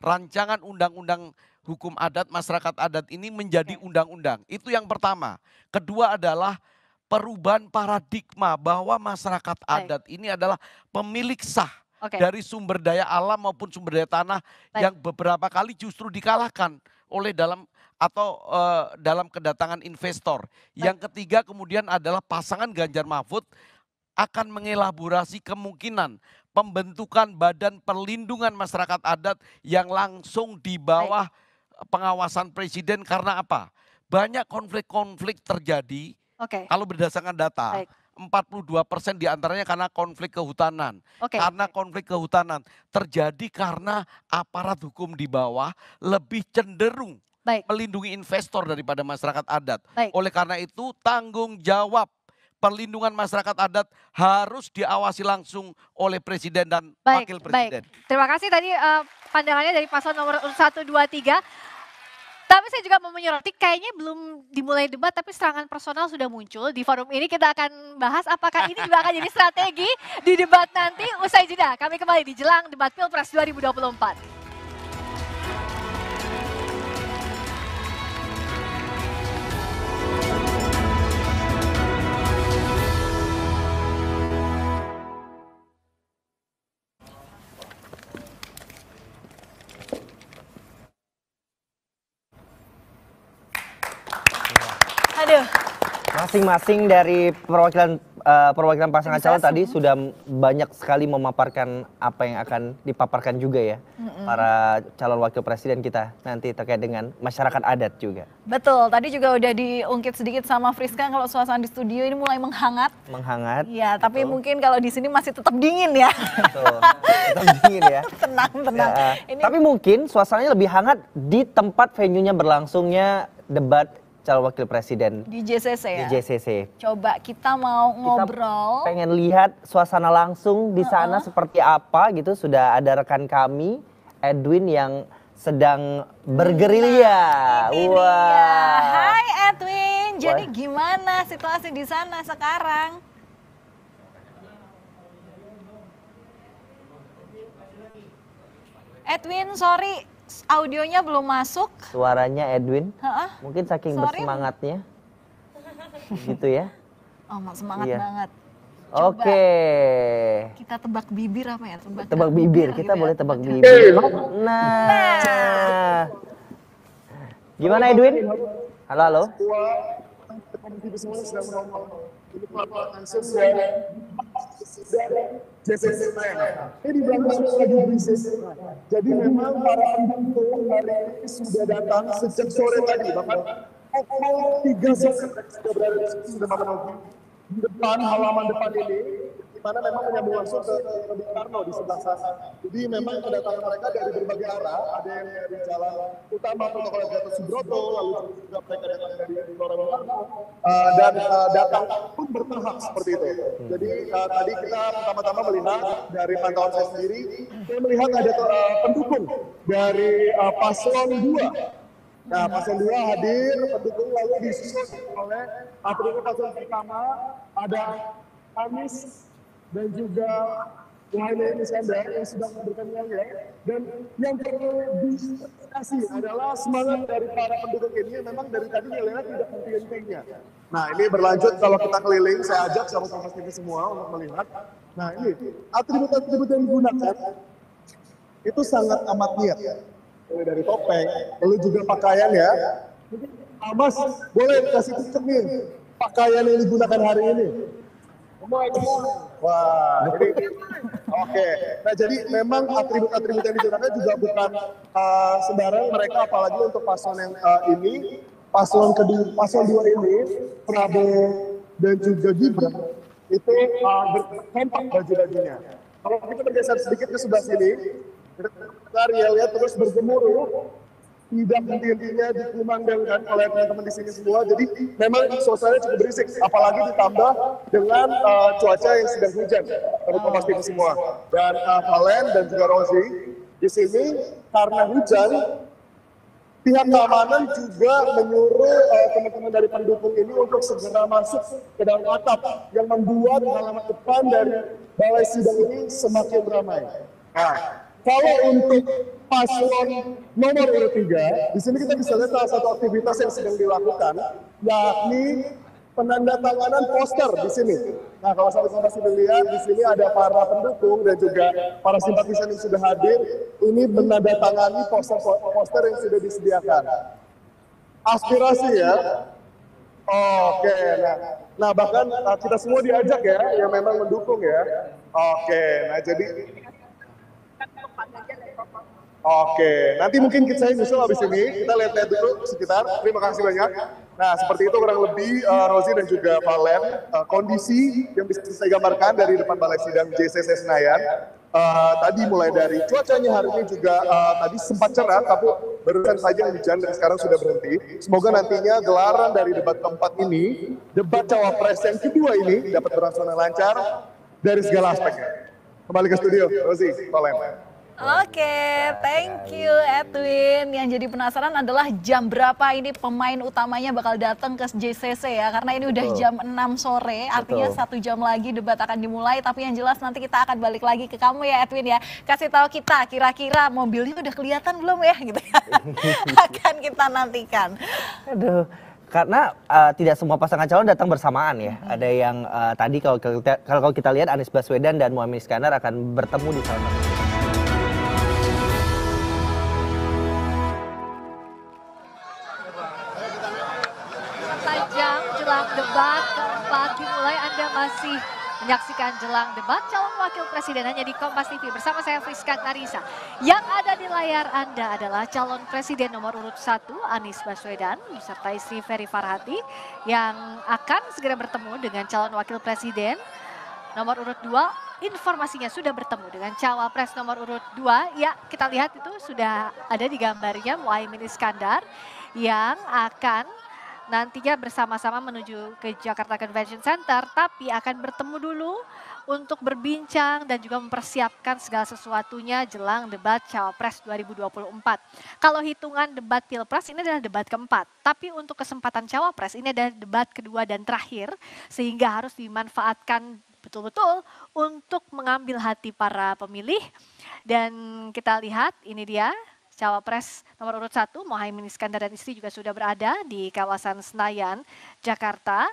rancangan undang-undang hukum adat masyarakat adat ini menjadi undang-undang. Itu yang pertama. Kedua adalah perubahan paradigma bahwa masyarakat adat ini adalah pemilik sah okay. dari sumber daya alam maupun sumber daya tanah Baik. yang beberapa kali justru dikalahkan oleh dalam atau uh, dalam kedatangan investor. Baik. Yang ketiga kemudian adalah pasangan Ganjar Mahfud akan mengelaborasi kemungkinan pembentukan badan perlindungan masyarakat adat yang langsung di bawah Baik. pengawasan presiden karena apa? Banyak konflik-konflik terjadi okay. kalau berdasarkan data. Baik 42 persen diantaranya karena konflik kehutanan. Okay. Karena konflik kehutanan terjadi karena aparat hukum di bawah lebih cenderung Baik. melindungi investor daripada masyarakat adat. Baik. Oleh karena itu tanggung jawab perlindungan masyarakat adat harus diawasi langsung oleh presiden dan baik, wakil presiden. Baik. Terima kasih tadi uh, pandangannya dari pasal nomor 1 2 3. Tapi saya juga mau menyoroti, kayaknya belum dimulai debat, tapi serangan personal sudah muncul. Di forum ini kita akan bahas apakah ini juga akan jadi strategi di debat nanti usai jeda. Kami kembali di Jelang Debat Pilpres 2024. masing-masing dari perwakilan uh, perwakilan pasangan calon tadi sudah banyak sekali memaparkan apa yang akan dipaparkan juga ya mm-hmm. para calon wakil presiden kita nanti terkait dengan masyarakat adat juga. Betul, tadi juga udah diungkit sedikit sama Friska kalau suasana di studio ini mulai menghangat. Menghangat. Ya, tapi betul. mungkin kalau di sini masih tetap dingin ya. Betul. tetap dingin ya. tenang, tenang. Ya, ini... Tapi mungkin suasananya lebih hangat di tempat venue-nya berlangsungnya debat calon wakil presiden di JCC ya. Di JCC. Coba kita mau ngobrol. pengen lihat suasana langsung di sana uh -uh. seperti apa gitu. Sudah ada rekan kami Edwin yang sedang bergerilya. Nah, Wah. Wow. Hai Edwin. Jadi Wah. gimana situasi di sana sekarang? Edwin, sorry, audionya belum masuk. Suaranya Edwin. Uh -uh. Mungkin saking Sorry. bersemangatnya. gitu ya. Oh, semangat iya. banget. Oke. Oke. Kita tebak bibir apa ya? Tebak, tebak bibir. bibir. Kita gitu boleh ya? tebak bibir. Nah. Gimana Edwin? Halo, halo. Halo. Ini lagi bisnis. Jadi memang para pendukung hari ini sudah datang sejak sore tadi, bahkan pukul tiga sore sudah berada di depan halaman depan ini karena mana memang menyambung langsung ke Bung Karno di sebelah sana. Jadi memang kedatangan mereka dari berbagai arah, ada yang dari jalan utama Protokol Gatot Subroto, lalu juga mereka datang dari Gelora Bung eh, dan eh, datang pun bertahap seperti itu. Jadi eh, tadi kita pertama-tama melihat dari pantauan saya sendiri, saya melihat ada pendukung dari paslon 2 Nah, paslon dua hadir, pendukung lalu disusun oleh paslon pertama ada Anies dan juga Muhammad Iskandar yang sudah memberikan nilai dan yang perlu diapresiasi adalah semangat dari para penduduk ini yang memang dari tadi nilainya tidak penting-pentingnya. Nah ini berlanjut kalau kita keliling, saya ajak sama sama ini semua untuk melihat. Nah ini atribut-atribut yang digunakan itu sangat amat niat. Mulai dari topeng, lalu juga pakaian ya. Mas, boleh kasih tiket nih pakaian yang digunakan hari ini. Wah, ini Oke, okay. nah jadi memang atribut-atribut yang digunakan juga bukan uh, sembarang mereka, apalagi untuk paslon yang uh, ini, paslon kedua, paslon dua ini, Prabowo dan juga Gibran itu uh, eh, bertempat baju-bajunya. Kalau kita bergeser sedikit ke sebelah sini, kita lihat terus bergemuruh tidak berhenti-hentinya dikumandangkan oleh teman-teman di sini semua. Jadi memang suasananya cukup berisik, apalagi ditambah dengan uh, cuaca yang sedang hujan. Terima Mas semua. Dan uh, Valen dan juga Rosie di sini karena hujan pihak keamanan juga menyuruh teman eh, teman-teman dari pendukung ini untuk segera masuk ke dalam atap yang membuat halaman depan dari balai sidang ini semakin ramai. Nah, kalau untuk paslon nomor urut 3, di sini kita bisa lihat salah satu aktivitas yang sedang dilakukan, yakni penandatanganan poster di sini. Nah, kalau saudara masih sudah di sini ada para pendukung dan juga para simpatisan yang sudah hadir. Ini menandatangani poster-poster yang sudah disediakan. Aspirasi ya. Oke, nah, nah bahkan nah, kita semua diajak ya, yang memang mendukung ya. Oke, nah jadi Oke, nanti mungkin saya nyusul habis ini. Kita lihat-lihat dulu sekitar. Terima kasih banyak. Nah, seperti itu kurang lebih uh, eh, Rosie dan juga Valen. Uh, kondisi yang bisa saya gambarkan dari depan Balai Sidang JCC Senayan. Uh, tadi mulai dari cuacanya hari ini juga uh, tadi sempat cerah, tapi barusan saja hujan dan sekarang sudah berhenti. Semoga nantinya gelaran dari debat keempat ini, debat cawapres yang kedua ini dapat berlangsung dengan lancar dari segala aspeknya. Kembali ke studio, Rosie, Valen. Oke, thank you Edwin. Yang jadi penasaran adalah jam berapa ini pemain utamanya bakal datang ke JCC ya. Karena ini udah jam 6 sore, artinya satu jam lagi debat akan dimulai. Tapi yang jelas nanti kita akan balik lagi ke kamu ya Edwin ya. Kasih tahu kita kira-kira mobilnya udah kelihatan belum ya gitu ya. akan kita nantikan. Aduh karena uh, tidak semua pasangan calon datang bersamaan ya. Hmm. Ada yang uh, tadi kalau kita, kalau kita lihat Anies Baswedan dan Muhammad Iskandar akan bertemu di salah satu. masih menyaksikan jelang debat calon wakil presiden hanya di Kompas TV bersama saya Friska Narisa. Yang ada di layar Anda adalah calon presiden nomor urut 1 Anies Baswedan beserta istri Ferry Farhati yang akan segera bertemu dengan calon wakil presiden nomor urut 2 informasinya sudah bertemu dengan cawapres nomor urut 2 ya kita lihat itu sudah ada di gambarnya Muhaimin Iskandar yang akan nantinya bersama-sama menuju ke Jakarta Convention Center, tapi akan bertemu dulu untuk berbincang dan juga mempersiapkan segala sesuatunya jelang debat Cawapres 2024. Kalau hitungan debat Pilpres ini adalah debat keempat, tapi untuk kesempatan Cawapres ini adalah debat kedua dan terakhir, sehingga harus dimanfaatkan betul-betul untuk mengambil hati para pemilih. Dan kita lihat ini dia Cawapres nomor urut satu Mohaimin Iskandar dan istri juga sudah berada di kawasan Senayan, Jakarta.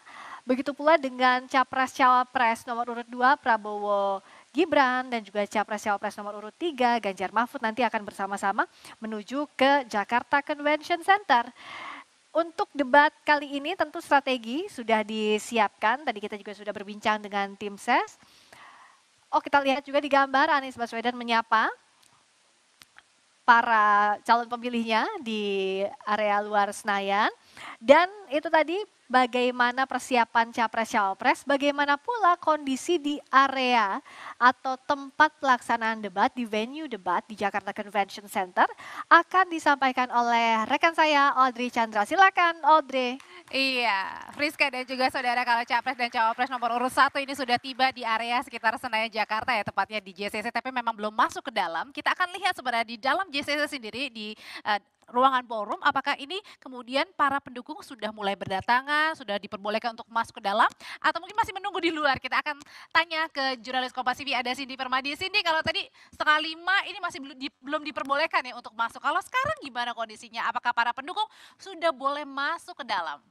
Begitu pula dengan Capres-Cawapres nomor urut dua Prabowo Gibran dan juga Capres-Cawapres nomor urut tiga Ganjar Mahfud nanti akan bersama-sama menuju ke Jakarta Convention Center. Untuk debat kali ini tentu strategi sudah disiapkan, tadi kita juga sudah berbincang dengan tim SES. E oh kita lihat juga di gambar Anies Baswedan menyapa para calon pemilihnya di area luar Senayan. Dan itu tadi bagaimana persiapan capres-cawapres, bagaimana pula kondisi di area atau tempat pelaksanaan debat di venue debat di Jakarta Convention Center akan disampaikan oleh rekan saya Audrey Chandra. Silakan Audrey. Iya, Friska dan juga saudara kalau capres dan cawapres nomor urut satu ini sudah tiba di area sekitar Senayan Jakarta ya tepatnya di JCC tapi memang belum masuk ke dalam. Kita akan lihat sebenarnya di dalam JCC sendiri di uh, ruangan forum apakah ini kemudian para pendukung sudah mulai berdatangan, sudah diperbolehkan untuk masuk ke dalam, atau mungkin masih menunggu di luar? Kita akan tanya ke jurnalis Kompas TV ada Cindy Permadi. Cindy, kalau tadi setengah lima ini masih belum, di, belum diperbolehkan ya untuk masuk. Kalau sekarang gimana kondisinya? Apakah para pendukung sudah boleh masuk ke dalam?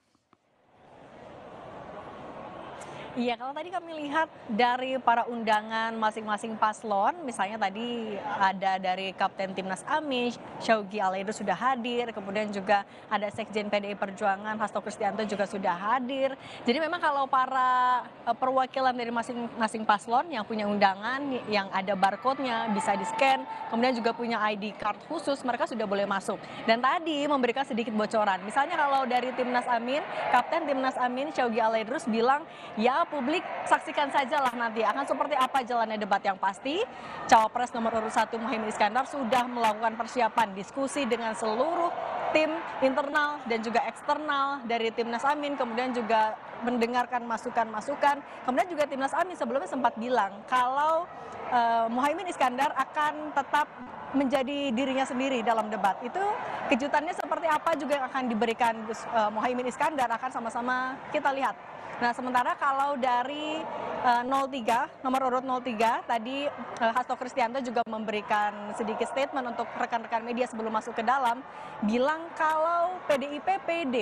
Iya, kalau tadi kami lihat dari para undangan masing-masing paslon, misalnya tadi ada dari Kapten Timnas Amish, Shogi Aleido sudah hadir, kemudian juga ada Sekjen PDI Perjuangan, Hasto Kristianto juga sudah hadir. Jadi memang kalau para eh, perwakilan dari masing-masing paslon yang punya undangan, yang ada barcode-nya bisa di-scan, kemudian juga punya ID card khusus, mereka sudah boleh masuk. Dan tadi memberikan sedikit bocoran, misalnya kalau dari Timnas Amin, Kapten Timnas Amin, Shogi Aleido bilang, ya publik saksikan saja lah nanti akan seperti apa jalannya debat yang pasti. Cawapres nomor urut satu Muhammad Iskandar sudah melakukan persiapan diskusi dengan seluruh tim internal dan juga eksternal dari timnas Amin kemudian juga mendengarkan masukan-masukan kemudian juga timnas Amin sebelumnya sempat bilang kalau uh, eh, Muhammad Iskandar akan tetap menjadi dirinya sendiri dalam debat itu kejutannya seperti apa juga yang akan diberikan uh, eh, Muhammad Iskandar akan sama-sama kita lihat Nah, sementara kalau dari uh, eh, 03 nomor urut 03 tadi uh, Hasto Kristianto juga memberikan sedikit statement untuk rekan-rekan media sebelum masuk ke dalam bilang kalau PDIP PD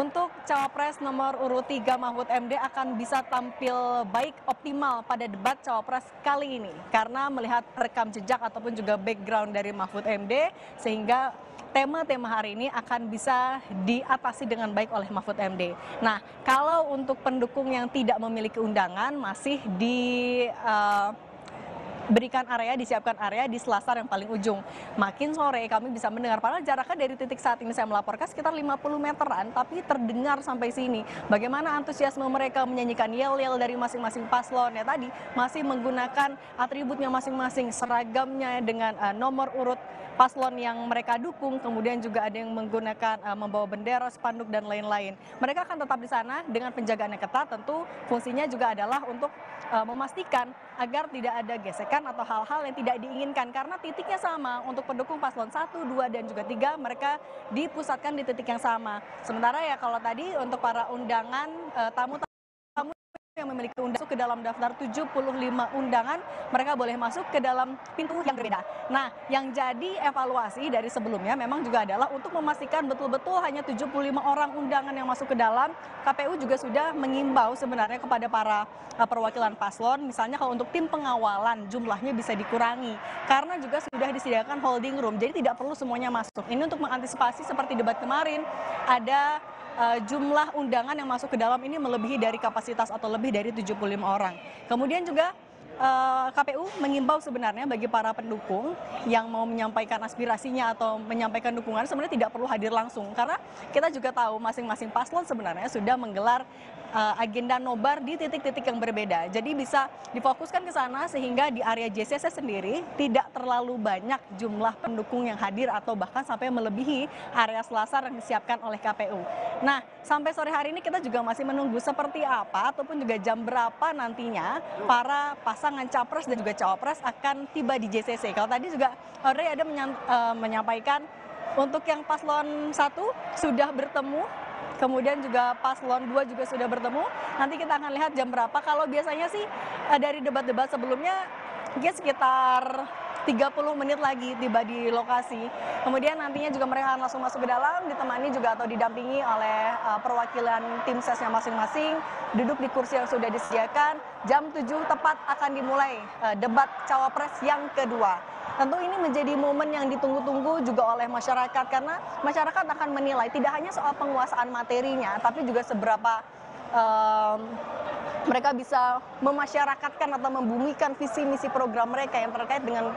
untuk cawapres nomor urut 3 Mahfud MD akan bisa tampil baik optimal pada debat cawapres kali ini karena melihat rekam jejak ataupun juga background dari Mahfud MD sehingga tema-tema hari ini akan bisa diatasi dengan baik oleh Mahfud MD. Nah, kalau untuk pendukung yang tidak memiliki undangan masih di uh, berikan area, disiapkan area di selasar yang paling ujung. Makin sore kami bisa mendengar, padahal jaraknya dari titik saat ini saya melaporkan sekitar 50 meteran, tapi terdengar sampai sini. Bagaimana antusiasme mereka menyanyikan yel-yel dari masing-masing paslon ya tadi masih menggunakan atributnya masing-masing, seragamnya dengan uh, nomor urut paslon yang mereka dukung, kemudian juga ada yang menggunakan uh, membawa bendera, spanduk dan lain-lain. Mereka akan tetap di sana dengan penjagaan yang ketat, tentu fungsinya juga adalah untuk uh, memastikan agar tidak ada gesekan atau hal-hal yang tidak diinginkan karena titiknya sama untuk pendukung paslon 1, 2 dan juga 3 mereka dipusatkan di titik yang sama. Sementara ya kalau tadi untuk para undangan eh, tamu tamu yang memiliki undangan masuk ke dalam daftar 75 undangan, mereka boleh masuk ke dalam pintu yang berbeda. Nah, yang jadi evaluasi dari sebelumnya memang juga adalah untuk memastikan betul-betul hanya 75 orang undangan yang masuk ke dalam, KPU juga sudah mengimbau sebenarnya kepada para eh, perwakilan paslon, misalnya kalau untuk tim pengawalan jumlahnya bisa dikurangi, karena juga sudah disediakan holding room, jadi tidak perlu semuanya masuk. Ini untuk mengantisipasi seperti debat kemarin, ada Eh, jumlah undangan yang masuk ke dalam ini melebihi dari kapasitas atau lebih dari 75 orang. Kemudian juga eh, KPU mengimbau sebenarnya bagi para pendukung yang mau menyampaikan aspirasinya atau menyampaikan dukungan sebenarnya tidak perlu hadir langsung karena kita juga tahu masing-masing paslon sebenarnya sudah menggelar uh, agenda nobar di titik-titik yang berbeda. Jadi bisa difokuskan ke sana sehingga di area JCC sendiri tidak terlalu banyak jumlah pendukung yang hadir atau bahkan sampai melebihi area selasar yang disiapkan oleh KPU. Nah, sampai sore hari ini kita juga masih menunggu seperti apa ataupun juga jam berapa nantinya para pasangan capres dan juga cawapres akan tiba di JCC. Kalau tadi juga Audrey ada eh, menyampaikan untuk yang paslon satu sudah bertemu kemudian juga paslon 2 juga sudah bertemu. Nanti kita akan lihat jam berapa. Kalau biasanya sih eh, dari debat-debat sebelumnya, ya sekitar 30 menit lagi tiba di lokasi. Kemudian nantinya juga mereka akan langsung masuk ke dalam, ditemani juga atau didampingi oleh uh, perwakilan tim sesnya masing-masing, duduk di kursi yang sudah disediakan. Jam 7 tepat akan dimulai uh, debat cawapres yang kedua. Tentu ini menjadi momen yang ditunggu-tunggu juga oleh masyarakat karena masyarakat akan menilai tidak hanya soal penguasaan materinya, tapi juga seberapa mereka bisa memasyarakatkan atau membumikan visi misi program mereka yang terkait dengan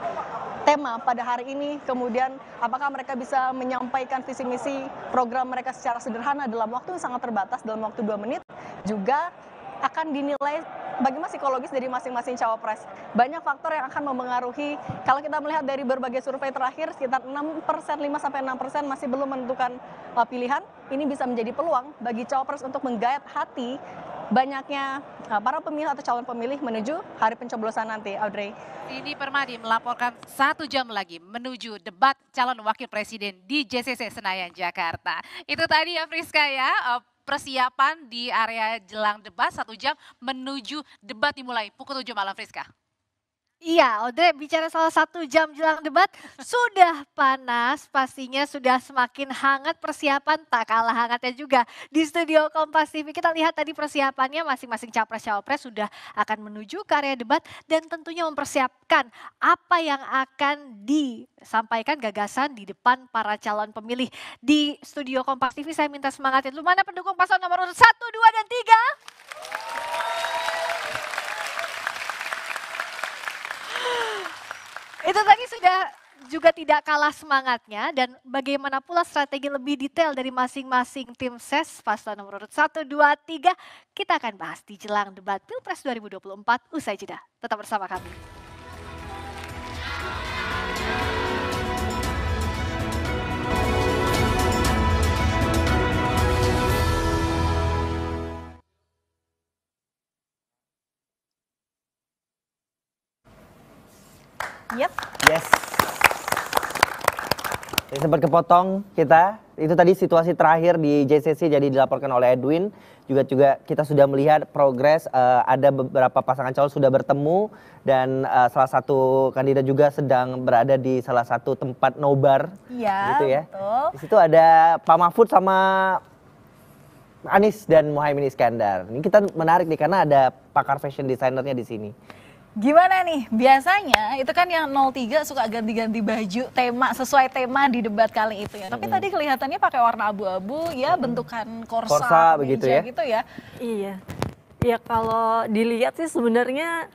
tema pada hari ini. Kemudian apakah mereka bisa menyampaikan visi misi program mereka secara sederhana dalam waktu yang sangat terbatas dalam waktu dua menit. Juga akan dinilai bagaimana psikologis dari masing-masing cawapres. Banyak faktor yang akan memengaruhi. Kalau kita melihat dari berbagai survei terakhir, sekitar 6 persen, 5 sampai 6 persen masih belum menentukan uh, pilihan. Ini bisa menjadi peluang bagi cawapres untuk menggayat hati banyaknya uh, para pemilih atau calon pemilih menuju hari pencoblosan nanti, Audrey. Ini Permadi melaporkan satu jam lagi menuju debat calon wakil presiden di JCC Senayan, Jakarta. Itu tadi ya Friska ya, uh, persiapan di area jelang debat satu jam menuju debat dimulai pukul 7 malam Friska? Iya, Audrey bicara salah satu jam jelang debat sudah panas, pastinya sudah semakin hangat persiapan tak kalah hangatnya juga di studio Kompas TV. Kita lihat tadi persiapannya masing-masing capres-cawapres sudah akan menuju ke area debat dan tentunya mempersiapkan apa yang akan disampaikan gagasan di depan para calon pemilih. Di studio Kompas TV saya minta semangatnya dulu mana pendukung paslon nomor urut 1, 2 dan tiga? Itu tadi sudah juga tidak kalah semangatnya dan bagaimana pula strategi lebih detail dari masing-masing tim ses paslon nomor urut 1, 2, 3 kita akan bahas di jelang debat Pilpres 2024 usai jeda. Tetap bersama kami. Yep. Yes. Jadi sempat kepotong kita. Itu tadi situasi terakhir di JCC jadi dilaporkan oleh Edwin. Juga juga kita sudah melihat progres uh, ada beberapa pasangan calon sudah bertemu dan uh, salah satu kandidat juga sedang berada di salah satu tempat nobar. Iya. Gitu ya. Betul. Di situ ada Pak Mahfud sama Anies dan Muhaimin Iskandar. Ini kita menarik nih karena ada pakar fashion desainernya di sini. Gimana nih? Biasanya itu kan yang 03 suka ganti-ganti baju tema sesuai tema di debat kali itu ya. Tapi hmm. tadi kelihatannya pakai warna abu-abu ya bentukan korsa, korsa begitu ya. gitu ya. Iya. Ya kalau dilihat sih sebenarnya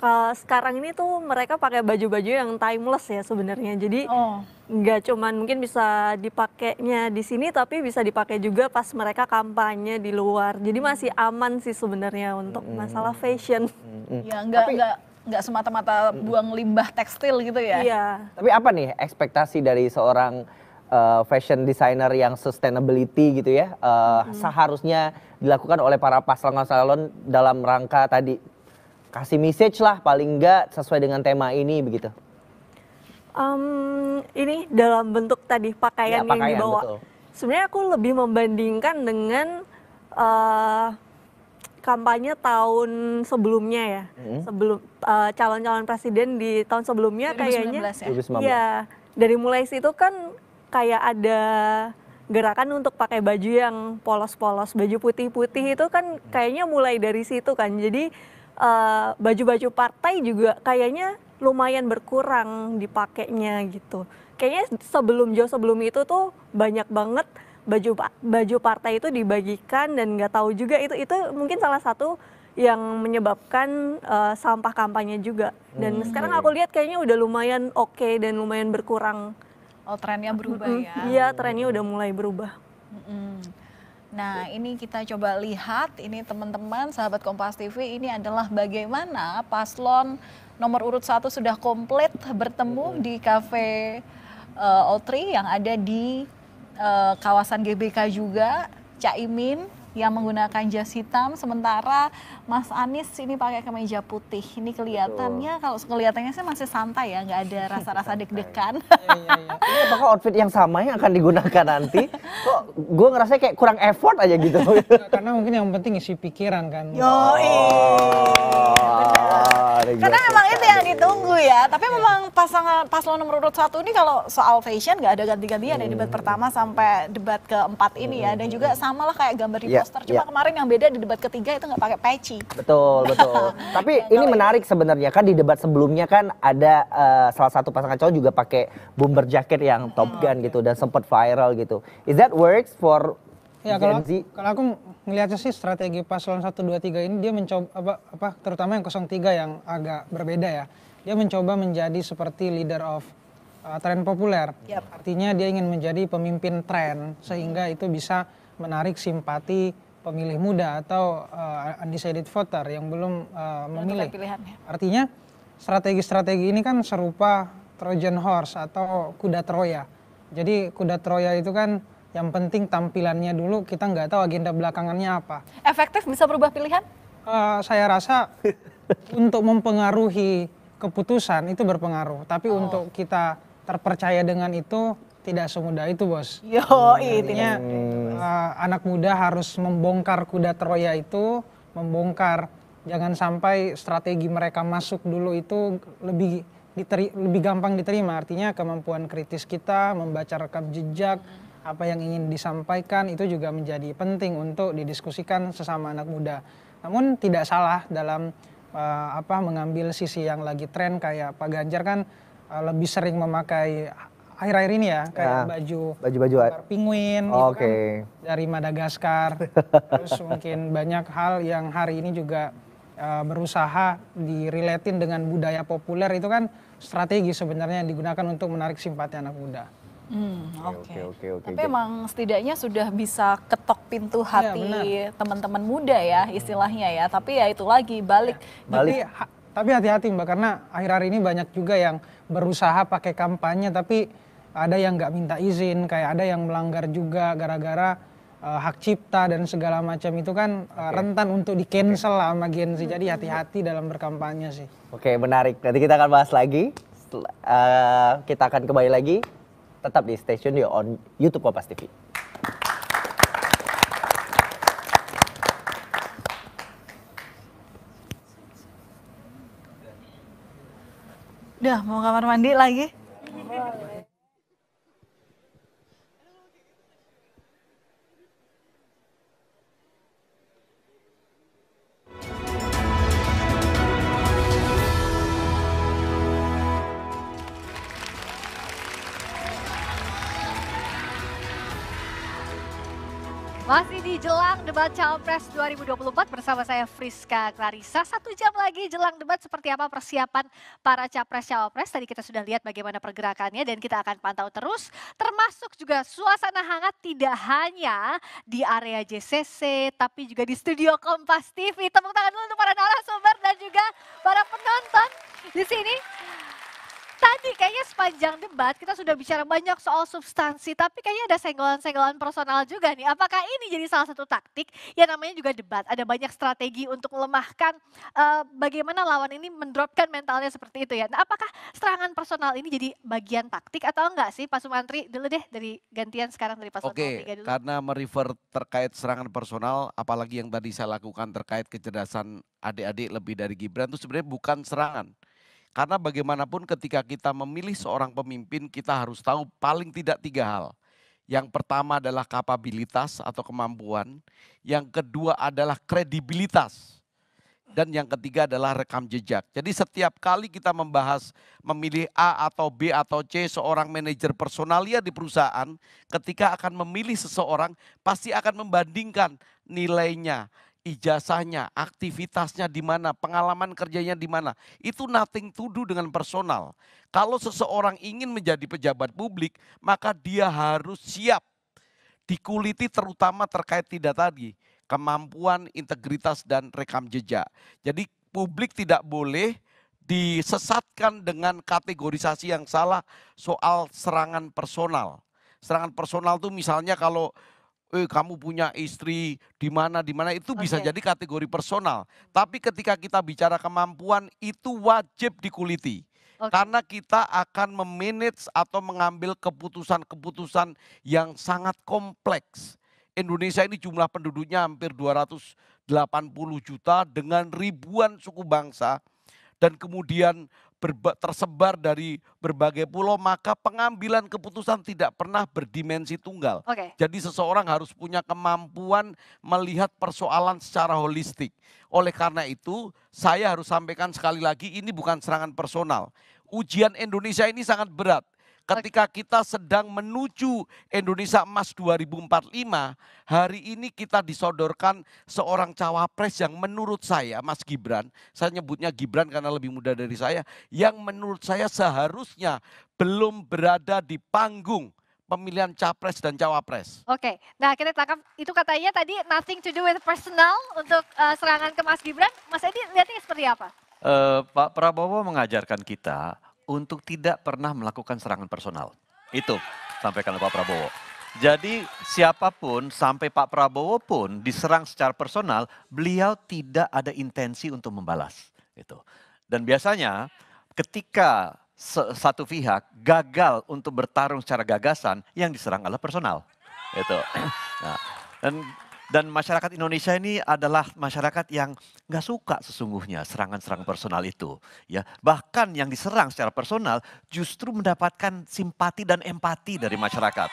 kalau sekarang ini tuh mereka pakai baju-baju yang timeless ya sebenarnya. Jadi oh. nggak oh. cuman mungkin bisa dipakainya di sini tapi bisa dipakai juga pas mereka kampanye di luar. Jadi hmm. masih aman sih sebenarnya untuk hmm. masalah fashion. Hmm. Ya nggak nggak nggak semata-mata hmm. buang limbah tekstil gitu ya. Iya. Tapi apa nih ekspektasi dari seorang uh, fashion designer yang sustainability gitu ya uh, hmm. seharusnya dilakukan oleh para paslon, salon dalam rangka tadi kasih message lah paling enggak sesuai dengan tema ini begitu? Um, ini dalam bentuk tadi pakaian, ya, pakaian yang dibawa. Sebenarnya aku lebih membandingkan dengan uh, kampanye tahun sebelumnya ya, hmm. sebelum calon eh, calon-calon presiden di tahun sebelumnya 2019 kayaknya, ya? ya dari mulai situ kan kayak ada gerakan untuk pakai baju yang polos-polos, baju putih-putih itu kan kayaknya mulai dari situ kan, jadi Eh, baju-baju uh, partai juga kayaknya lumayan berkurang dipakainya gitu. Kayaknya sebelum jauh sebelum itu tuh banyak banget baju baju partai itu dibagikan dan nggak tahu juga itu itu mungkin salah satu yang menyebabkan uh, sampah kampanye juga. Dan hmm. sekarang iya. aku lihat kayaknya udah lumayan oke okay dan lumayan berkurang. Oh trennya berubah ya? Iya trennya udah mulai berubah. -hmm. Nah, ini kita coba lihat ini teman-teman sahabat Kompas TV ini adalah bagaimana paslon nomor urut satu sudah komplit bertemu di kafe uh, eh, Otri yang ada di uh, kawasan GBK juga Caimin yang menggunakan jas hitam sementara Mas Anies ini pakai kemeja putih. Ini kelihatannya Betul. kalau kelihatannya sih masih santai ya, nggak ada rasa-rasa deg-degan. Iya, iya. Ini iya. iya, apakah outfit yang sama yang akan digunakan nanti? Kok gue ngerasa kayak kurang effort aja gitu. Karena mungkin yang penting isi pikiran kan. Yo, oh. Karena memang itu yang ditunggu ya. Iya. Tapi memang pasangan paslon nomor urut satu ini kalau soal fashion nggak ada ganti-gantian ya hmm. ya debat pertama sampai debat keempat ini ya. Dan hmm. juga samalah kayak gambar di yeah, poster. Cuma yeah. kemarin yang beda di debat ketiga itu nggak pakai peci. Betul betul. Tapi ya, ini menarik sebenarnya kan di debat sebelumnya kan ada uh, salah satu pasangan cowok juga pakai bomber jacket yang Top hmm. Gun hmm. gitu dan sempat viral gitu. Is that works for Ya kalau kalau aku ngelihatnya sih strategi paslon 1 2 3 ini dia mencoba apa, apa terutama yang 03 yang agak berbeda ya. Dia mencoba menjadi seperti leader of uh, tren populer. Yep. Artinya dia ingin menjadi pemimpin tren sehingga itu bisa menarik simpati pemilih muda atau uh, undecided voter yang belum uh, memilih. Artinya strategi-strategi ini kan serupa Trojan horse atau kuda Troya. Jadi kuda Troya itu kan yang penting tampilannya dulu, kita nggak tahu agenda belakangannya apa. Efektif bisa berubah pilihan? Uh, saya rasa untuk mempengaruhi keputusan itu berpengaruh. Tapi oh. untuk kita terpercaya dengan itu tidak semudah itu bos. Yo, artinya hmm. uh, anak muda harus membongkar kuda Troya itu, membongkar jangan sampai strategi mereka masuk dulu itu lebih diteri lebih gampang diterima. Artinya kemampuan kritis kita membaca rekam jejak apa yang ingin disampaikan itu juga menjadi penting untuk didiskusikan sesama anak muda. Namun tidak salah dalam uh, apa mengambil sisi yang lagi tren kayak Pak Ganjar kan uh, lebih sering memakai akhir-akhir ini ya kayak nah, baju baju-baju penguin oh, gitu okay. kan, dari Madagaskar. Terus mungkin banyak hal yang hari ini juga uh, berusaha direlatin dengan budaya populer itu kan strategi sebenarnya yang digunakan untuk menarik simpati anak muda. Hmm, oke oke oke. Tapi emang setidaknya sudah bisa ketok pintu iya, hati ya, teman-teman muda ya hmm. istilahnya ya. Tapi ya itu lagi balik. Ya, balik. Tapi, ha, tapi hati-hati mbak karena akhir-akhir ini banyak juga yang berusaha pakai kampanye tapi ada yang nggak minta izin, kayak ada yang melanggar juga gara-gara uh, hak cipta dan segala macam itu kan eh, okay. uh, rentan untuk di cancel okay. sama Gen Z. Jadi hmm. hati-hati dalam berkampanye sih. Oke okay, menarik. Nanti kita akan bahas lagi. Uh, kita akan kembali lagi tetap di Station Tune on YouTube Kompas TV. Udah mau kamar mandi lagi? Masih di jelang debat Cawapres 2024 bersama saya Friska Clarissa. Satu jam lagi jelang debat seperti apa persiapan para capres-cawapres. Tadi kita sudah lihat bagaimana pergerakannya dan kita akan pantau terus. Termasuk juga suasana hangat tidak hanya di area JCC tapi juga di studio Kompas TV. Tepuk tangan dulu untuk para narasumber dan juga para penonton di sini tadi kayaknya sepanjang debat kita sudah bicara banyak soal substansi, tapi kayaknya ada senggolan-senggolan personal juga nih. Apakah ini jadi salah satu taktik? yang namanya juga debat, ada banyak strategi untuk melemahkan uh, bagaimana lawan ini mendropkan mentalnya seperti itu ya. Nah, apakah serangan personal ini jadi bagian taktik atau enggak sih Pak Sumantri? Dulu deh dari gantian sekarang dari Pak Oke, dulu. karena merefer terkait serangan personal, apalagi yang tadi saya lakukan terkait kecerdasan adik-adik lebih dari Gibran itu sebenarnya bukan serangan. Karena bagaimanapun ketika kita memilih seorang pemimpin, kita harus tahu paling tidak tiga hal. Yang pertama adalah kapabilitas atau kemampuan. Yang kedua adalah kredibilitas. Dan yang ketiga adalah rekam jejak. Jadi setiap kali kita membahas memilih A atau B atau C seorang manajer personalia di perusahaan, ketika akan memilih seseorang pasti akan membandingkan nilainya, ijazahnya, aktivitasnya di mana, pengalaman kerjanya di mana. Itu nothing to do dengan personal. Kalau seseorang ingin menjadi pejabat publik, maka dia harus siap dikuliti terutama terkait tidak tadi, kemampuan, integritas dan rekam jejak. Jadi publik tidak boleh disesatkan dengan kategorisasi yang salah soal serangan personal. Serangan personal itu misalnya kalau eh kamu punya istri di mana di mana itu bisa okay. jadi kategori personal. Tapi ketika kita bicara kemampuan itu wajib dikuliti. Okay. Karena kita akan memanage atau mengambil keputusan-keputusan yang sangat kompleks. Indonesia ini jumlah penduduknya hampir 280 juta dengan ribuan suku bangsa dan kemudian berba, tersebar dari berbagai pulau, maka pengambilan keputusan tidak pernah berdimensi tunggal. Okay. Jadi seseorang harus punya kemampuan melihat persoalan secara holistik. Oleh karena itu, saya harus sampaikan sekali lagi ini bukan serangan personal. Ujian Indonesia ini sangat berat ketika kita sedang menuju Indonesia Emas 2045, hari ini kita disodorkan seorang cawapres yang menurut saya, Mas Gibran, saya nyebutnya Gibran karena lebih muda dari saya, yang menurut saya seharusnya belum berada di panggung pemilihan capres dan cawapres. Oke, okay. nah kita tangkap itu katanya tadi nothing to do with personal untuk uh, serangan ke Mas Gibran. Mas Edi lihatnya seperti apa? Uh, Pak Prabowo mengajarkan kita untuk tidak pernah melakukan serangan personal. Itu sampaikan oleh Pak Prabowo. Jadi siapapun sampai Pak Prabowo pun diserang secara personal, beliau tidak ada intensi untuk membalas. Itu. Dan biasanya ketika satu pihak gagal untuk bertarung secara gagasan, yang diserang adalah personal. Itu. Nah, dan dan masyarakat Indonesia ini adalah masyarakat yang nggak suka sesungguhnya serangan-serangan personal itu. Ya, bahkan yang diserang secara personal justru mendapatkan simpati dan empati dari masyarakat.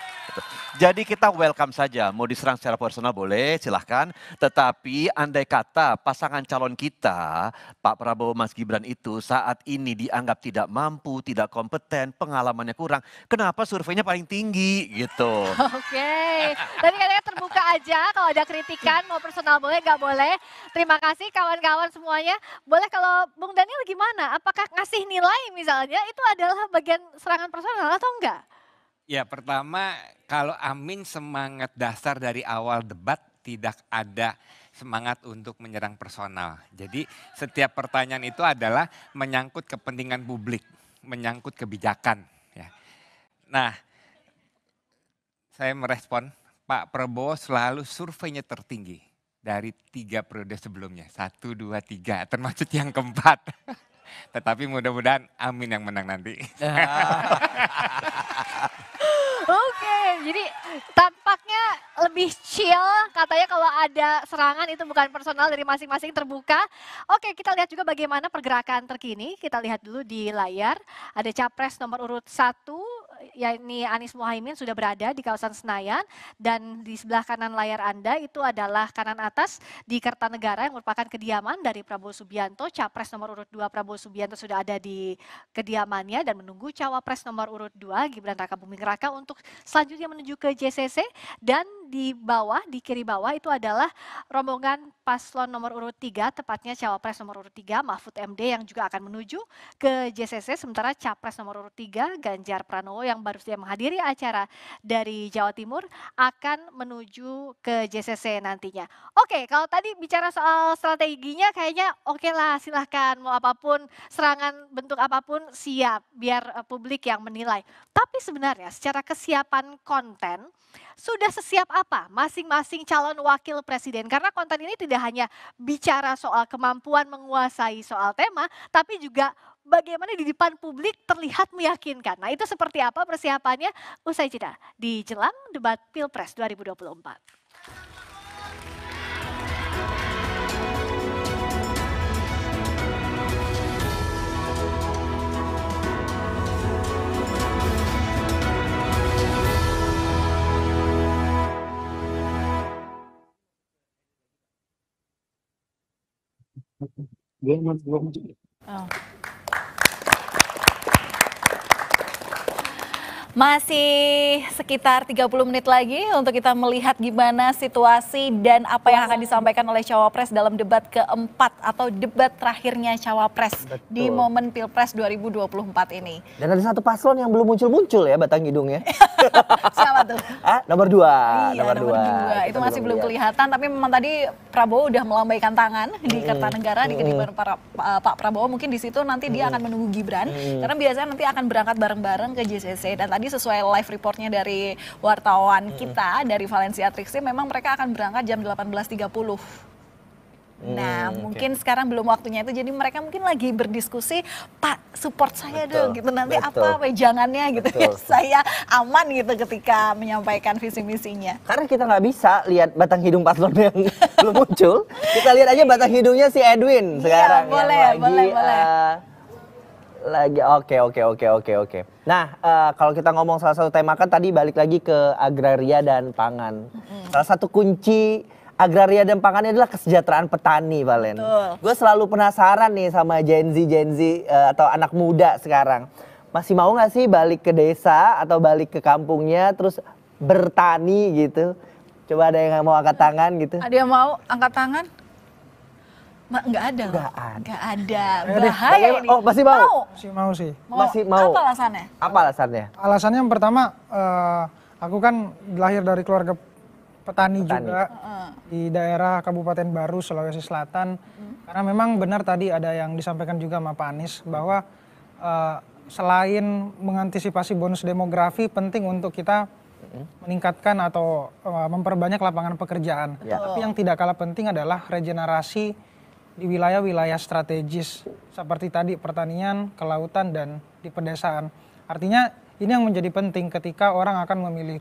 Jadi kita welcome saja, mau diserang secara personal boleh, silahkan. Tetapi andai kata pasangan calon kita, Pak Prabowo Mas Gibran itu saat ini dianggap tidak mampu, tidak kompeten, pengalamannya kurang. Kenapa surveinya paling tinggi gitu? Oke, okay. tadi katanya terbuka aja kalau ada kritikan, mau personal boleh, gak boleh. Terima kasih kawan-kawan semuanya. Boleh kalau Bung Daniel gimana? Apakah ngasih nilai misalnya itu adalah bagian serangan personal atau enggak? Ya pertama kalau Amin semangat dasar dari awal debat tidak ada semangat untuk menyerang personal. Jadi setiap pertanyaan itu adalah menyangkut kepentingan publik, menyangkut kebijakan. Ya. Nah, saya merespon Pak Prabowo selalu surveinya tertinggi dari tiga periode sebelumnya. Satu, dua, tiga, termasuk yang keempat. Tetapi mudah-mudahan Amin yang menang nanti. Oke, jadi tampaknya lebih chill. Katanya kalau ada serangan itu bukan personal dari masing-masing terbuka. Oke, kita lihat juga bagaimana pergerakan terkini. Kita lihat dulu di layar. Ada capres nomor urut satu yakni Anies Muhaimin sudah berada di kawasan Senayan dan di sebelah kanan layar Anda itu adalah kanan atas di Kertanegara yang merupakan kediaman dari Prabowo Subianto. Capres nomor urut 2 Prabowo Subianto sudah ada di kediamannya dan menunggu cawapres nomor urut 2 Gibran Raka Buming Raka untuk selanjutnya menuju ke JCC dan di bawah, di kiri bawah itu adalah rombongan paslon nomor urut 3, tepatnya cawapres nomor urut 3 Mahfud MD yang juga akan menuju ke JCC, sementara capres nomor urut 3 Ganjar Pranowo yang baru saja menghadiri acara dari Jawa Timur akan menuju ke JCC nantinya. Oke, kalau tadi bicara soal strateginya kayaknya oke okay lah silahkan mau apapun, serangan bentuk apapun siap biar eh, publik yang menilai. Tapi sebenarnya secara kesiapan konten sudah sesiap apa masing-masing calon wakil presiden? Karena konten ini tidak hanya bicara soal kemampuan menguasai soal tema, tapi juga bagaimana di depan publik terlihat meyakinkan. Nah itu seperti apa persiapannya usai jeda di jelang debat Pilpres 2024. Oh. Masih sekitar 30 menit lagi untuk kita melihat gimana situasi dan apa yang akan disampaikan oleh Cawapres dalam debat keempat atau debat terakhirnya Cawapres Betul. di momen Pilpres 2024 ini. Dan ada satu paslon yang belum muncul-muncul ya batang hidungnya. Siapa tuh? Ah, nomor dua. Iya, nomor, nomor dua. dua. Itu masih belum melihat. kelihatan tapi memang tadi Prabowo udah melambaikan tangan hmm. di Kertanegara hmm. di kediaman para, uh, Pak Prabowo mungkin di situ nanti hmm. dia akan menunggu Gibran hmm. karena biasanya nanti akan berangkat bareng-bareng ke JCC dan tadi tadi sesuai live reportnya dari wartawan kita dari Valencia Trixie memang mereka akan berangkat jam 18.30. Mm, nah, hmm, mungkin okay. sekarang belum waktunya itu, jadi mereka mungkin lagi berdiskusi, Pak, support saya betul, dong, gitu. Nanti betul. apa wejangannya gitu betul. ya, saya aman gitu ketika menyampaikan visi misinya. Karena kita nggak bisa lihat batang hidung paslon yang belum muncul, kita lihat aja batang hidungnya si Edwin iya, sekarang. Iya, boleh, ya. lagi, boleh, boleh. Uh, lagi, oke, okay, oke, okay, oke, okay, oke, oke. Nah, uh, kalau kita ngomong salah satu tema kan tadi balik lagi ke agraria dan pangan. Mm. Salah satu kunci agraria dan pangan adalah kesejahteraan petani, Valen. Gue selalu penasaran nih sama Gen Z, Gen Z uh, atau anak muda sekarang. Masih mau gak sih balik ke desa atau balik ke kampungnya terus bertani gitu? Coba ada yang mau angkat tangan gitu. Ada yang mau angkat tangan? Ma, enggak ada. Enggak ada. Enggak ada. Bahaya ini. Oh, masih mau. mau. Masih mau sih. Mau. Masih mau. Apa alasannya? Apa alasannya? Alasannya yang pertama uh, aku kan lahir dari keluarga petani, petani. juga uh -uh. di daerah Kabupaten Baru Sulawesi Selatan. Uh. Karena memang benar tadi ada yang disampaikan juga sama Pak Anies bahwa uh, selain mengantisipasi bonus demografi penting untuk kita hmm. meningkatkan atau uh, memperbanyak lapangan pekerjaan. Ya. Tapi yang tidak kalah penting adalah regenerasi di wilayah-wilayah strategis seperti tadi pertanian, kelautan dan di pedesaan. Artinya ini yang menjadi penting ketika orang akan memilih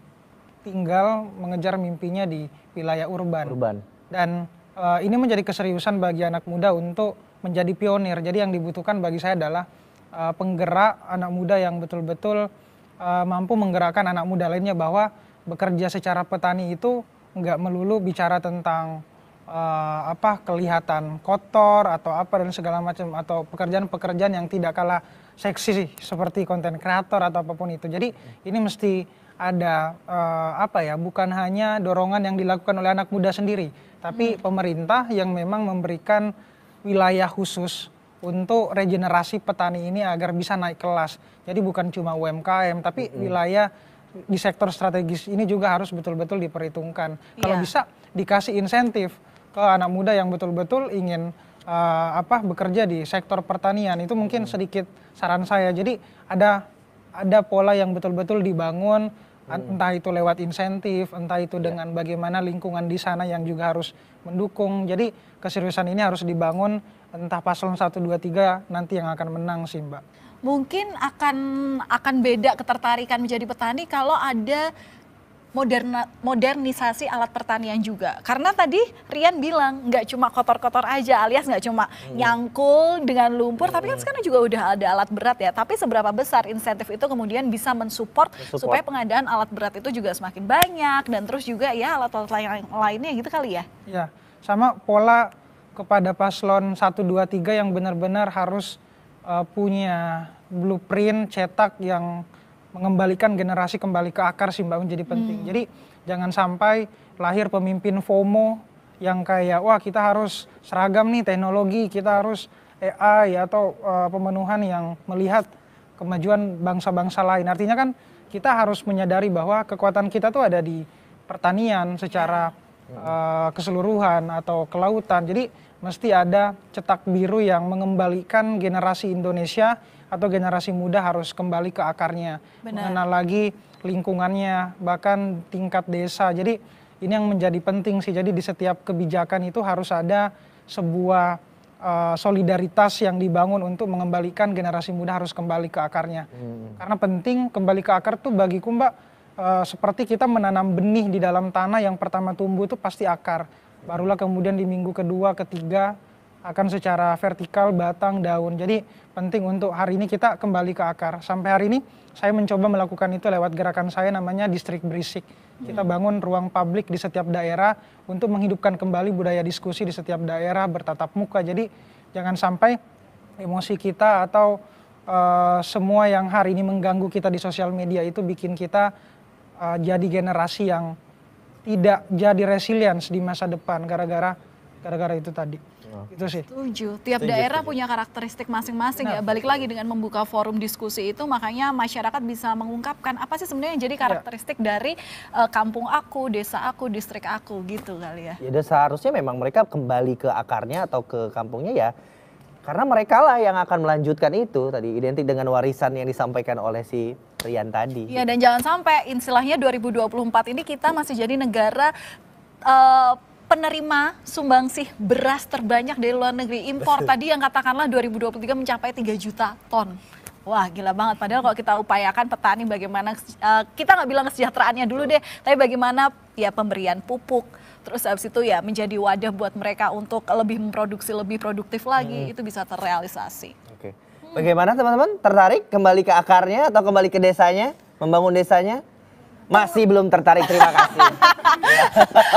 tinggal mengejar mimpinya di wilayah urban. Urban. Dan uh, ini menjadi keseriusan bagi anak muda untuk menjadi pionir. Jadi yang dibutuhkan bagi saya adalah uh, penggerak anak muda yang betul-betul uh, mampu menggerakkan anak muda lainnya bahwa bekerja secara petani itu nggak melulu bicara tentang uh, apa kelihatan kotor atau apa dan segala macam atau pekerjaan-pekerjaan yang tidak kalah seksi sih, seperti konten kreator atau apapun itu. Jadi ini mesti ada uh, apa ya bukan hanya dorongan yang dilakukan oleh anak muda sendiri, tapi hmm. pemerintah yang memang memberikan wilayah khusus untuk regenerasi petani ini agar bisa naik kelas. Jadi bukan cuma UMKM tapi hmm. wilayah di sektor strategis ini juga harus betul-betul diperhitungkan. Kalau yeah. bisa dikasih insentif ke anak muda yang betul-betul ingin uh, apa bekerja di sektor pertanian itu mungkin hmm. sedikit saran saya. Jadi ada ada pola yang betul-betul dibangun hmm. entah itu lewat insentif, entah itu ya. dengan bagaimana lingkungan di sana yang juga harus mendukung. Jadi keseriusan ini harus dibangun entah paslon 1 2 3 nanti yang akan menang sih, Mbak. Mungkin akan akan beda ketertarikan menjadi petani kalau ada moderna, modernisasi alat pertanian juga. Karena tadi Rian bilang nggak cuma kotor-kotor aja alias nggak cuma hmm. nyangkul dengan lumpur, hmm. tapi kan hmm. sekarang juga udah ada alat berat ya. Tapi seberapa besar insentif itu kemudian bisa mensupport Support. supaya pengadaan alat berat itu juga semakin banyak dan terus juga ya alat-alat lain lainnya gitu kali ya. Ya, sama pola kepada paslon 1 2 3 yang benar-benar harus uh, punya blueprint cetak yang mengembalikan generasi kembali ke akar sih Mbak menjadi penting. Hmm. Jadi jangan sampai lahir pemimpin FOMO yang kayak wah kita harus seragam nih teknologi, kita harus AI atau uh, pemenuhan yang melihat kemajuan bangsa-bangsa lain. Artinya kan kita harus menyadari bahwa kekuatan kita tuh ada di pertanian secara uh, keseluruhan atau kelautan. Jadi mesti ada cetak biru yang mengembalikan generasi Indonesia atau generasi muda harus kembali ke akarnya, Benar. mengenal lagi lingkungannya, bahkan tingkat desa. Jadi ini yang menjadi penting sih. Jadi di setiap kebijakan itu harus ada sebuah uh, solidaritas yang dibangun untuk mengembalikan generasi muda harus kembali ke akarnya. Hmm. Karena penting kembali ke akar tuh bagiku Mbak uh, seperti kita menanam benih di dalam tanah yang pertama tumbuh itu pasti akar. Barulah kemudian di minggu kedua, ketiga akan secara vertikal batang daun. Jadi penting untuk hari ini kita kembali ke akar. Sampai hari ini saya mencoba melakukan itu lewat gerakan saya namanya distrik berisik. Kita hmm. bangun ruang publik di setiap daerah untuk menghidupkan kembali budaya diskusi di setiap daerah bertatap muka. Jadi jangan sampai emosi kita atau uh, semua yang hari ini mengganggu kita di sosial media itu bikin kita uh, jadi generasi yang tidak jadi resilience di masa depan gara-gara gara-gara itu tadi. Itu sih. Setuju. Tiap setuju, daerah punya karakteristik masing-masing ya. nah, ya. Balik lagi dengan membuka forum diskusi itu makanya masyarakat bisa mengungkapkan apa sih sebenarnya yang jadi iya. karakteristik ya. dari uh, kampung aku, desa aku, distrik aku gitu kali ya. Ya seharusnya memang mereka kembali ke akarnya atau ke kampungnya ya karena mereka lah yang akan melanjutkan itu tadi identik dengan warisan yang disampaikan oleh si Rian tadi. Iya dan jangan sampai istilahnya 2024 ini kita masih jadi negara uh, penerima sumbangsih beras terbanyak dari luar negeri impor tadi yang katakanlah 2023 mencapai 3 juta ton. Wah gila banget. Padahal kalau kita upayakan petani bagaimana uh, kita nggak bilang kesejahteraannya dulu deh, tapi bagaimana ya pemberian pupuk, terus abis itu ya menjadi wadah buat mereka untuk lebih memproduksi lebih produktif lagi hmm. itu bisa terrealisasi. Oke. Okay. Bagaimana teman-teman tertarik kembali ke akarnya atau kembali ke desanya, membangun desanya? Masih belum tertarik, terima kasih.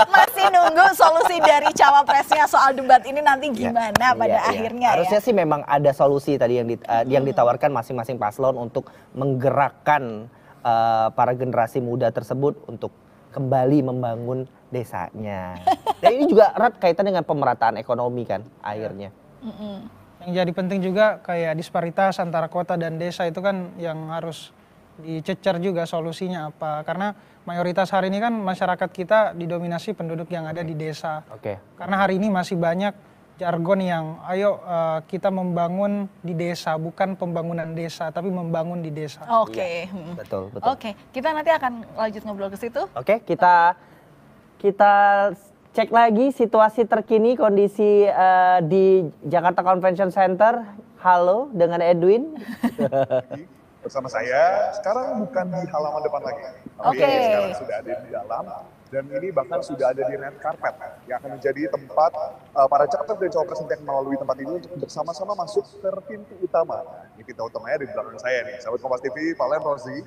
Masih nunggu solusi dari cawapresnya soal debat ini nanti iya. gimana ya, pada ya, akhirnya ya. Harusnya ya? sih memang ada solusi tadi yang di, uh, eh, hmm. yang ditawarkan masing-masing paslon untuk menggerakkan uh, para generasi muda tersebut untuk kembali membangun desanya. Dan ini juga erat kaitan dengan pemerataan ekonomi kan akhirnya. Hmm. Yang jadi penting juga kayak disparitas antara kota dan desa itu kan yang harus dicecer juga solusinya apa karena mayoritas hari ini kan masyarakat kita didominasi penduduk yang ada di desa. Okay. Karena hari ini masih banyak jargon yang ayo uh, kita membangun di desa bukan pembangunan desa tapi membangun di desa. Oke. Okay. Ya, hmm. betul, betul. Oke, okay. kita nanti akan lanjut ngobrol ke situ. Oke, okay, kita kita cek lagi situasi terkini kondisi uh, di Jakarta Convention Center. Halo dengan Edwin. bersama saya. Sekarang bukan di halaman depan lagi. Oke. Okay. Ini sekarang sudah ada di dalam dan ini bahkan sudah ada di red carpet yang akan menjadi tempat uh, para capres dan cawapres yang melalui tempat ini untuk bersama-sama masuk ke pintu utama. Ini pintu utamanya di belakang saya nih. Sahabat Kompas TV, Len Rosi,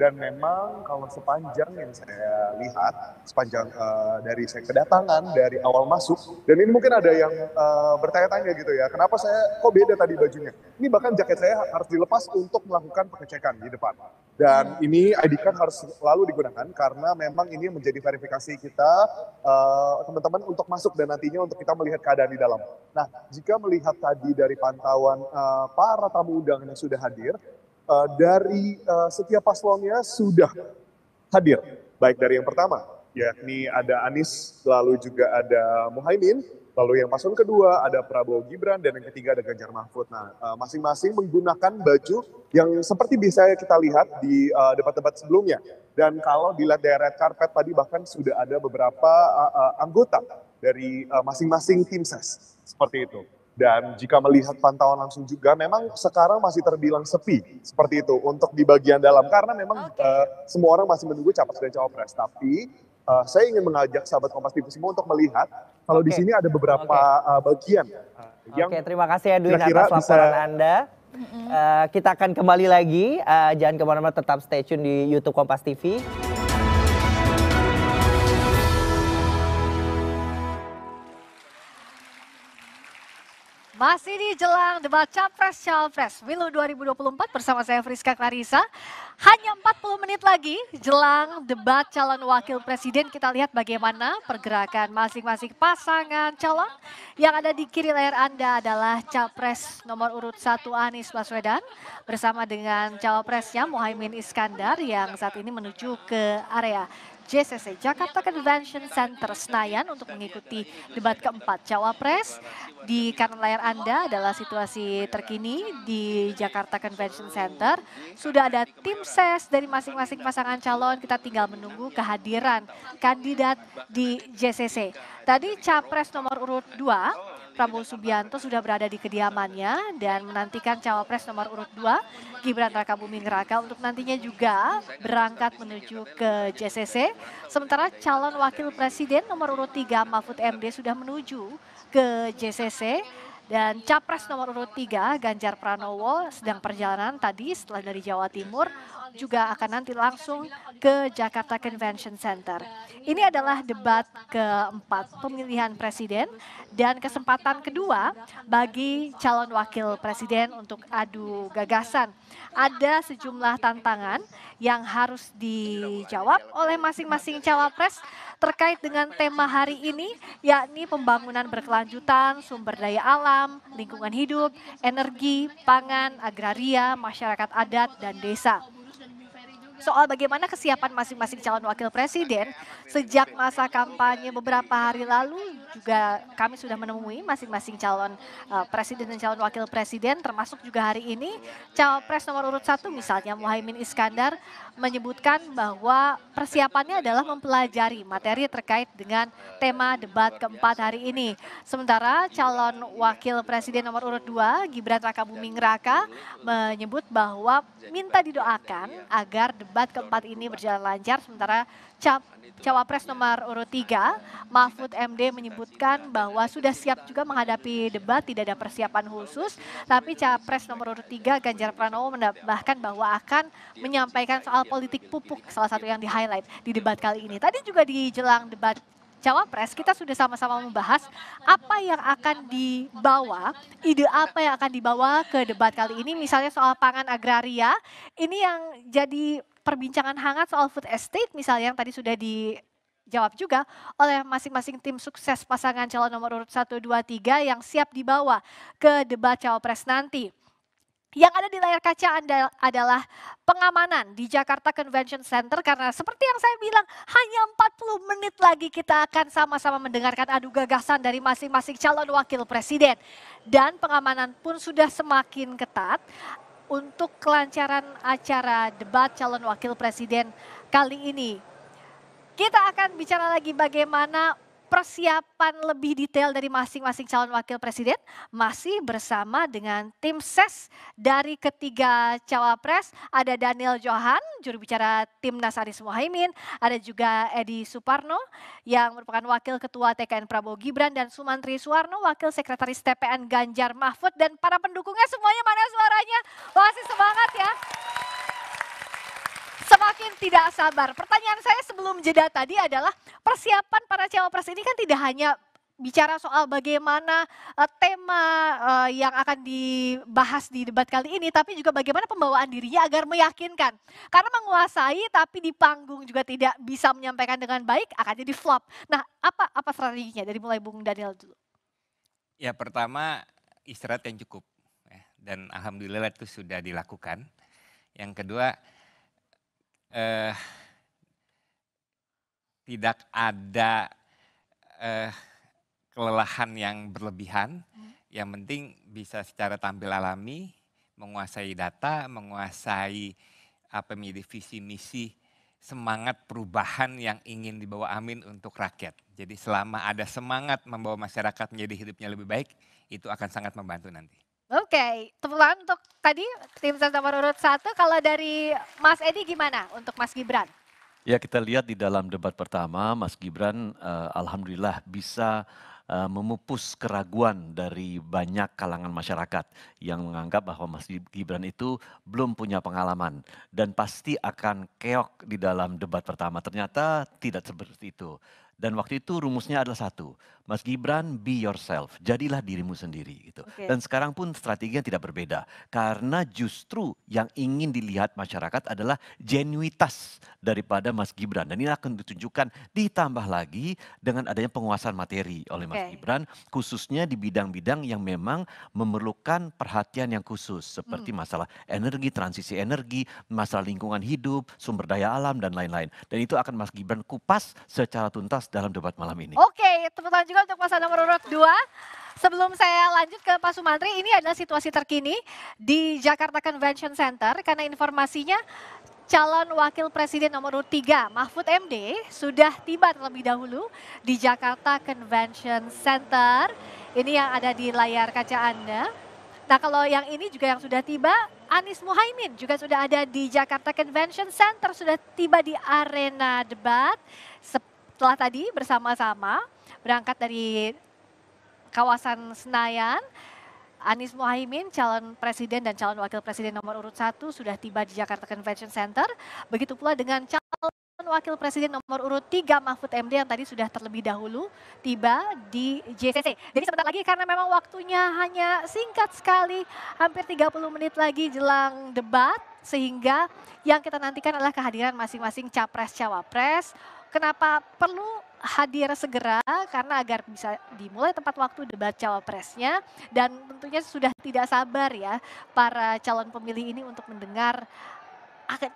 dan memang kalau sepanjang yang saya lihat sepanjang uh, dari saya kedatangan dari awal masuk dan ini mungkin ada yang uh, bertanya-tanya gitu ya kenapa saya kok beda tadi bajunya ini bahkan jaket saya harus dilepas untuk melakukan pengecekan di depan dan hmm. ini ID card harus selalu digunakan karena memang ini menjadi verifikasi kita uh, teman-teman untuk masuk dan nantinya untuk kita melihat keadaan di dalam nah jika melihat tadi dari pantauan uh, para tamu undangan yang sudah hadir Eh, dari uh, setiap paslonnya sudah hadir. Baik dari yang pertama, yakni ada Anies, lalu juga ada Muhaimin, lalu yang paslon kedua ada Prabowo Gibran, dan yang ketiga ada Ganjar Mahfud. Nah, masing eh, masing-masing menggunakan baju yang seperti bisa kita lihat di debat debat-debat sebelumnya. Dan kalau dilihat dari red carpet tadi bahkan sudah ada beberapa uh, uh, anggota dari masing masing-masing tim ses seperti itu. Dan jika melihat pantauan langsung juga, memang sekarang masih terbilang sepi seperti itu untuk di bagian dalam karena memang uh, semua orang masih menunggu capres dan cawapres. Tapi uh, saya ingin mengajak sahabat Kompas TV semua untuk melihat kalau okay. di sini ada beberapa okay. uh, eh, bagian yang. Oke, okay, terima kasih Edwin atas laporan bisa, Anda. Uh, kita akan kembali lagi. Uh, jangan kemana-mana, tetap stay tune di YouTube Kompas TV. Masih di jelang debat Capres-Cawapres Wilu 2024 bersama saya Friska Clarissa. Hanya 40 menit lagi jelang debat calon wakil presiden kita lihat bagaimana pergerakan masing-masing pasangan calon. Yang ada di kiri layar Anda adalah Capres nomor urut 1 Anies Baswedan bersama dengan Cawapresnya Muhaimin Iskandar yang saat ini menuju ke area JCC Jakarta Convention Center Senayan untuk mengikuti debat keempat Cawapres. Di kanan layar Anda adalah situasi terkini di Jakarta Convention Center. Sudah ada tim ses e dari masing-masing pasangan calon, kita tinggal menunggu kehadiran kandidat di JCC. Tadi Capres nomor urut 2 Prabowo Subianto sudah berada di kediamannya dan menantikan cawapres nomor urut 2 Gibran Raka Buming Raka untuk nantinya juga berangkat menuju ke JCC. Sementara calon wakil presiden nomor urut 3 Mahfud MD sudah menuju ke JCC dan capres nomor urut 3 Ganjar Pranowo sedang perjalanan tadi setelah dari Jawa Timur juga akan nanti langsung ke Jakarta Convention Center. Ini adalah debat keempat pemilihan presiden dan kesempatan kedua bagi calon wakil presiden untuk adu gagasan. Ada sejumlah tantangan yang harus dijawab oleh masing-masing cawapres terkait dengan tema hari ini yakni pembangunan berkelanjutan, sumber daya alam, lingkungan hidup, energi, pangan, agraria, masyarakat adat, dan desa soal bagaimana kesiapan masing-masing calon wakil presiden sejak masa kampanye beberapa hari lalu juga kami sudah menemui masing-masing calon uh, presiden dan calon wakil presiden termasuk juga hari ini cawapres nomor urut satu misalnya Muhaimin Iskandar menyebutkan bahwa persiapannya adalah mempelajari materi terkait dengan tema debat keempat hari ini. Sementara calon wakil presiden nomor urut 2 Gibran Raka Buming Raka menyebut bahwa minta didoakan agar debat keempat ini berjalan lancar sementara Cap Cawapres nomor urut 3, Mahfud MD menyebutkan bahwa sudah siap juga menghadapi debat, tidak ada persiapan khusus, tapi Capres nomor urut 3 Ganjar Pranowo menambahkan bahwa akan menyampaikan soal politik pupuk, salah satu yang di-highlight di debat kali ini. Tadi juga di jelang debat Cawapres, kita sudah sama-sama membahas apa yang akan dibawa, ide apa yang akan dibawa ke debat kali ini, misalnya soal pangan agraria, ini yang jadi perbincangan hangat soal food estate misalnya yang tadi sudah dijawab juga oleh masing-masing tim sukses pasangan calon nomor urut 1, 2, 3 yang siap dibawa ke debat cawapres nanti. Yang ada di layar kaca Anda adalah pengamanan di Jakarta Convention Center karena seperti yang saya bilang hanya 40 menit lagi kita akan sama-sama mendengarkan adu gagasan dari masing-masing calon wakil presiden. Dan pengamanan pun sudah semakin ketat untuk kelancaran acara debat calon wakil presiden kali ini. Kita akan bicara lagi bagaimana persiapan lebih detail dari masing-masing calon wakil presiden masih bersama dengan tim ses dari ketiga cawapres. Ada Daniel Johan, juru bicara Timnas Anies Muhaimin, ada juga Edi Suparno yang merupakan wakil ketua TKN Prabowo Gibran dan Sumantri Suwarno, wakil sekretaris TPN Ganjar Mahfud dan para pendukungnya semuanya mana suaranya? Masih semangat ya. Semakin tidak sabar. Pertanyaan saya sebelum jeda tadi adalah persiapan para cawapres ini kan tidak hanya bicara soal bagaimana uh, tema uh, yang akan dibahas di debat kali ini, tapi juga bagaimana pembawaan dirinya agar meyakinkan. Karena menguasai tapi di panggung juga tidak bisa menyampaikan dengan baik, akan jadi flop. Nah, apa apa strateginya dari mulai Bung Daniel dulu? Ya, pertama istirahat yang cukup, ya. dan alhamdulillah itu sudah dilakukan. Yang kedua eh, tidak ada eh, kelelahan yang berlebihan. Hmm. Yang penting bisa secara tampil alami, menguasai data, menguasai apa visi misi semangat perubahan yang ingin dibawa Amin untuk rakyat. Jadi selama ada semangat membawa masyarakat menjadi hidupnya lebih baik, itu akan sangat membantu nanti. Oke, okay. tepuk tangan untuk tadi tim ses nomor urut satu. Kalau dari Mas Edi gimana untuk Mas Gibran? Ya kita lihat di dalam debat pertama Mas Gibran uh, alhamdulillah bisa eh, memupus keraguan dari banyak kalangan masyarakat yang menganggap bahwa Mas Gibran itu belum punya pengalaman dan pasti akan keok di dalam debat pertama. Ternyata tidak seperti itu. Dan waktu itu rumusnya adalah satu, Mas Gibran, be yourself, jadilah dirimu sendiri gitu. Okay. Dan sekarang pun strateginya tidak berbeda karena justru yang ingin dilihat masyarakat adalah genuitas daripada Mas Gibran dan ini akan ditunjukkan ditambah lagi dengan adanya penguasaan materi oleh Mas okay. Gibran khususnya di bidang-bidang yang memang memerlukan perhatian yang khusus seperti hmm. masalah energi, transisi energi, masalah lingkungan hidup, sumber daya alam dan lain-lain. Dan itu akan Mas Gibran kupas secara tuntas dalam debat malam ini. Oke, okay, teman juga juga untuk pasangan nomor urut 2. Sebelum saya lanjut ke Pak Sumantri, ini adalah situasi terkini di Jakarta Convention Center karena informasinya calon wakil presiden nomor 3 Mahfud MD sudah tiba terlebih dahulu di Jakarta Convention Center. Ini yang ada di layar kaca Anda. Nah kalau yang ini juga yang sudah tiba, Anies Muhaimin juga sudah ada di Jakarta Convention Center, sudah tiba di arena debat setelah tadi bersama-sama berangkat dari kawasan Senayan. Anies Mohaimin, calon presiden dan calon wakil presiden nomor urut satu sudah tiba di Jakarta Convention Center. Begitu pula dengan calon wakil presiden nomor urut tiga, Mahfud MD yang tadi sudah terlebih dahulu tiba di JCC. Jadi sebentar lagi karena memang waktunya hanya singkat sekali, hampir 30 menit lagi jelang debat sehingga yang kita nantikan adalah kehadiran masing-masing capres-cawapres, Kenapa perlu hadir segera karena agar bisa dimulai tempat waktu debat cawapresnya dan tentunya sudah tidak sabar ya para calon pemilih ini untuk mendengar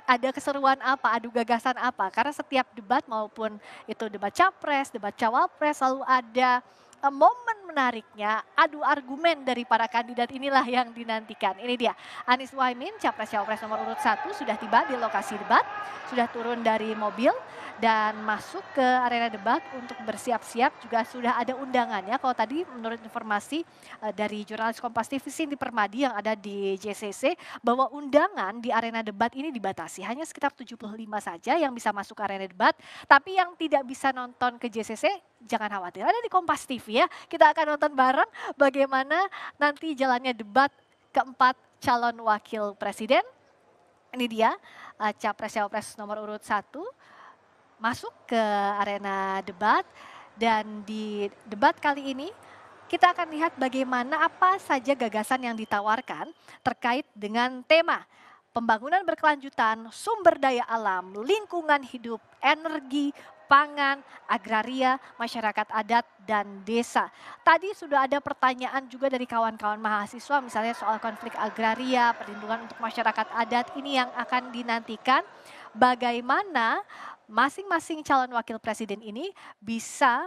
ada keseruan apa, adu gagasan apa. Karena setiap debat maupun itu debat capres, debat cawapres selalu ada eh, momen menariknya, adu argumen dari para kandidat inilah yang dinantikan. Ini dia, Anies Waimin, Capres-Cawapres nomor urut satu sudah tiba di lokasi debat, sudah turun dari mobil dan masuk ke arena debat untuk bersiap-siap juga sudah ada undangannya. Kalau tadi menurut informasi eh, dari jurnalis Kompas TV Cindy Permadi yang ada di JCC bahwa undangan di arena debat ini dibatasi hanya sekitar 75 saja yang bisa masuk ke arena debat, tapi yang tidak bisa nonton ke JCC jangan khawatir ada di Kompas TV ya. Kita akan nonton bareng bagaimana nanti jalannya debat keempat calon wakil presiden. Ini dia capres eh, capres cawapres nomor urut satu masuk ke arena debat dan di debat kali ini kita akan lihat bagaimana apa saja gagasan yang ditawarkan terkait dengan tema pembangunan berkelanjutan, sumber daya alam, lingkungan hidup, energi, pangan, agraria, masyarakat adat, dan desa. Tadi sudah ada pertanyaan juga dari kawan-kawan mahasiswa misalnya soal konflik agraria, perlindungan untuk masyarakat adat ini yang akan dinantikan. Bagaimana masing-masing calon wakil presiden ini bisa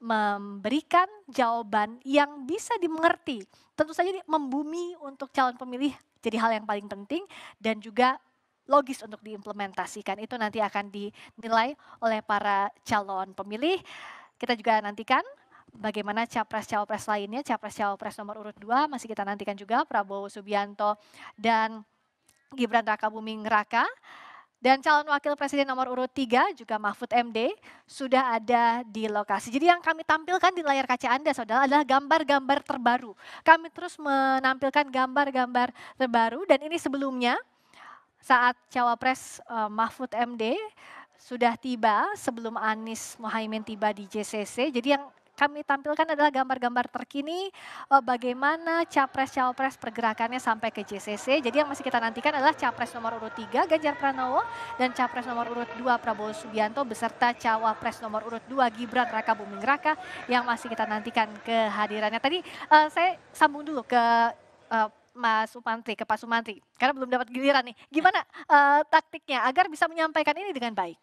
memberikan jawaban yang bisa dimengerti. Tentu saja ini membumi untuk calon pemilih jadi hal yang paling penting dan juga logis untuk diimplementasikan. Itu nanti akan dinilai oleh para calon pemilih. Kita juga nantikan bagaimana capres-cawapres lainnya, capres-cawapres nomor urut dua masih kita nantikan juga Prabowo Subianto dan Gibran Raka Buming Raka. Dan calon wakil presiden nomor urut 3 juga Mahfud MD sudah ada di lokasi. Jadi yang kami tampilkan di layar kaca Anda saudara adalah gambar-gambar terbaru. Kami terus menampilkan gambar-gambar terbaru dan ini sebelumnya saat Cawapres eh, Mahfud MD sudah tiba sebelum Anies Mohaimin tiba di JCC. Jadi yang kami tampilkan adalah gambar-gambar terkini uh, bagaimana capres-cawapres pergerakannya sampai ke JCC. Jadi yang masih kita nantikan adalah capres nomor urut 3 Ganjar Pranowo dan capres nomor urut 2 Prabowo Subianto beserta cawapres nomor urut 2 Gibran Raka Buming Raka yang masih kita nantikan kehadirannya. Tadi uh, saya sambung dulu ke uh, Mas Supantri, ke Pak Sumantri, karena belum dapat giliran nih. Gimana uh, taktiknya agar bisa menyampaikan ini dengan baik?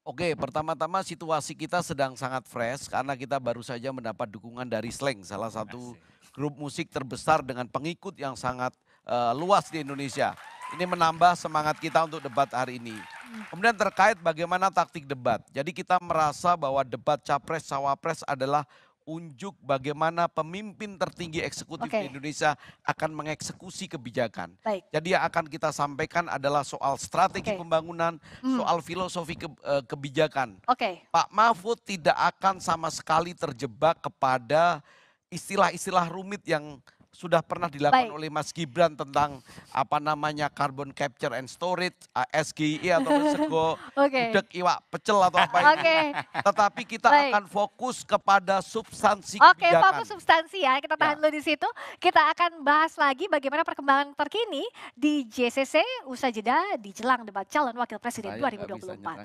Oke, pertama-tama situasi kita sedang sangat fresh karena kita baru saja mendapat dukungan dari Sleng, salah satu grup musik terbesar dengan pengikut yang sangat uh, luas di Indonesia. Ini menambah semangat kita untuk debat hari ini. Hmm. Kemudian terkait bagaimana taktik debat. Jadi kita merasa bahwa debat capres-cawapres adalah unjuk bagaimana pemimpin tertinggi eksekutif okay. di Indonesia akan mengeksekusi kebijakan. Baik. Jadi yang akan kita sampaikan adalah soal strategi okay. pembangunan, hmm. soal filosofi ke, eh, kebijakan. Okay. Pak Mahfud tidak akan sama sekali terjebak kepada istilah-istilah rumit yang sudah pernah dilakukan Baik. oleh Mas Gibran tentang apa namanya carbon capture and storage, eh, SGI atau sego okay. gudeg iwak pecel atau apa itu. Okay. Tetapi kita Baik. akan fokus kepada substansi Oke, okay, fokus substansi ya. Kita tahan ya. dulu di situ. Kita akan bahas lagi bagaimana perkembangan terkini di JCC usai jeda di jelang debat calon wakil presiden Saya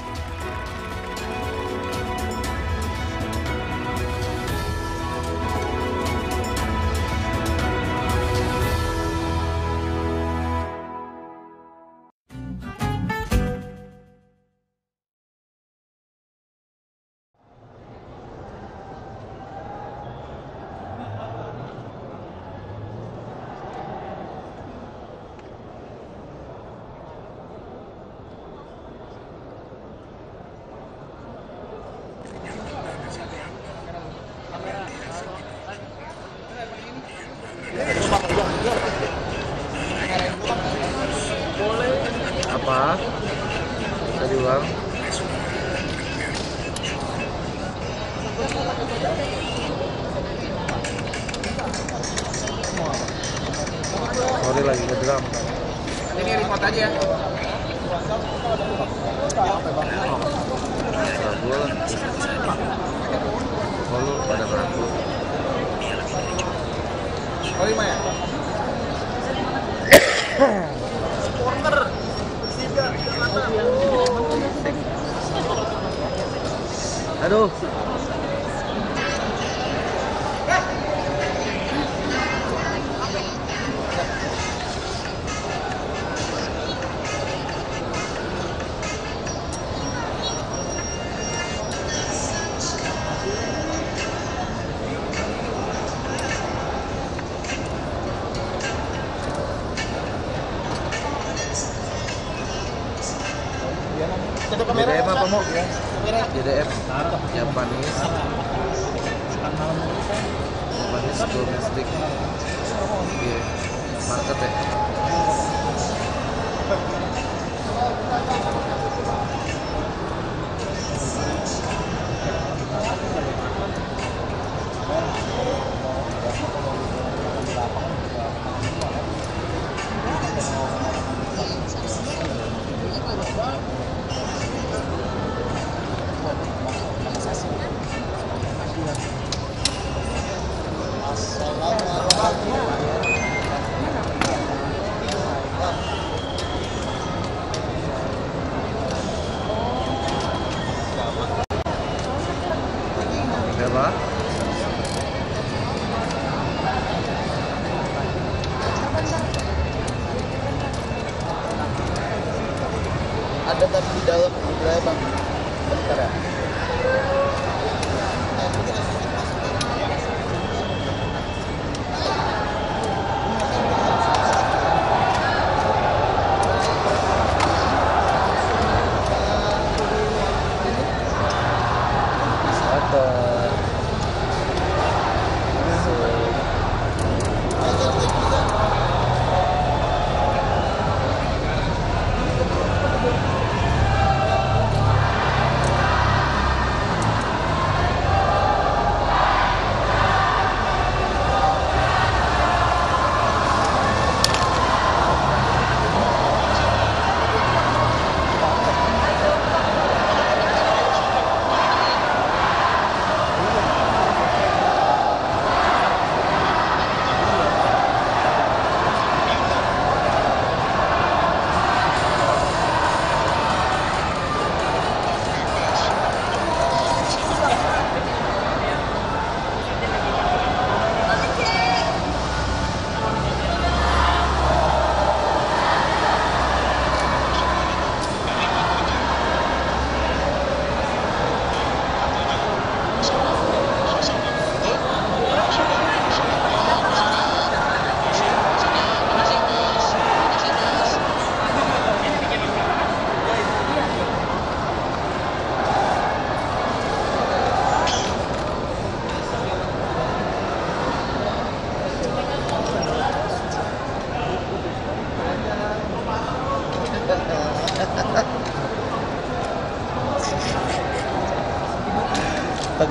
2024.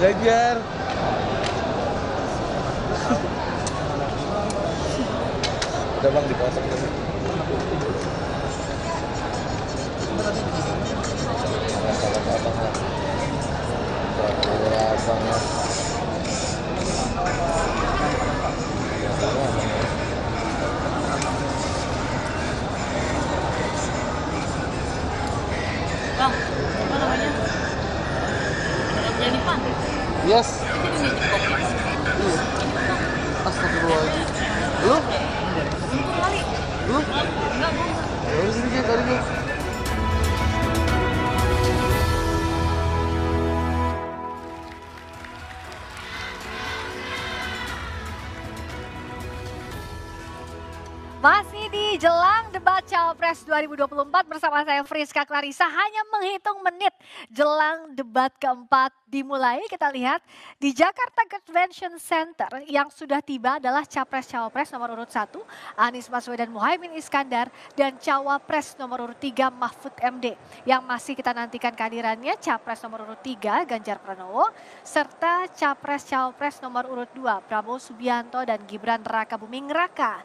再见。Pilpres 2024 bersama saya Friska Clarissa hanya menghitung menit jelang debat keempat dimulai. Kita lihat di Jakarta Convention Center yang sudah tiba adalah Capres-Cawapres nomor urut 1 Anies Baswedan Muhaimin Iskandar dan Cawapres nomor urut 3 Mahfud MD yang masih kita nantikan kehadirannya Capres nomor urut 3 Ganjar Pranowo serta Capres-Cawapres nomor urut 2 Prabowo Subianto dan Gibran Raka Buming Raka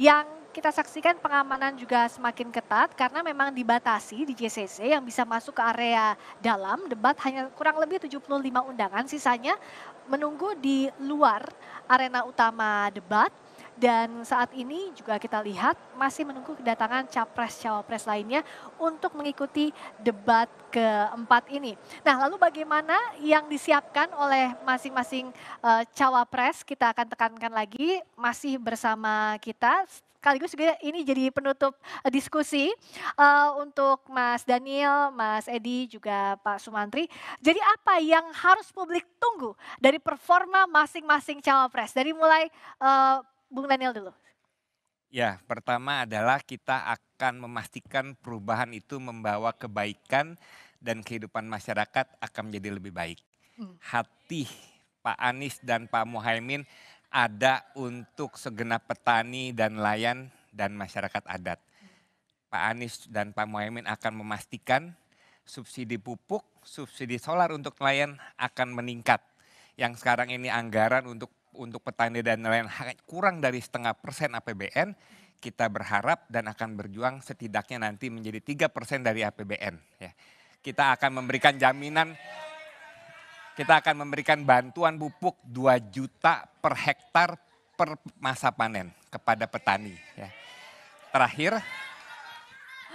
yang kita saksikan pengamanan juga semakin ketat karena memang dibatasi di JCC yang bisa masuk ke area dalam debat hanya kurang lebih 75 undangan sisanya menunggu di luar arena utama debat dan saat ini juga kita lihat masih menunggu kedatangan capres-cawapres lainnya untuk mengikuti debat keempat ini. Nah lalu bagaimana yang disiapkan oleh masing-masing uh, cawapres kita akan tekankan lagi masih bersama kita sekaligus juga ini jadi penutup eh, diskusi uh, untuk Mas Daniel, Mas Edi, juga Pak Sumantri. Jadi apa yang harus publik tunggu dari performa masing-masing cawapres? Dari mulai uh, Bung Daniel dulu. Ya, pertama adalah kita akan memastikan perubahan itu membawa kebaikan dan kehidupan masyarakat akan menjadi lebih baik. Hmm. Hati Pak Anies dan Pak Muhaimin ada untuk segenap petani dan nelayan dan masyarakat adat. Pak Anies dan Pak Muhaymin akan memastikan subsidi pupuk, subsidi solar untuk nelayan akan meningkat. Yang sekarang ini anggaran untuk untuk petani dan nelayan kurang dari setengah persen APBN, kita berharap dan akan berjuang setidaknya nanti menjadi tiga persen dari APBN. Ya. Kita akan memberikan jaminan kita akan memberikan bantuan pupuk 2 juta per hektar per masa panen kepada petani. Ya. Terakhir.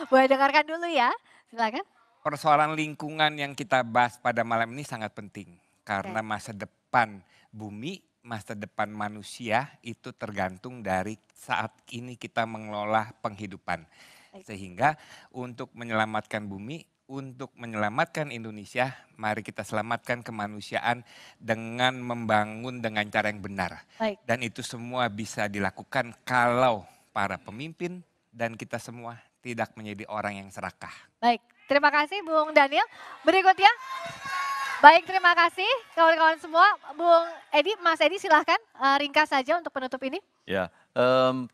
Boleh dengarkan dulu ya, silakan. Persoalan lingkungan yang kita bahas pada malam ini sangat penting. Karena masa depan bumi masa depan manusia itu tergantung dari saat ini kita mengelola penghidupan. Sehingga untuk menyelamatkan bumi untuk menyelamatkan Indonesia, mari kita selamatkan kemanusiaan dengan membangun dengan cara yang benar. Baik. Dan itu semua bisa dilakukan kalau para pemimpin dan kita semua tidak menjadi orang yang serakah. Baik, terima kasih Bung Daniel. Berikutnya, baik terima kasih kawan-kawan semua. Bung Edi, Mas Edi silahkan uh, ringkas saja untuk penutup ini. Ya, um,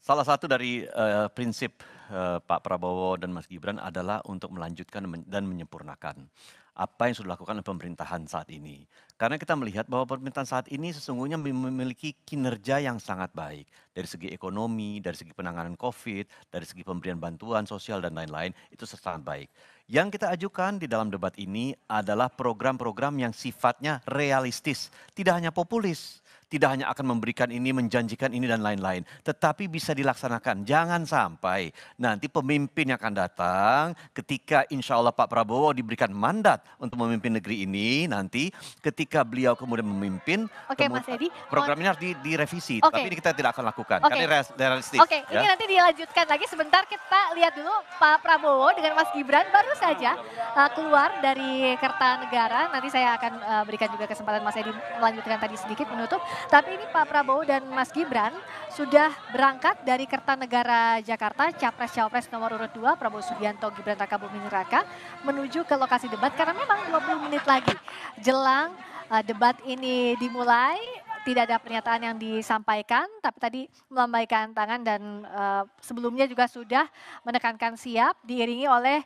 salah satu dari uh, prinsip Eh, Pak Prabowo dan Mas Gibran adalah untuk melanjutkan dan menyempurnakan apa yang sudah dilakukan oleh pemerintahan saat ini. Karena kita melihat bahwa pemerintahan saat ini sesungguhnya memiliki kinerja yang sangat baik dari segi ekonomi, dari segi penanganan Covid, dari segi pemberian bantuan sosial dan lain-lain itu sangat baik. Yang kita ajukan di dalam debat ini adalah program-program yang sifatnya realistis, tidak hanya populis tidak hanya akan memberikan ini, menjanjikan ini dan lain-lain, tetapi bisa dilaksanakan. Jangan sampai nanti pemimpin yang akan datang ketika insya Allah Pak Prabowo diberikan mandat untuk memimpin negeri ini nanti ketika beliau kemudian memimpin, Oke, kemudian, Mas Edi, program ini harus direvisi, okay. tapi ini kita tidak akan lakukan okay. karena realistis. Oke, okay. ya. ini nanti dilanjutkan lagi sebentar kita lihat dulu Pak Prabowo dengan Mas Gibran baru saja eh, keluar dari Kertanegara. Nanti saya akan eh, berikan juga kesempatan Mas Edi melanjutkan tadi sedikit menutup. Tapi ini Pak Prabowo dan Mas Gibran sudah berangkat dari Kertanegara Jakarta, Capres-Cawapres nomor urut 2 Prabowo Subianto Gibran Raka Buming Raka menuju ke lokasi debat karena memang 20 menit lagi jelang uh, debat ini dimulai tidak ada pernyataan yang disampaikan, tapi tadi melambaikan tangan dan uh, sebelumnya juga sudah menekankan siap diiringi oleh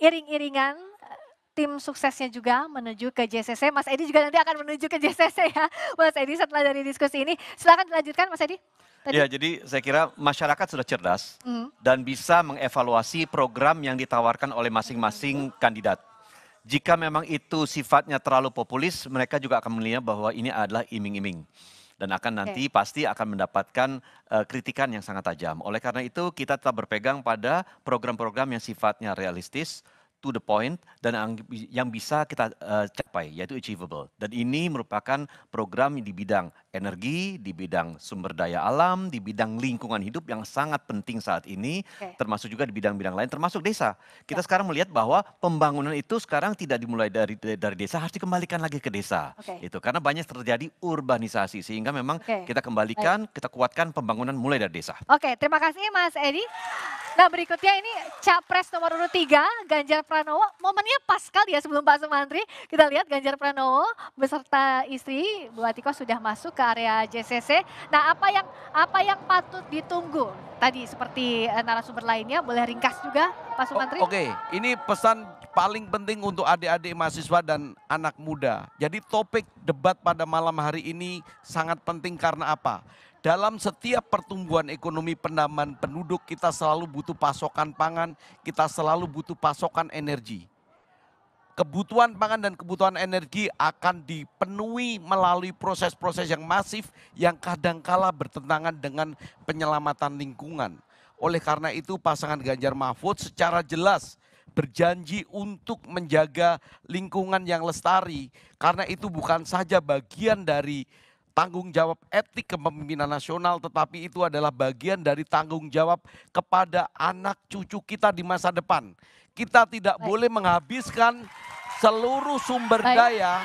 iring-iringan tim suksesnya juga menuju ke JCC. Mas Edi juga nanti akan menuju ke JCC ya. Mas Edi setelah dari diskusi ini. Silakan dilanjutkan Mas Edi. Tadi. Ya, jadi saya kira masyarakat sudah cerdas mm. dan bisa mengevaluasi program yang ditawarkan oleh masing-masing mm. kandidat. Jika memang itu sifatnya terlalu populis, mereka juga akan melihat bahwa ini adalah iming-iming dan akan nanti okay. pasti akan mendapatkan uh, kritikan yang sangat tajam. Oleh karena itu kita tetap berpegang pada program-program yang sifatnya realistis, to the point dan yang bisa kita eh, capai yaitu achievable dan ini merupakan program di bidang energi, di bidang sumber daya alam, di bidang lingkungan hidup yang sangat penting saat ini, okay. termasuk juga di bidang-bidang lain, termasuk desa. Kita okay. Ya. sekarang melihat bahwa pembangunan itu sekarang tidak dimulai dari dari desa, harus dikembalikan lagi ke desa. Okay. Itu karena banyak terjadi urbanisasi, sehingga memang okay. kita kembalikan, kita kuatkan pembangunan mulai dari desa. Oke, okay, terima kasih Mas Edi. Nah berikutnya ini capres nomor urut tiga Ganjar Pranowo. Momennya pas sekali ya sebelum Pak Sumantri. Kita lihat Ganjar Pranowo beserta istri Bu Atiko sudah masuk ke ke area JCC. Nah, apa yang apa yang patut ditunggu tadi seperti eh, narasumber lainnya boleh ringkas juga Pak Sumantri? Oke, okay. ini pesan paling penting untuk adik-adik mahasiswa dan anak muda. Jadi topik debat pada malam hari ini sangat penting karena apa? Dalam setiap pertumbuhan ekonomi penambahan penduduk kita selalu butuh pasokan pangan, kita selalu butuh pasokan energi kebutuhan pangan dan kebutuhan energi akan dipenuhi melalui proses-proses yang masif yang kadangkala bertentangan dengan penyelamatan lingkungan. Oleh karena itu pasangan Ganjar Mahfud secara jelas berjanji untuk menjaga lingkungan yang lestari karena itu bukan saja bagian dari tanggung jawab etik kepemimpinan nasional tetapi itu adalah bagian dari tanggung jawab kepada anak cucu kita di masa depan kita tidak Baik. boleh menghabiskan seluruh sumber Baik. daya.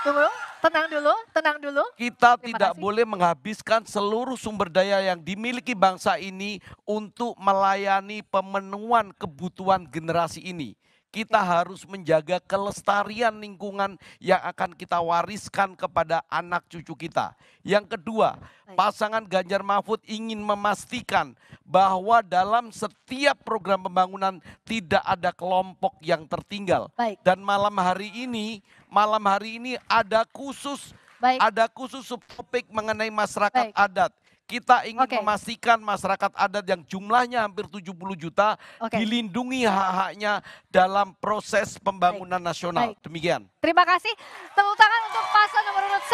Tunggu, tenang dulu, tenang dulu. Kita Terima tidak kasih. boleh menghabiskan seluruh sumber daya yang dimiliki bangsa ini untuk melayani pemenuhan kebutuhan generasi ini kita harus menjaga kelestarian lingkungan yang akan kita wariskan kepada anak cucu kita. Yang kedua, pasangan Ganjar Mahfud ingin memastikan bahwa dalam setiap program pembangunan tidak ada kelompok yang tertinggal. Baik. Dan malam hari ini, malam hari ini ada khusus Baik. ada khusus subtopik mengenai masyarakat Baik. adat kita ingin okay. memastikan masyarakat adat yang jumlahnya hampir 70 juta okay. dilindungi hak-haknya dalam proses pembangunan Baik. nasional. Baik. Demikian. Terima kasih. Tepuk tangan untuk paslon nomor urut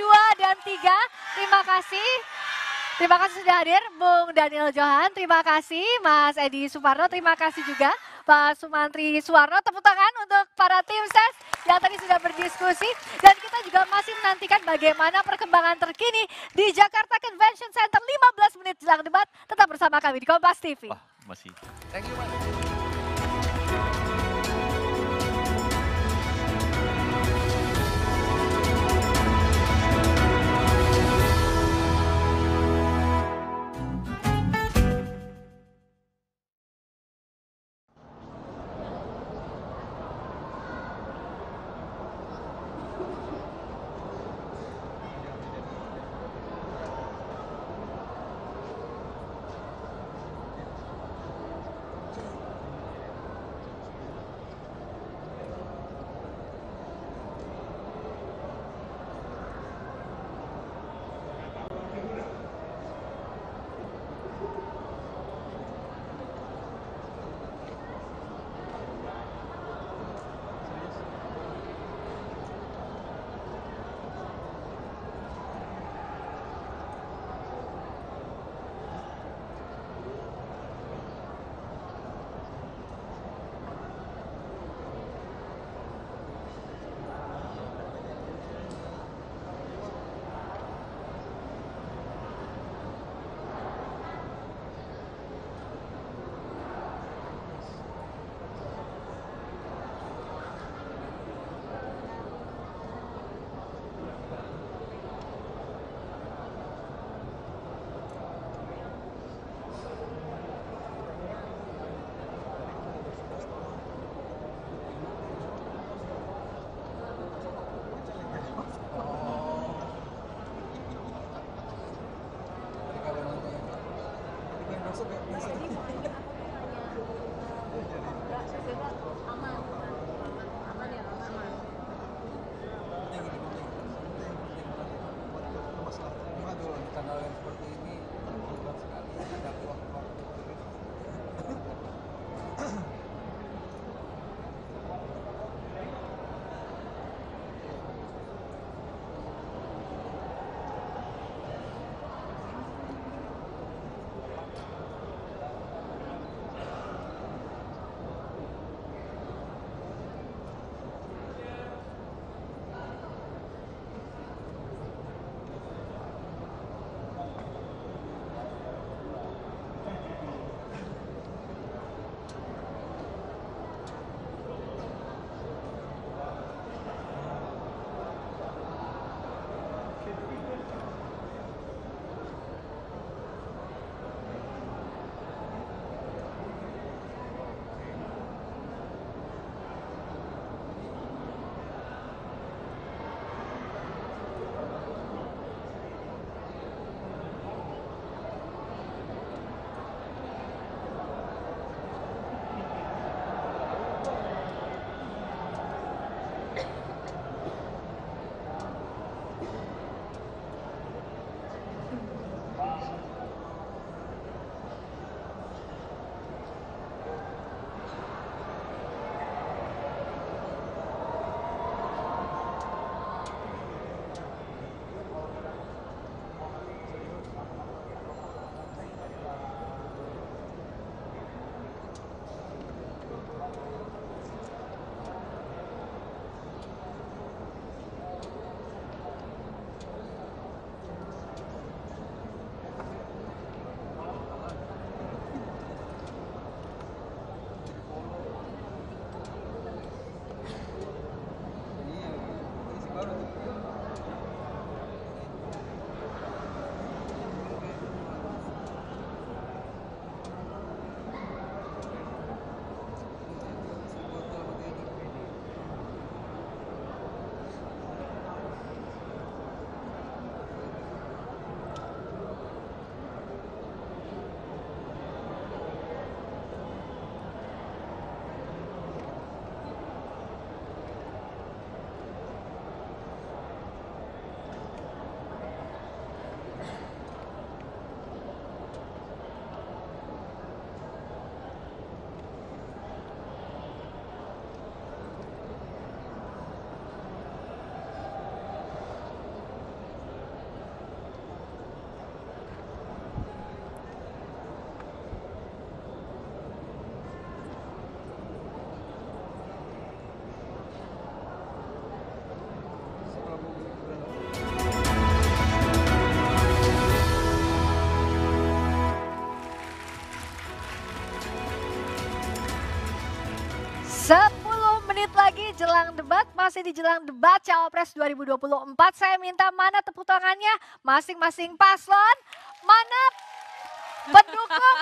1, 2, dan 3. Terima kasih. Terima kasih sudah hadir Bung Daniel Johan, terima kasih Mas Edi Suparno, terima kasih juga Pak Sumantri Suwarno. Tepuk tangan untuk para tim ses yang tadi sudah berdiskusi. Dan kita juga masih menantikan bagaimana perkembangan terkini di Jakarta Convention Center 15 menit jelang debat. Tetap bersama kami di Kompas TV. Wah, masih. Thank you, Mas. jelang debat, masih di jelang debat Cawapres 2024. Saya minta mana tepuk tangannya masing-masing paslon, mana pendukung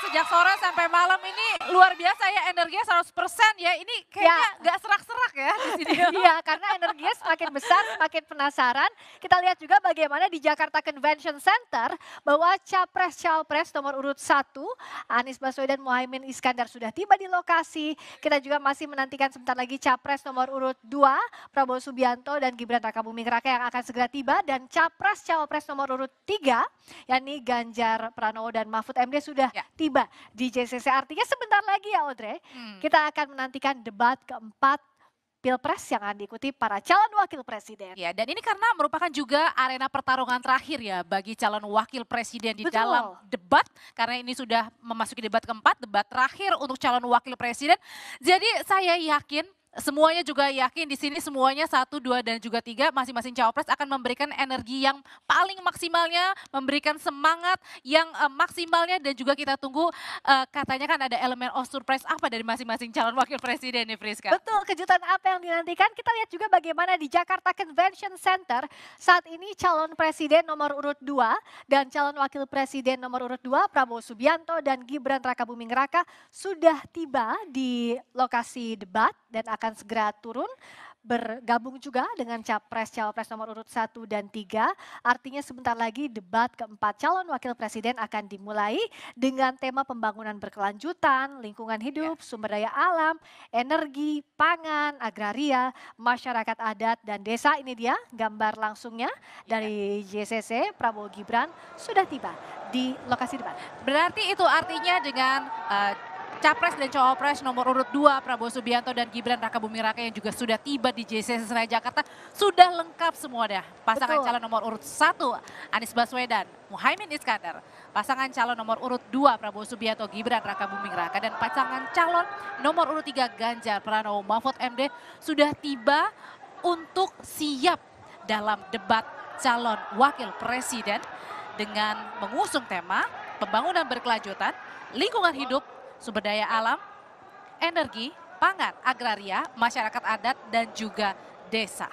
sejak sore sampai malam ini luar biasa ya energinya 100% ya. Ini kayaknya ya. nggak ya. serak-serak ya di sini. Iya, karena energinya semakin besar, semakin penasaran, kita lihat juga bagaimana di Jakarta Convention Center bahwa capres Cawapres nomor urut satu Anies Baswedan Muhaimin Iskandar sudah tiba di lokasi. Kita juga masih menantikan sebentar lagi capres nomor urut dua Prabowo Subianto dan Gibran Rakabuming Raka yang akan segera tiba dan capres cawapres nomor urut tiga yakni Ganjar Pranowo dan Mahfud MD sudah ya. tiba di JCC. Artinya sebentar lagi ya Audrey, hmm. kita akan menantikan debat keempat Pilpres yang akan diikuti para calon wakil presiden. Ya, dan ini karena merupakan juga arena pertarungan terakhir ya bagi calon wakil presiden di Betul. dalam debat karena ini sudah memasuki debat keempat, debat terakhir untuk calon wakil presiden. Jadi saya yakin semuanya juga yakin di sini semuanya satu, dua dan juga tiga masing-masing cawapres akan memberikan energi yang paling maksimalnya, memberikan semangat yang uh, maksimalnya dan juga kita tunggu uh, katanya kan ada elemen of surprise apa dari masing-masing calon wakil presiden nih Friska. Betul, kejutan apa yang dinantikan kita lihat juga bagaimana di Jakarta Convention Center saat ini calon presiden nomor urut dua dan calon wakil presiden nomor urut dua Prabowo Subianto dan Gibran Raka Buming Raka sudah tiba di lokasi debat dan akan akan segera turun bergabung juga dengan capres-cawapres nomor urut 1 dan 3. Artinya sebentar lagi debat keempat calon wakil presiden akan dimulai dengan tema pembangunan berkelanjutan, lingkungan ya. hidup, ya. sumber daya alam, energi, pangan, agraria, masyarakat adat dan desa. Ini dia gambar langsungnya ya. dari JCC Prabowo Gibran sudah tiba di lokasi debat. Berarti itu artinya dengan uh, Capres dan Cawapres nomor urut 2 Prabowo Subianto dan Gibran Raka Raka yang juga sudah tiba di JCC Senayan Jakarta sudah lengkap semua dah. Pasangan Betul. calon nomor urut 1 Anies Baswedan, Muhaimin Iskandar, pasangan calon nomor urut 2 Prabowo Subianto Gibran Raka Raka dan pasangan calon nomor urut 3 Ganjar Pranowo Mahfud MD sudah tiba untuk siap dalam debat calon wakil presiden dengan mengusung tema pembangunan berkelanjutan, lingkungan hidup sumber daya alam, energi, pangan, agraria, masyarakat adat, dan juga desa.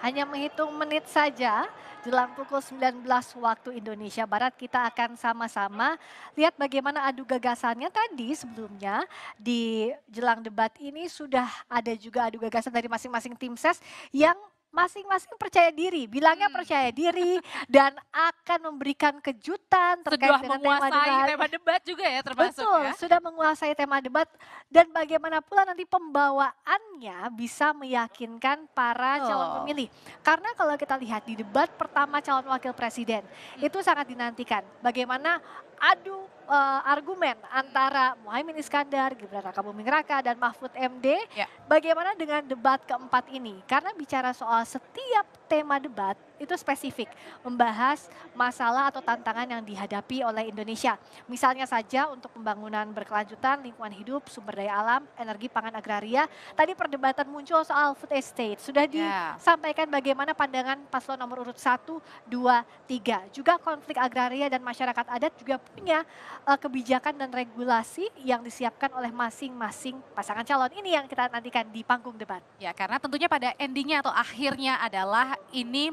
Hanya menghitung menit saja, jelang pukul 19 waktu Indonesia Barat kita akan sama-sama lihat bagaimana adu gagasannya tadi sebelumnya di jelang debat ini sudah ada juga adu gagasan dari masing-masing tim ses yang masing-masing percaya diri, bilangnya hmm. percaya diri dan akan memberikan kejutan terkait sudah dengan menguasai tema debat. tema debat juga ya termasuk Betul, ya. sudah menguasai tema debat dan bagaimana pula nanti pembawaannya bisa meyakinkan para oh. calon pemilih. Karena kalau kita lihat di debat pertama calon wakil presiden hmm. itu sangat dinantikan bagaimana adu uh, argumen antara Muhaimin Iskandar, Gibran Raka Buming Raka dan Mahfud MD. Ya. Bagaimana dengan debat keempat ini? Karena bicara soal setiap tema debat itu spesifik, membahas masalah atau tantangan yang dihadapi oleh Indonesia. Misalnya saja untuk pembangunan berkelanjutan, lingkungan hidup, sumber daya alam, energi pangan agraria. Tadi perdebatan muncul soal food estate. Sudah ya. disampaikan bagaimana pandangan paslon nomor urut 1, 2, 3. Juga konflik agraria dan masyarakat adat juga punya eh, kebijakan dan regulasi yang disiapkan oleh masing-masing pasangan calon. Ini yang kita nantikan di panggung debat. Ya, karena tentunya pada endingnya atau akhirnya adalah ini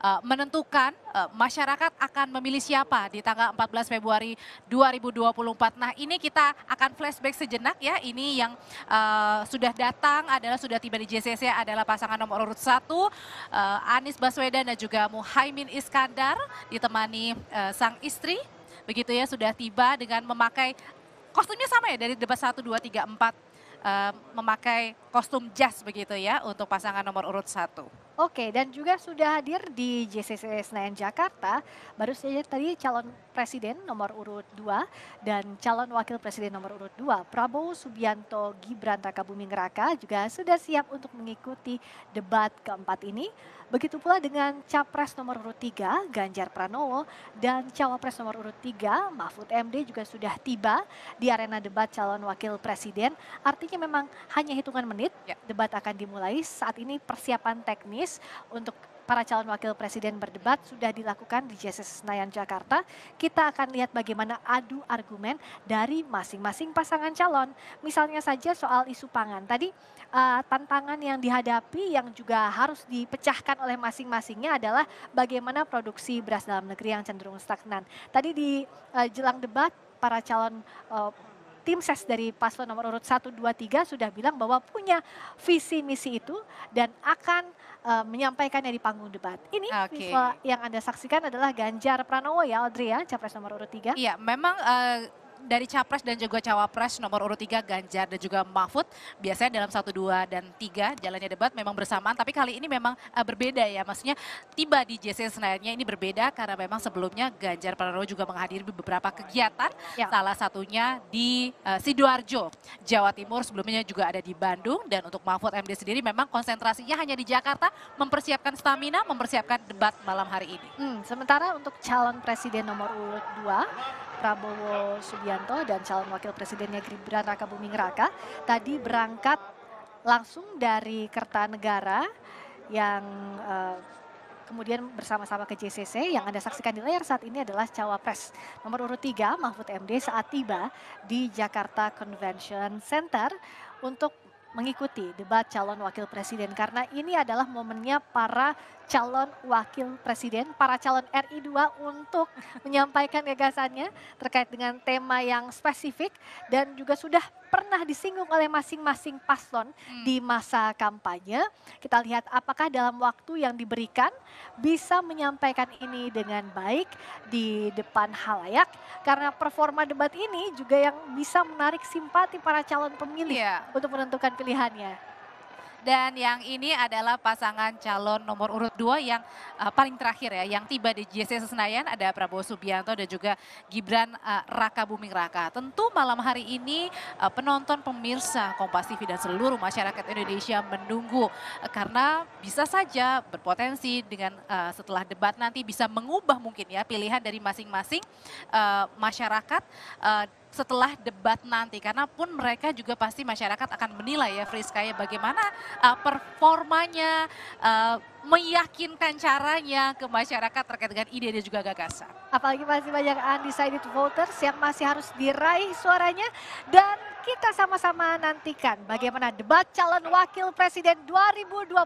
uh, menentukan uh, masyarakat akan memilih siapa di tanggal 14 Februari 2024. Nah ini kita akan flashback sejenak ya, ini yang uh, sudah datang adalah sudah tiba di JCC adalah pasangan nomor urut 1, uh, Anies Baswedan dan juga Muhaimin Iskandar ditemani uh, sang istri. Begitu ya, sudah tiba dengan memakai kostumnya sama ya dari debat 1, 2, 3, 4. Uh, memakai kostum jas begitu ya untuk pasangan nomor urut satu. Oke, dan juga sudah hadir di JCC Senayan Jakarta, baru saja tadi calon presiden nomor urut 2 dan calon wakil presiden nomor urut 2, Prabowo Subianto Gibran Raka Buming Raka juga sudah siap untuk mengikuti debat keempat ini. Begitu pula dengan Capres nomor urut 3 Ganjar Pranowo dan Cawapres nomor urut 3 Mahfud MD juga sudah tiba di arena debat calon wakil presiden. Artinya memang hanya hitungan menit ya. debat akan dimulai. Saat ini persiapan teknis untuk para calon wakil presiden berdebat sudah dilakukan di JSS Senayan Jakarta. Kita akan lihat bagaimana adu argumen dari masing-masing pasangan calon. Misalnya saja soal isu pangan. Tadi uh, tantangan yang dihadapi yang juga harus dipecahkan oleh masing-masingnya adalah bagaimana produksi beras dalam negeri yang cenderung stagnan. Tadi di uh, jelang debat para calon uh, tim ses dari paslon nomor urut 1, 2, 3 sudah bilang bahwa punya visi misi itu dan akan uh, menyampaikannya di panggung debat. Ini okay. visual yang Anda saksikan adalah Ganjar Pranowo ya Audrey ya, capres nomor urut 3. Iya, memang uh, dari capres dan juga cawapres nomor urut 3 Ganjar dan juga Mahfud biasanya dalam 1 2 dan 3 jalannya debat memang bersamaan tapi kali ini memang uh, berbeda ya maksudnya tiba di JC Senayannya ini berbeda karena memang sebelumnya Ganjar Pranowo juga menghadiri beberapa kegiatan ya. salah satunya di uh, Sidoarjo Jawa Timur sebelumnya juga ada di Bandung dan untuk Mahfud MD sendiri memang konsentrasinya hanya di Jakarta mempersiapkan stamina mempersiapkan debat malam hari ini. Hmm, sementara untuk calon presiden nomor urut 2 Prabowo Subianto dan calon wakil presidennya Gibran Raka Buming Raka tadi berangkat langsung dari Kertanegara yang uh, kemudian bersama-sama ke JCC yang Anda saksikan di layar saat ini adalah cawapres nomor urut 3 Mahfud MD saat tiba di Jakarta Convention Center untuk mengikuti debat calon wakil presiden karena ini adalah momennya para calon wakil presiden, para calon RI2 untuk menyampaikan gagasannya terkait dengan tema yang spesifik dan juga sudah pernah disinggung oleh masing-masing paslon hmm. di masa kampanye. Kita lihat apakah dalam waktu yang diberikan bisa menyampaikan ini dengan baik di depan halayak karena performa debat ini juga yang bisa menarik simpati para calon pemilih yeah. untuk menentukan pilihannya. Dan yang ini adalah pasangan calon nomor urut dua yang uh, paling terakhir ya, yang tiba di JCC Senayan ada Prabowo Subianto dan juga Gibran uh, Raka Buming Raka. Tentu malam hari ini uh, penonton, pemirsa Kompas TV dan seluruh masyarakat Indonesia menunggu uh, karena bisa saja berpotensi dengan uh, setelah debat nanti bisa mengubah mungkin ya pilihan dari masing-masing uh, masyarakat uh, setelah debat nanti karena pun mereka juga pasti masyarakat akan menilai ya Friska ya bagaimana uh, performanya uh, meyakinkan caranya ke masyarakat terkait dengan ide dan juga gagasan. Apalagi masih banyak undecided voters yang masih harus diraih suaranya dan kita sama-sama nantikan bagaimana debat calon wakil presiden 2024.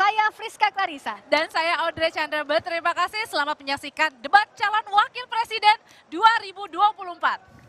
Saya Friska Clarissa. Dan saya Audrey Chandra terima kasih selamat menyaksikan debat calon wakil presiden 2024.